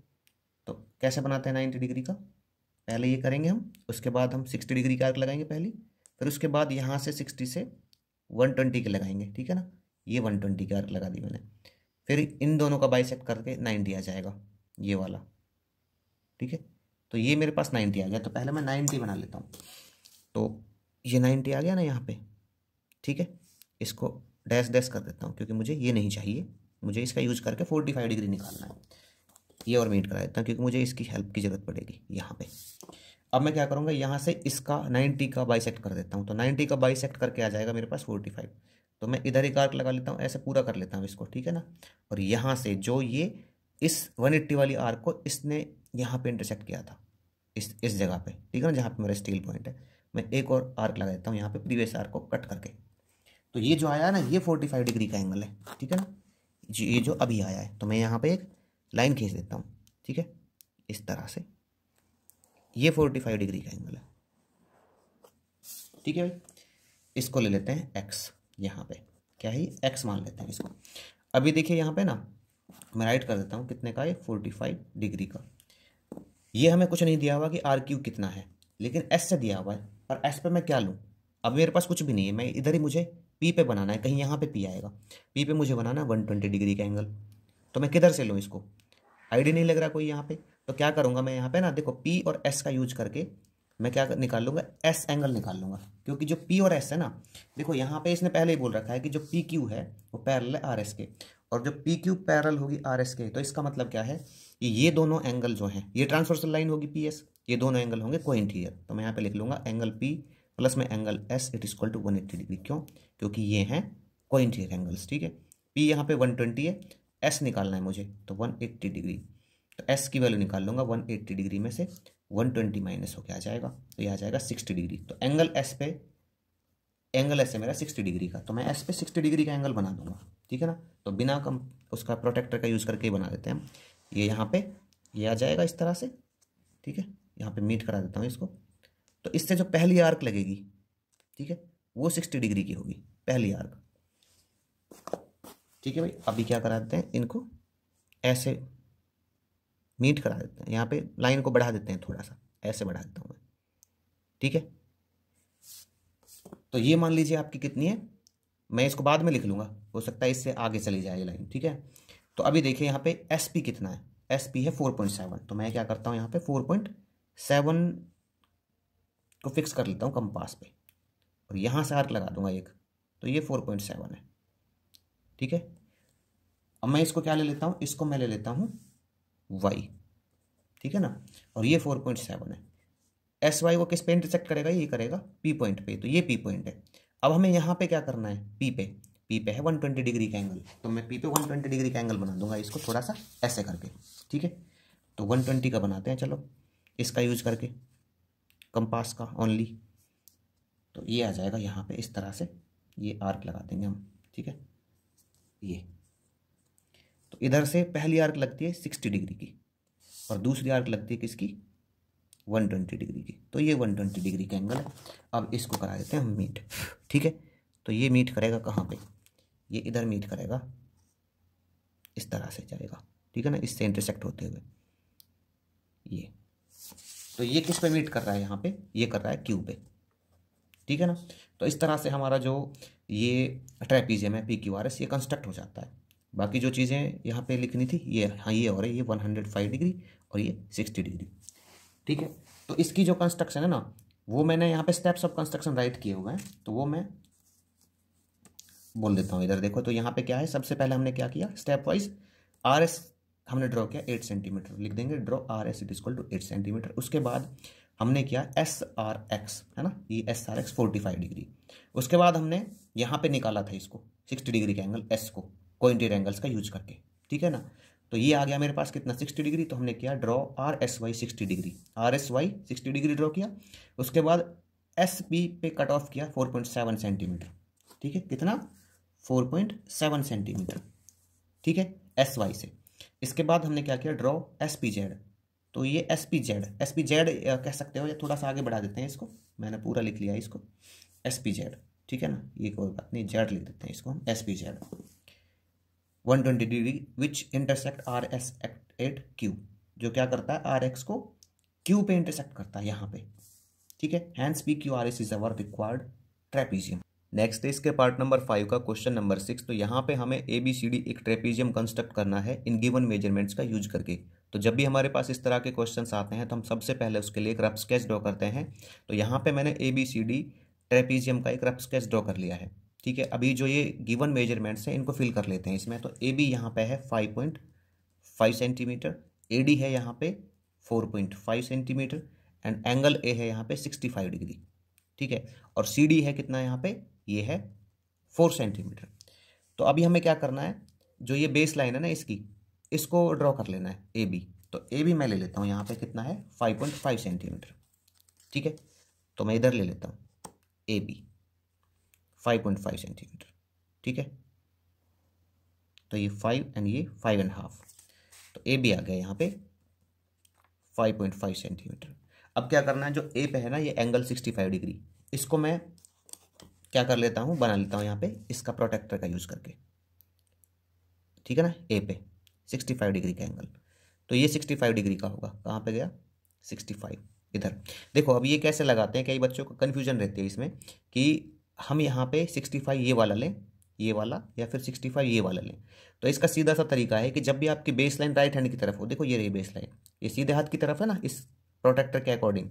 तो कैसे बनाते हैं नाइन्टी डिग्री का पहले ये करेंगे हम उसके बाद हम सिक्सटी डिग्री का आर्क लगाएंगे पहली फिर उसके बाद यहाँ से सिक्सटी से वन ट्वेंटी के लगाएंगे ठीक है ना ये वन ट्वेंटी के लगा दी मैंने फिर इन दोनों का बाई करके नाइन्टी आ जाएगा ये वाला ठीक है तो ये मेरे पास नाइन्टी आ गया तो पहले मैं नाइन्टी बना लेता हूँ तो ये नाइन्टी आ गया ना यहाँ पे ठीक है इसको डैश डैश कर देता हूँ क्योंकि मुझे ये नहीं चाहिए मुझे इसका यूज करके फोर्टी फाइव डिग्री निकालना है ये और मीट करा देता हूँ क्योंकि मुझे इसकी हेल्प की ज़रूरत पड़ेगी यहाँ पे अब मैं क्या करूँगा यहाँ से इसका नाइन्टी का बाइसेक्ट कर देता हूँ तो नाइन्टी का बाइसेक्ट करके आ जाएगा मेरे पास फोर्टी फाइव तो मैं इधर एक आर्क लगा लेता हूँ ऐसे पूरा कर लेता हूँ इसको ठीक है ना और यहाँ से जो ये इस वन एट्टी वाली आर्क को इसने यहाँ पे इंटरसेक्ट किया था इस इस जगह पे ठीक है ना जहाँ पे मेरा स्टील पॉइंट है मैं एक और आर्क लगा देता हूँ यहाँ पे प्रीवियस आर्क को कट करके तो ये जो आया ना ये फोर्टी फाइव डिग्री का एंगल है ठीक है ना ये जो अभी आया है तो मैं यहाँ पे एक लाइन खींच देता हूँ ठीक है इस तरह से ये फोर्टी फाइव डिग्री का एंगल है ठीक है भाई इसको ले लेते हैं एक्स यहाँ पे क्या ही एक्स मान लेते हैं इसको अभी देखिए यहाँ पे ना मैं राइट कर देता हूँ कितने का ये फोर्टी फाइव डिग्री का ये हमें कुछ नहीं दिया हुआ कि आर क्यू कितना है लेकिन एस से दिया हुआ है और एस पे मैं क्या लूँ अब मेरे पास कुछ भी नहीं है मैं इधर ही मुझे पी पे बनाना है कहीं यहाँ पे पी आएगा पी पे मुझे बनाना है वन ट्वेंटी डिग्री का एंगल तो मैं किधर से लूँ इसको आईडी नहीं लग रहा कोई यहाँ पे तो क्या करूँगा मैं यहाँ पे ना देखो पी और एस का यूज करके मैं क्या निकाल लूंगा एस एंगल निकाल लूंगा क्योंकि जो पी और एस है ना देखो यहाँ पे इसने पहले ही बोल रखा है कि जो पी क्यू है वो पैरल है आर एस के और जो पी क्यू पैरल होगी आर एस के तो इसका मतलब क्या है कि ये दोनों एंगल जो हैं ये ट्रांसवर्सल लाइन होगी पी एस ये दोनों एंगल होंगे को इंटीरियर तो मैं यहाँ पे लिख लूँगा एंगल पी प्लस में angle S it is equal to one eighty degree क्यों क्योंकि ये हैं को इंटीरियर एंगल्स ठीक है पी यहाँ पे वन ट्वेंटी है एस निकालना है मुझे तो वन एट्टी डिग्री तो एस की वैल्यू निकाल लूंगा वन एट्टी डिग्री में से वन ट्वेंटी माइनस होकर आ जाएगा तो यह आ जाएगा सिक्सटी डिग्री तो एंगल एस पे एंगल एस है मेरा सिक्सटी डिग्री का तो मैं एस पे सिक्सटी डिग्री का एंगल बना दूंगा ठीक है ना तो बिना कम उसका प्रोटेक्टर का यूज़ करके ही बना देते हैं ये ये यहाँ पे ये आ जाएगा इस तरह से ठीक है यहाँ पे मीट करा देता हूँ इसको तो इससे जो पहली आर्क लगेगी ठीक है वो सिक्सटी डिग्री की होगी पहली आर्क ठीक है भाई अभी क्या करा देते हैं इनको ऐसे नीट करा देते हैं यहाँ पे लाइन को बढ़ा देते हैं थोड़ा सा ऐसे बढ़ा देता हूँ मैं ठीक है तो ये मान लीजिए आपकी कितनी है मैं इसको बाद में लिख लूँगा हो सकता है इससे आगे चली जाए लाइन ठीक है तो अभी देखिए यहाँ पे एस पी कितना है एस पी है फोर पॉइंट सेवन तो मैं क्या करता हूँ यहाँ पे फोर पॉइंट सेवन को फिक्स कर लेता हूँ कंपास पे और यहाँ से आर्क लगा दूंगा एक तो ये फोर पॉइंट सेवन है ठीक है अब मैं इसको क्या ले लेता हूँ इसको मैं ले लेता हूँ वाई ठीक है ना और ये फोर पॉइंट सेवन है एस वाई को किस पे इंटरसेक्ट करेगा ये करेगा पी पॉइंट पे तो ये पी पॉइंट है अब हमें यहाँ पे क्या करना है पी पे पी पे है वन ट्वेंटी डिग्री का एंगल तो मैं पी पे वन ट्वेंटी डिग्री का एंगल बना दूंगा इसको थोड़ा सा ऐसे करके ठीक है तो वन ट्वेंटी का बनाते हैं चलो इसका यूज करके कंपास का ओनली तो ये आ जाएगा यहाँ पे इस तरह से ये आर्क लगा देंगे हम ठीक है ये तो इधर से पहली आर्क लगती है सिक्सटी डिग्री की और दूसरी आर्क लगती है किसकी वन ट्वेंटी डिग्री की तो ये वन ट्वेंटी डिग्री का एंगल है अब इसको करा देते हैं हम मीट ठीक है तो ये मीट करेगा कहाँ पे ये इधर मीट करेगा इस तरह से जाएगा ठीक है ना इससे इंटरसेक्ट होते हुए ये तो ये किस पे मीट कर रहा है यहाँ पे ये कर रहा है क्यू पे ठीक है ना तो इस तरह से हमारा जो ये ट्रेपीजियम है पी क्यू आर एस ये कंस्ट्रक्ट हो जाता है बाकी जो चीज़ें यहाँ पे लिखनी थी ये हाँ ये और है ये वन हंड्रेड फाइव डिग्री और ये सिक्सटी डिग्री ठीक है तो इसकी जो कंस्ट्रक्शन है ना वो मैंने यहाँ पे स्टेप्स ऑफ कंस्ट्रक्शन राइट किए हुए हैं तो वो मैं बोल देता हूँ इधर देखो तो यहाँ पे क्या है सबसे पहले हमने क्या किया स्टेप वाइज आर एस हमने ड्रॉ किया एट सेंटीमीटर लिख देंगे draw R S it is to eight centimetre उसके बाद हमने किया एस आर एक्स है ना ये S R X forty five degree उसके बाद हमने यहाँ पे निकाला था इसको सिक्सटी डिग्री के एंगल एस को कोइंटेड एंगल्स का यूज करके ठीक है ना तो ये आ गया मेरे पास कितना सिक्सटी डिग्री तो हमने किया draw R S Y sixty degree R S Y sixty degree draw किया उसके बाद एस पी पे कट ऑफ किया फोर पॉइंट सेवन सेंटीमीटर ठीक है कितना फोर पॉइंट सेवन सेंटीमीटर ठीक है एस वाई से इसके बाद हमने क्या किया ड्रॉ एस पी जेड तो ये S P Z S P Z कह सकते हो या थोड़ा सा आगे बढ़ा देते हैं इसको मैंने पूरा लिख लिया इसको एस पी जेड ठीक है ना ये कोई बात नहीं जेड लिख देते हैं इसको हम S P Z twenty degree which intersect R S at Q जो क्या करता है आर एक्स को क्यू पे इंटरसेक्ट करता है यहाँ पे ठीक है hence P Q R S is our required trapezium next है इसके पार्ट नंबर फाइव का क्वेश्चन नंबर सिक्स तो यहाँ पे हमें ए बी सी डी एक ट्रेपीजियम कंस्ट्रक्ट करना है इन गिवन मेजरमेंट्स का यूज करके तो जब भी हमारे पास इस तरह के क्वेश्चंस आते हैं तो हम सबसे पहले उसके लिए एक रफ स्केच ड्रॉ करते हैं तो यहाँ पे मैंने A B C D trapezium का एक रफ स्केच ड्रॉ कर लिया है ठीक है अभी जो ये गिवन मेजरमेंट्स हैं इनको फिल कर लेते हैं इसमें तो ए बी यहाँ पे है five point five centimetre A D है यहाँ पे four point five centimetre and angle A है यहाँ पे सिक्सटी फाइव डिग्री ठीक है और सी डी है कितना यहाँ पे ये है फोर सेंटीमीटर तो अभी हमें क्या करना है जो ये बेस लाइन है ना इसकी इसको ड्रॉ कर लेना है ए बी तो ए बी मैं ले लेता हूँ यहाँ पर कितना है फाइव पॉइंट फाइव सेंटीमीटर ठीक है तो मैं इधर ले लेता हूँ A B five point five centimetre ठीक है तो ये फाइव एंड ये फाइव एंड हाफ तो ए भी आ गया यहाँ पे फाइव पॉइंट फाइव सेंटीमीटर अब क्या करना है जो ए पे है ना ये एंगल सिक्सटी फाइव डिग्री इसको मैं क्या कर लेता हूँ बना लेता हूँ यहाँ पे इसका प्रोटेक्टर का यूज़ करके ठीक है ना ए पे सिक्सटी फाइव डिग्री का एंगल तो ये सिक्सटी फाइव डिग्री का होगा कहाँ पे गया सिक्सटी फाइव इधर देखो अब ये कैसे लगाते हैं कई बच्चों को कन्फ्यूजन रहती है इसमें कि हम यहाँ पे सिक्सटी फाइव ये वाला लें ये वाला या फिर सिक्सटी फाइव ये वाला लें तो इसका सीधा सा तरीका है कि जब भी आपकी बेस लाइन राइट हैंड की तरफ हो देखो ये रही बेस लाइन ये सीधे हाथ की तरफ है ना इस प्रोटेक्टर के अकॉर्डिंग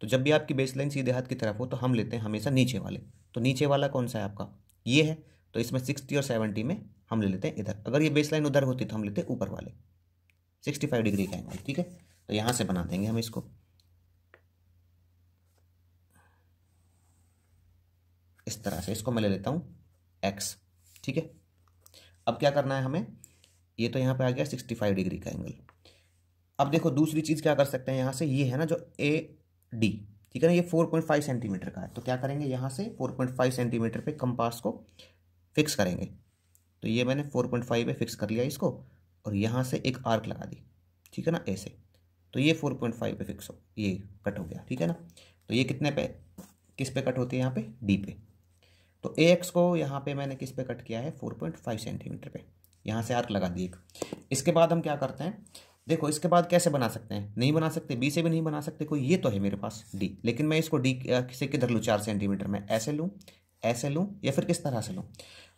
तो जब भी आपकी बेस लाइन सीधे हाथ की तरफ हो तो हम लेते हैं हमेशा नीचे वाले तो नीचे वाला कौन सा है आपका ये है तो इसमें सिक्सटी और सेवेंटी में हम ले लेते हैं इधर अगर ये बेस लाइन उधर होती तो हम लेते हैं ऊपर वाले सिक्सटी फाइव डिग्री का एंगल ठीक है तो यहाँ से बना देंगे हम इसको इस तरह से इसको मैं ले लेता हूँ एक्स ठीक है अब क्या करना है हमें ये तो यहाँ पे आ गया सिक्सटी फाइव डिग्री का एंगल अब देखो दूसरी चीज़ क्या कर सकते हैं यहाँ से ये है ना जो ए डी ठीक है ना ये फोर पॉइंट फाइव सेंटीमीटर का है तो क्या करेंगे यहाँ से फोर पॉइंट फाइव सेंटीमीटर पे कंपास को फिक्स करेंगे तो ये मैंने फोर पॉइंट फाइव पे फिक्स कर लिया इसको और यहाँ से एक आर्क लगा दी ठीक है ना ऐसे तो ये फोर पॉइंट फाइव पे फिक्स हो ये कट हो गया ठीक है ना तो ये कितने पे किस पे कट होती है यहाँ पे डी पे तो ए एक्स को यहाँ पे मैंने किस पे कट किया है फोर पॉइंट फाइव सेंटीमीटर पे यहाँ से आर्क लगा दिए इसके बाद हम क्या करते हैं देखो इसके बाद कैसे बना सकते हैं नहीं बना सकते बी से भी नहीं बना सकते कोई ये तो है मेरे पास डी लेकिन मैं इसको डी से किधर लूँ चार सेंटीमीटर में ऐसे लूँ ऐसे लूँ या फिर किस तरह से लूँ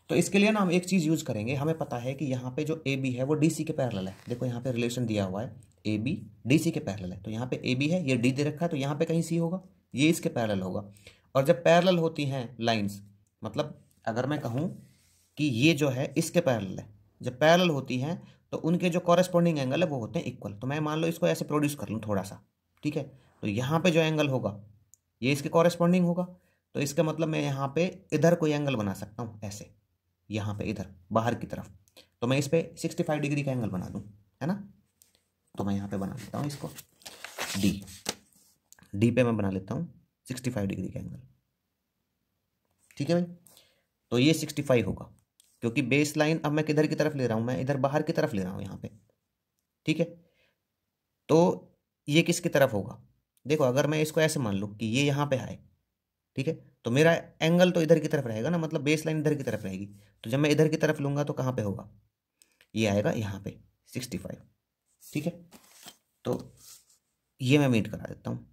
तो इसके लिए ना हम एक चीज़ यूज़ करेंगे हमें पता है कि यहाँ पे जो ए बी है वो डी सी के पैरेलल है देखो यहाँ पे रिलेशन दिया हुआ है ए बी डी सी के पैरेलल है तो यहाँ पे ए बी है ये डी दे रखा है तो यहाँ पे कहीं सी होगा ये इसके पैरेलल होगा और जब पैरेलल होती हैं लाइंस मतलब अगर मैं कहूँ कि ये जो है इसके पैरल है जब पैरल होती हैं तो उनके जो कॉरेस्पॉन्डिंग एंगल है वो होते हैं इक्वल तो मैं मान लो इसको ऐसे प्रोड्यूस कर लूँ थोड़ा सा ठीक है तो यहाँ पे जो एंगल होगा ये इसके कॉरेस्पॉन्डिंग होगा तो इसका मतलब मैं यहाँ पे इधर कोई एंगल बना सकता हूँ ऐसे यहाँ पे इधर बाहर की तरफ तो मैं इस पर सिक्सटी फाइव डिग्री का एंगल बना दूँ है ना तो मैं यहाँ पे बना लेता हूँ इसको डी डी पे मैं बना लेता हूँ सिक्सटी फाइव डिग्री का एंगल ठीक है भाई तो ये सिक्सटी फाइव होगा क्योंकि बेस लाइन अब मैं किधर की तरफ ले रहा हूँ मैं इधर बाहर की तरफ ले रहा हूँ यहाँ पे ठीक है तो ये किसकी तरफ होगा देखो अगर मैं इसको ऐसे मान लूँ कि ये यहाँ पे आए ठीक है तो मेरा एंगल तो इधर की तरफ रहेगा ना मतलब बेस लाइन इधर की तरफ रहेगी तो जब मैं इधर की तरफ लूँगा तो कहाँ पर होगा ये आएगा यहाँ पे सिक्सटी फाइव ठीक है तो ये मैं मीट करा देता हूँ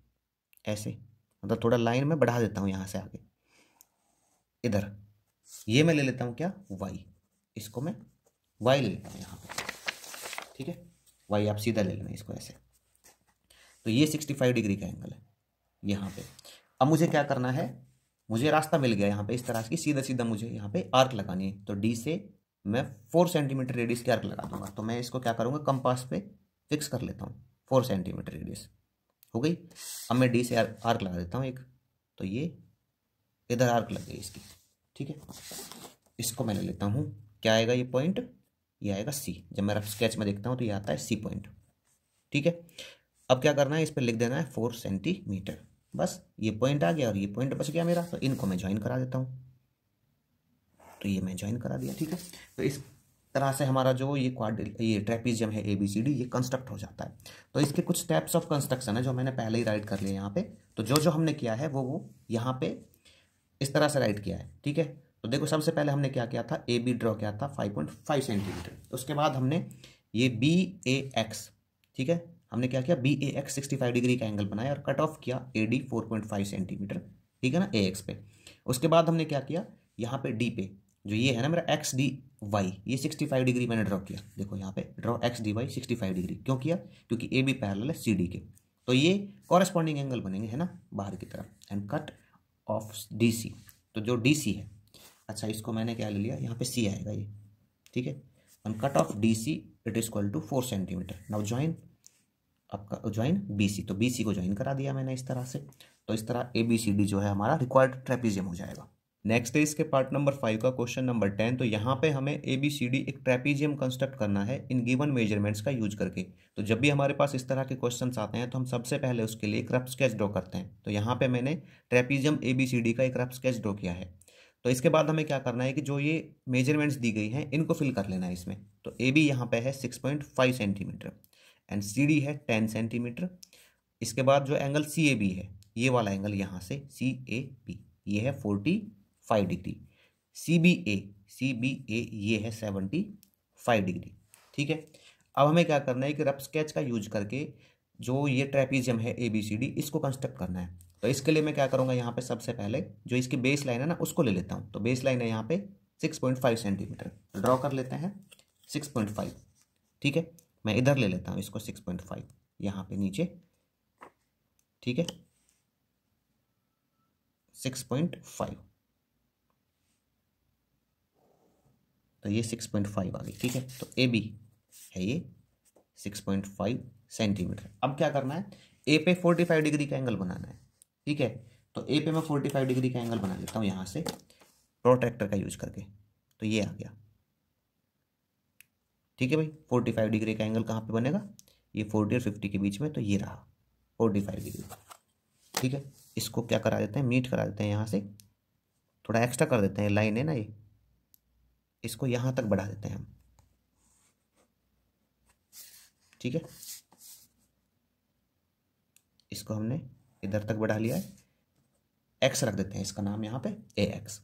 ऐसे मतलब थोड़ा लाइन में बढ़ा देता हूँ यहाँ से आगे इधर ये मैं ले लेता हूँ क्या वाई इसको मैं वाई ले लेता हूँ यहाँ पर ठीक है वाई आप सीधा ले लेना इसको ऐसे तो ये सिक्सटी फाइव डिग्री का एंगल है यहाँ पे अब मुझे क्या करना है मुझे रास्ता मिल गया यहाँ पे इस तरह की सीधा सीधा मुझे यहाँ पे आर्क लगानी है तो डी से मैं फोर सेंटीमीटर रेडियस के आर्क लगा दूंगा तो मैं इसको क्या करूँगा कंपास पे फिक्स कर लेता हूँ फोर सेंटीमीटर रेडियस हो गई अब मैं डी से आर्क लगा देता हूँ एक तो ये इधर आर्क लग गई इसकी ठीक है इसको मैं ले लेता हूँ क्या आएगा ये पॉइंट ये आएगा सी जब मैं रफ स्केच में देखता हूँ तो ये आता है सी पॉइंट ठीक है अब क्या करना है इस पर लिख देना है फोर सेंटीमीटर बस ये पॉइंट आ गया और ये पॉइंट बच गया मेरा तो इनको मैं ज्वाइन करा देता हूँ तो ये मैं ज्वाइन करा दिया ठीक है तो इस तरह से हमारा जो ये क्वार ये ट्रेपीजियम है ए बी सी डी ये कंस्ट्रक्ट हो जाता है तो इसके कुछ स्टेप्स ऑफ कंस्ट्रक्शन है जो मैंने पहले ही राइट कर लिया यहाँ पे तो जो जो हमने किया है वो वो यहाँ पे इस तरह से राइट किया है ठीक है तो देखो सबसे पहले हमने क्या किया था ए बी ड्रॉ किया था 5.5 सेंटीमीटर उसके बाद हमने ये बी ए एक्स ठीक है हमने क्या किया B A X sixty five degree का एंगल बनाया और कट ऑफ किया A D four point five centimetre ठीक है ना ए एक्स पे उसके बाद हमने क्या किया यहाँ पे डी पे जो ये है ना मेरा एक्स डी वाई ये सिक्सटी फाइव डिग्री मैंने ड्रॉ किया देखो यहाँ पे draw X D Y sixty five degree क्यों किया क्योंकि ए बी पैरल है सी डी के तो ये कॉरेस्पॉन्डिंग एंगल बनेंगे है ना बाहर की तरफ and cut off D C तो जो डी सी है अच्छा इसको मैंने क्या ले लिया यहाँ पे सी आएगा ये ठीक है on cut off D C it is equal to four centimetre now join आपका ज्वाइन बी सी तो बी सी को ज्वाइन करा दिया मैंने इस तरह से तो इस तरह ए बी सी डी जो है हमारा रिक्वायर्ड ट्रेपिजियम हो जाएगा नेक्स्ट है इसके पार्ट नंबर फाइव का क्वेश्चन नंबर टेन तो यहाँ पे हमें ए बी सी डी एक ट्रेपीजियम कंस्ट्रक्ट करना है इन गिवन मेजरमेंट्स का यूज करके तो जब भी हमारे पास इस तरह के क्वेश्चन आते हैं तो हम सबसे पहले उसके लिए एक रफ स्केच ड्रॉ करते हैं तो यहाँ पे मैंने trapezium A B C D का एक रफ स्केच ड्रॉ किया है तो इसके बाद हमें क्या करना है कि जो ये मेजरमेंट्स दी गई हैं इनको फिल कर लेना है इसमें तो ए बी यहाँ पे है six point five centimetre and C D है टेन सेंटीमीटर इसके बाद जो एंगल सी ए बी है ये वाला एंगल यहाँ से सी ए बी ये है forty five degree C B A C B A ये है सेवेंटी फाइव डिग्री ठीक है अब हमें क्या करना है कि रफ स्केच का यूज करके जो ये ट्रेपीजियम है ए बी सी डी इसको कंस्ट्रक्ट करना है तो इसके लिए मैं क्या करूँगा यहाँ पे सबसे पहले जो इसकी बेस लाइन है ना उसको ले लेता हूँ तो बेस लाइन है यहाँ पे six point five centimetre draw कर लेते हैं सिक्स पॉइंट फाइव ठीक है मैं इधर ले लेता हूँ इसको सिक्स पॉइंट फाइव यहाँ पे नीचे ठीक है सिक्स पॉइंट फाइव तो ये सिक्स पॉइंट फाइव आ गई ठीक है तो ए बी है ये सिक्स पॉइंट फाइव सेंटीमीटर अब क्या करना है ए पे फोर्टी फाइव डिग्री का एंगल बनाना है ठीक है तो ए पे मैं फोर्टी फाइव डिग्री का एंगल बना लेता हूँ यहाँ से प्रोट्रैक्टर का यूज करके तो ये आ गया ठीक है भाई फोर्टी फाइव डिग्री का एंगल कहाँ पे बनेगा ये फोर्टी और फिफ्टी के बीच में तो ये रहा फोर्टी फाइव डिग्री ठीक है इसको क्या करा देते हैं मीट करा देते हैं यहाँ से थोड़ा एक्स्ट्रा कर देते हैं लाइन है ना ये इसको यहां तक बढ़ा देते हैं हम ठीक है इसको हमने इधर तक बढ़ा लिया है एक्स रख देते हैं इसका नाम यहां पे ए एक्स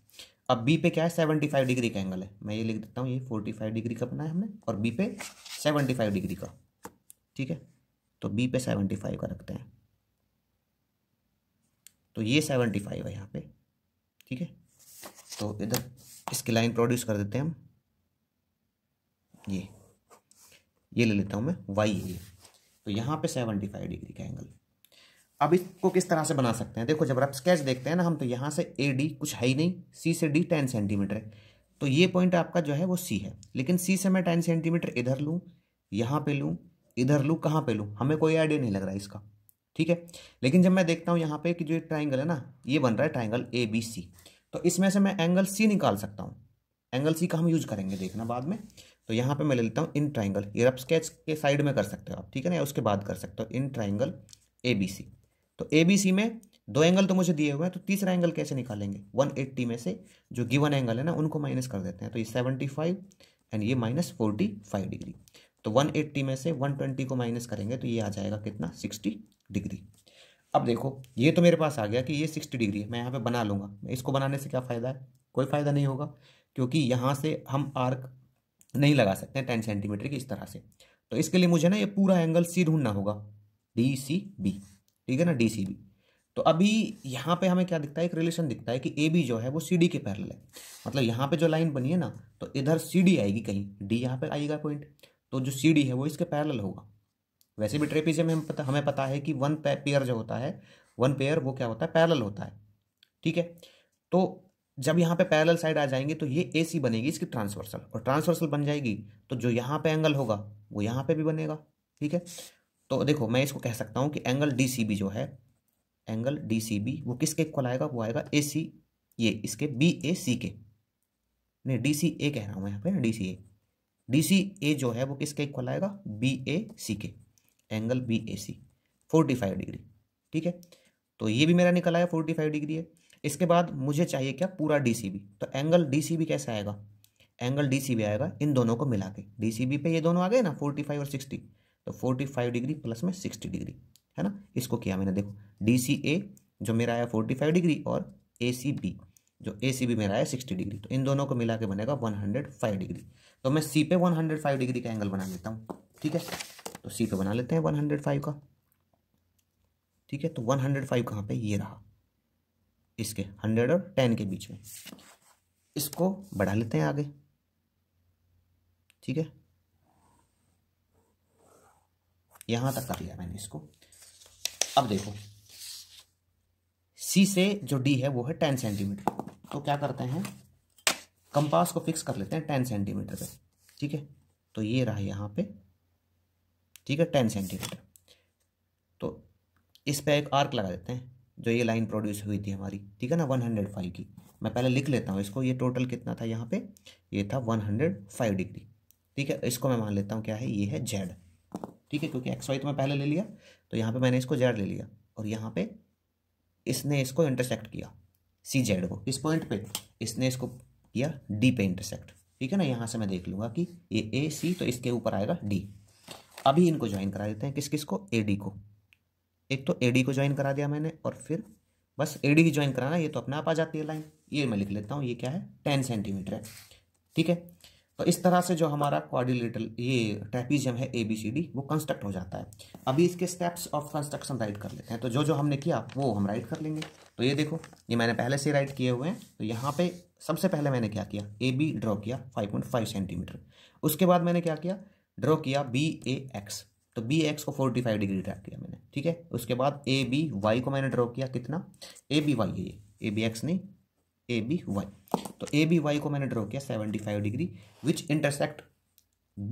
अब बी पे क्या है सेवेंटी फाइव डिग्री का एंगल है मैं ये लिख देता हूँ ये फोर्टी फाइव डिग्री का बनाया हमने और बी पे सेवेंटी फाइव डिग्री का ठीक है तो बी पे सेवेंटी फाइव का रखते हैं तो ये सेवेंटी फाइव है यहाँ पे ठीक है तो इधर इसकी लाइन प्रोड्यूस कर देते हैं हम ये ये ले लेता हूँ मैं वाई ये तो यहाँ पे सेवेंटी फाइव डिग्री का एंगल अब इसको किस तरह से बना सकते हैं देखो जब आप स्केच देखते हैं ना हम तो यहाँ से ए डी कुछ है ही नहीं सी से डी टेन सेंटीमीटर है तो ये पॉइंट आपका जो है वो सी है लेकिन सी से मैं टेन सेंटीमीटर इधर लूँ यहाँ पे लूँ इधर लूँ कहाँ पे लूँ हमें कोई आइडिया नहीं लग रहा इसका ठीक है लेकिन जब मैं देखता हूँ यहाँ पे कि जो ट्राइंगल है ना ये बन रहा है ट्राइंगल ए बी सी तो इसमें से मैं एंगल सी निकाल सकता हूँ एंगल सी का हम यूज करेंगे देखना बाद में तो यहाँ पे मैं ले लेता हूँ इन ट्राइंगल ये रफ स्केच के साइड में कर सकते हो आप ठीक है ना उसके बाद कर सकते हो in triangle A B C तो ए बी सी में दो एंगल तो मुझे दिए हुए हैं तो तीसरा एंगल कैसे निकालेंगे एट्टी में से जो गिवन एंगल है ना उनको माइनस कर देते हैं तो ये फाइव एंड ये माइनस फोर्टी डिग्री तो 180 में से 120 को माइनस करेंगे तो ये आ जाएगा कितना 60 डिग्री अब देखो ये तो मेरे पास आ गया कि ये सिक्सटी डिग्री है मैं यहाँ पे बना लूँगा मैं इसको बनाने से क्या फ़ायदा है कोई फ़ायदा नहीं होगा क्योंकि यहाँ से हम आर्क नहीं लगा सकते हैं टेन सेंटीमीटर की इस तरह से तो इसके लिए मुझे ना ये पूरा एंगल सी ढूंढना होगा डी सी बी ठीक है ना डी सी बी तो अभी यहाँ पे हमें क्या दिखता है एक रिलेशन दिखता है कि ए बी जो है वो सी डी के पैरल है मतलब यहाँ पे जो लाइन बनी है ना तो इधर सी डी आएगी कहीं डी यहाँ पे आएगा पॉइंट तो जो सी डी है वो इसके पैरल होगा वैसे भी ट्रेपीजियम में हमें पता है कि वन पेयर जो होता है वन पेयर वो क्या होता है पैरल होता है ठीक है तो जब यहाँ पे पैरल साइड आ जाएंगे तो ये ए सी बनेगी इसकी ट्रांसवर्सल और ट्रांसवर्सल बन जाएगी तो जो यहाँ पे एंगल होगा वो यहाँ पे भी बनेगा ठीक है तो देखो मैं इसको कह सकता हूँ कि एंगल डी सी बी जो है एंगल डी सी बी वो किसके इक्वल आएगा वो आएगा ए सी ये इसके बी ए सी के नहीं डी सी ए कह रहा हूँ यहाँ पे D C A D C ए जो है वो किसके इक्वल आएगा बी ए सी के angle B A C forty five degree ठीक है तो ये भी मेरा निकल आया फोर्टी फाइव डिग्री है इसके बाद मुझे चाहिए क्या पूरा डी सी बी तो एंगल डी सी बी कैसा आएगा एंगल डी सी बी आएगा इन दोनों को मिला के डी सी बी पे ये दोनों आ गए ना फोर्टी फाइव और सिक्सटी तो फोर्टी फाइव डिग्री प्लस में सिक्सटी डिग्री है ना इसको किया मैंने देखो डी सी ए जो मेरा आया फोर्टी फाइव डिग्री और ए सी बी जो ए सी बी मेरा आया सिक्सटी डिग्री तो इन दोनों को मिला के बनेगा वन हंड्रेड फाइव डिग्री तो मैं सी पे वन हंड्रेड फाइव डिग्री का एंगल बना लेता हूँ ठीक है तो सी पे बना लेते हैं वन हंड्रेड फाइव का ठीक है तो वन हंड्रेड फाइव कहाँ पर ये रहा इसके हंड्रेड और टेन के बीच में इसको बढ़ा लेते हैं आगे ठीक है यहाँ तक कर लिया मैंने इसको अब देखो सी से जो डी है वो है टेन सेंटीमीटर तो क्या करते हैं कंपास को फिक्स कर लेते हैं टेन सेंटीमीटर पे ठीक है तो ये रहा यहाँ पे ठीक है टेन सेंटीमीटर तो इस पर एक आर्क लगा देते हैं जो ये लाइन प्रोड्यूस हुई थी हमारी ठीक है ना वन हंड्रेड फाइव की मैं पहले लिख लेता हूँ इसको ये टोटल कितना था यहाँ पे ये था वन हंड्रेड फाइव डिग्री ठीक है इसको मैं मान लेता हूँ क्या है ये है जेड ठीक है क्योंकि एक्स वाई तो मैं पहले ले लिया तो यहाँ पे मैंने इसको जेड ले लिया और यहाँ पे इसने इसको इंटरसेक्ट किया सी जेड को इस पॉइंट पे इसने इसको किया डी पे इंटरसेक्ट ठीक है ना यहाँ से मैं देख लूँगा कि ये ए सी तो इसके ऊपर आएगा डी अभी इनको ज्वाइन करा देते हैं किस किस को एडी को एक तो डी को ज्वाइन करा दिया मैंने और फिर बस डी की ज्वाइन कराना ये तो अपने आप आ जाती है लाइन ये मैं लिख लेता हूँ ये क्या है टेन सेंटीमीटर है ठीक है तो इस तरह से जो हमारा क्वारिलेटल ये ट्रेपीजियम है ए बी सी डी वो कंस्ट्रक्ट हो जाता है अभी इसके स्टेप्स ऑफ कंस्ट्रक्शन राइट कर लेते हैं तो जो जो हमने किया वो हम राइट कर लेंगे तो ये देखो ये मैंने पहले से राइट किए हुए हैं तो यहाँ पे सबसे पहले मैंने क्या किया ए बी ड्रॉ किया 5.5 सेंटीमीटर उसके बाद मैंने क्या किया ड्रॉ किया बी ए एक्स तो बी एक्स को फोर्टी फाइव डिग्री ड्रा किया मैंने ठीक है उसके बाद ए बी वाई को मैंने ड्रॉ किया कितना ए बी वाई है ये ए बी एक्स नहीं ए बी वाई तो ए बी वाई को मैंने ड्रॉ किया seventy five degree which intersect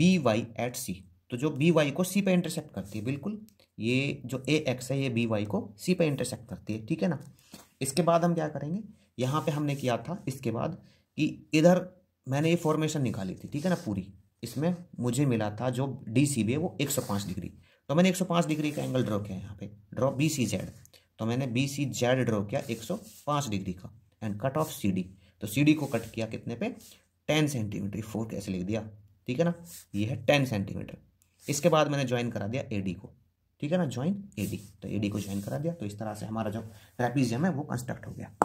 B Y at C तो जो बी वाई को सी पे इंटरसेक्ट करती है बिल्कुल ये जो ए एक्स है ये बी वाई को सी पे इंटरसेक्ट करती है ठीक है ना इसके बाद हम क्या करेंगे यहाँ पे हमने किया था इसके बाद कि इधर मैंने ये फॉर्मेशन निकाली थी ठीक है ना पूरी इसमें मुझे मिला था जो डी सी बी है वो 105 डिग्री तो मैंने 105 डिग्री का एंगल ड्रॉ किया यहाँ पे ड्रॉ बी सी जेड तो मैंने बी सी जेड ड्रॉ किया 105 डिग्री का and cut off C D तो सी डी को कट किया कितने पे 10 सेंटीमीटर फोर कैसे लिख दिया ठीक है ना ये है 10 सेंटीमीटर इसके बाद मैंने ज्वाइन करा दिया ए डी को ठीक है ना ज्वाइन ए डी तो ए डी को ज्वाइन करा दिया तो इस तरह से हमारा जो रेपीजियम है वो कंस्ट्रक्ट हो गया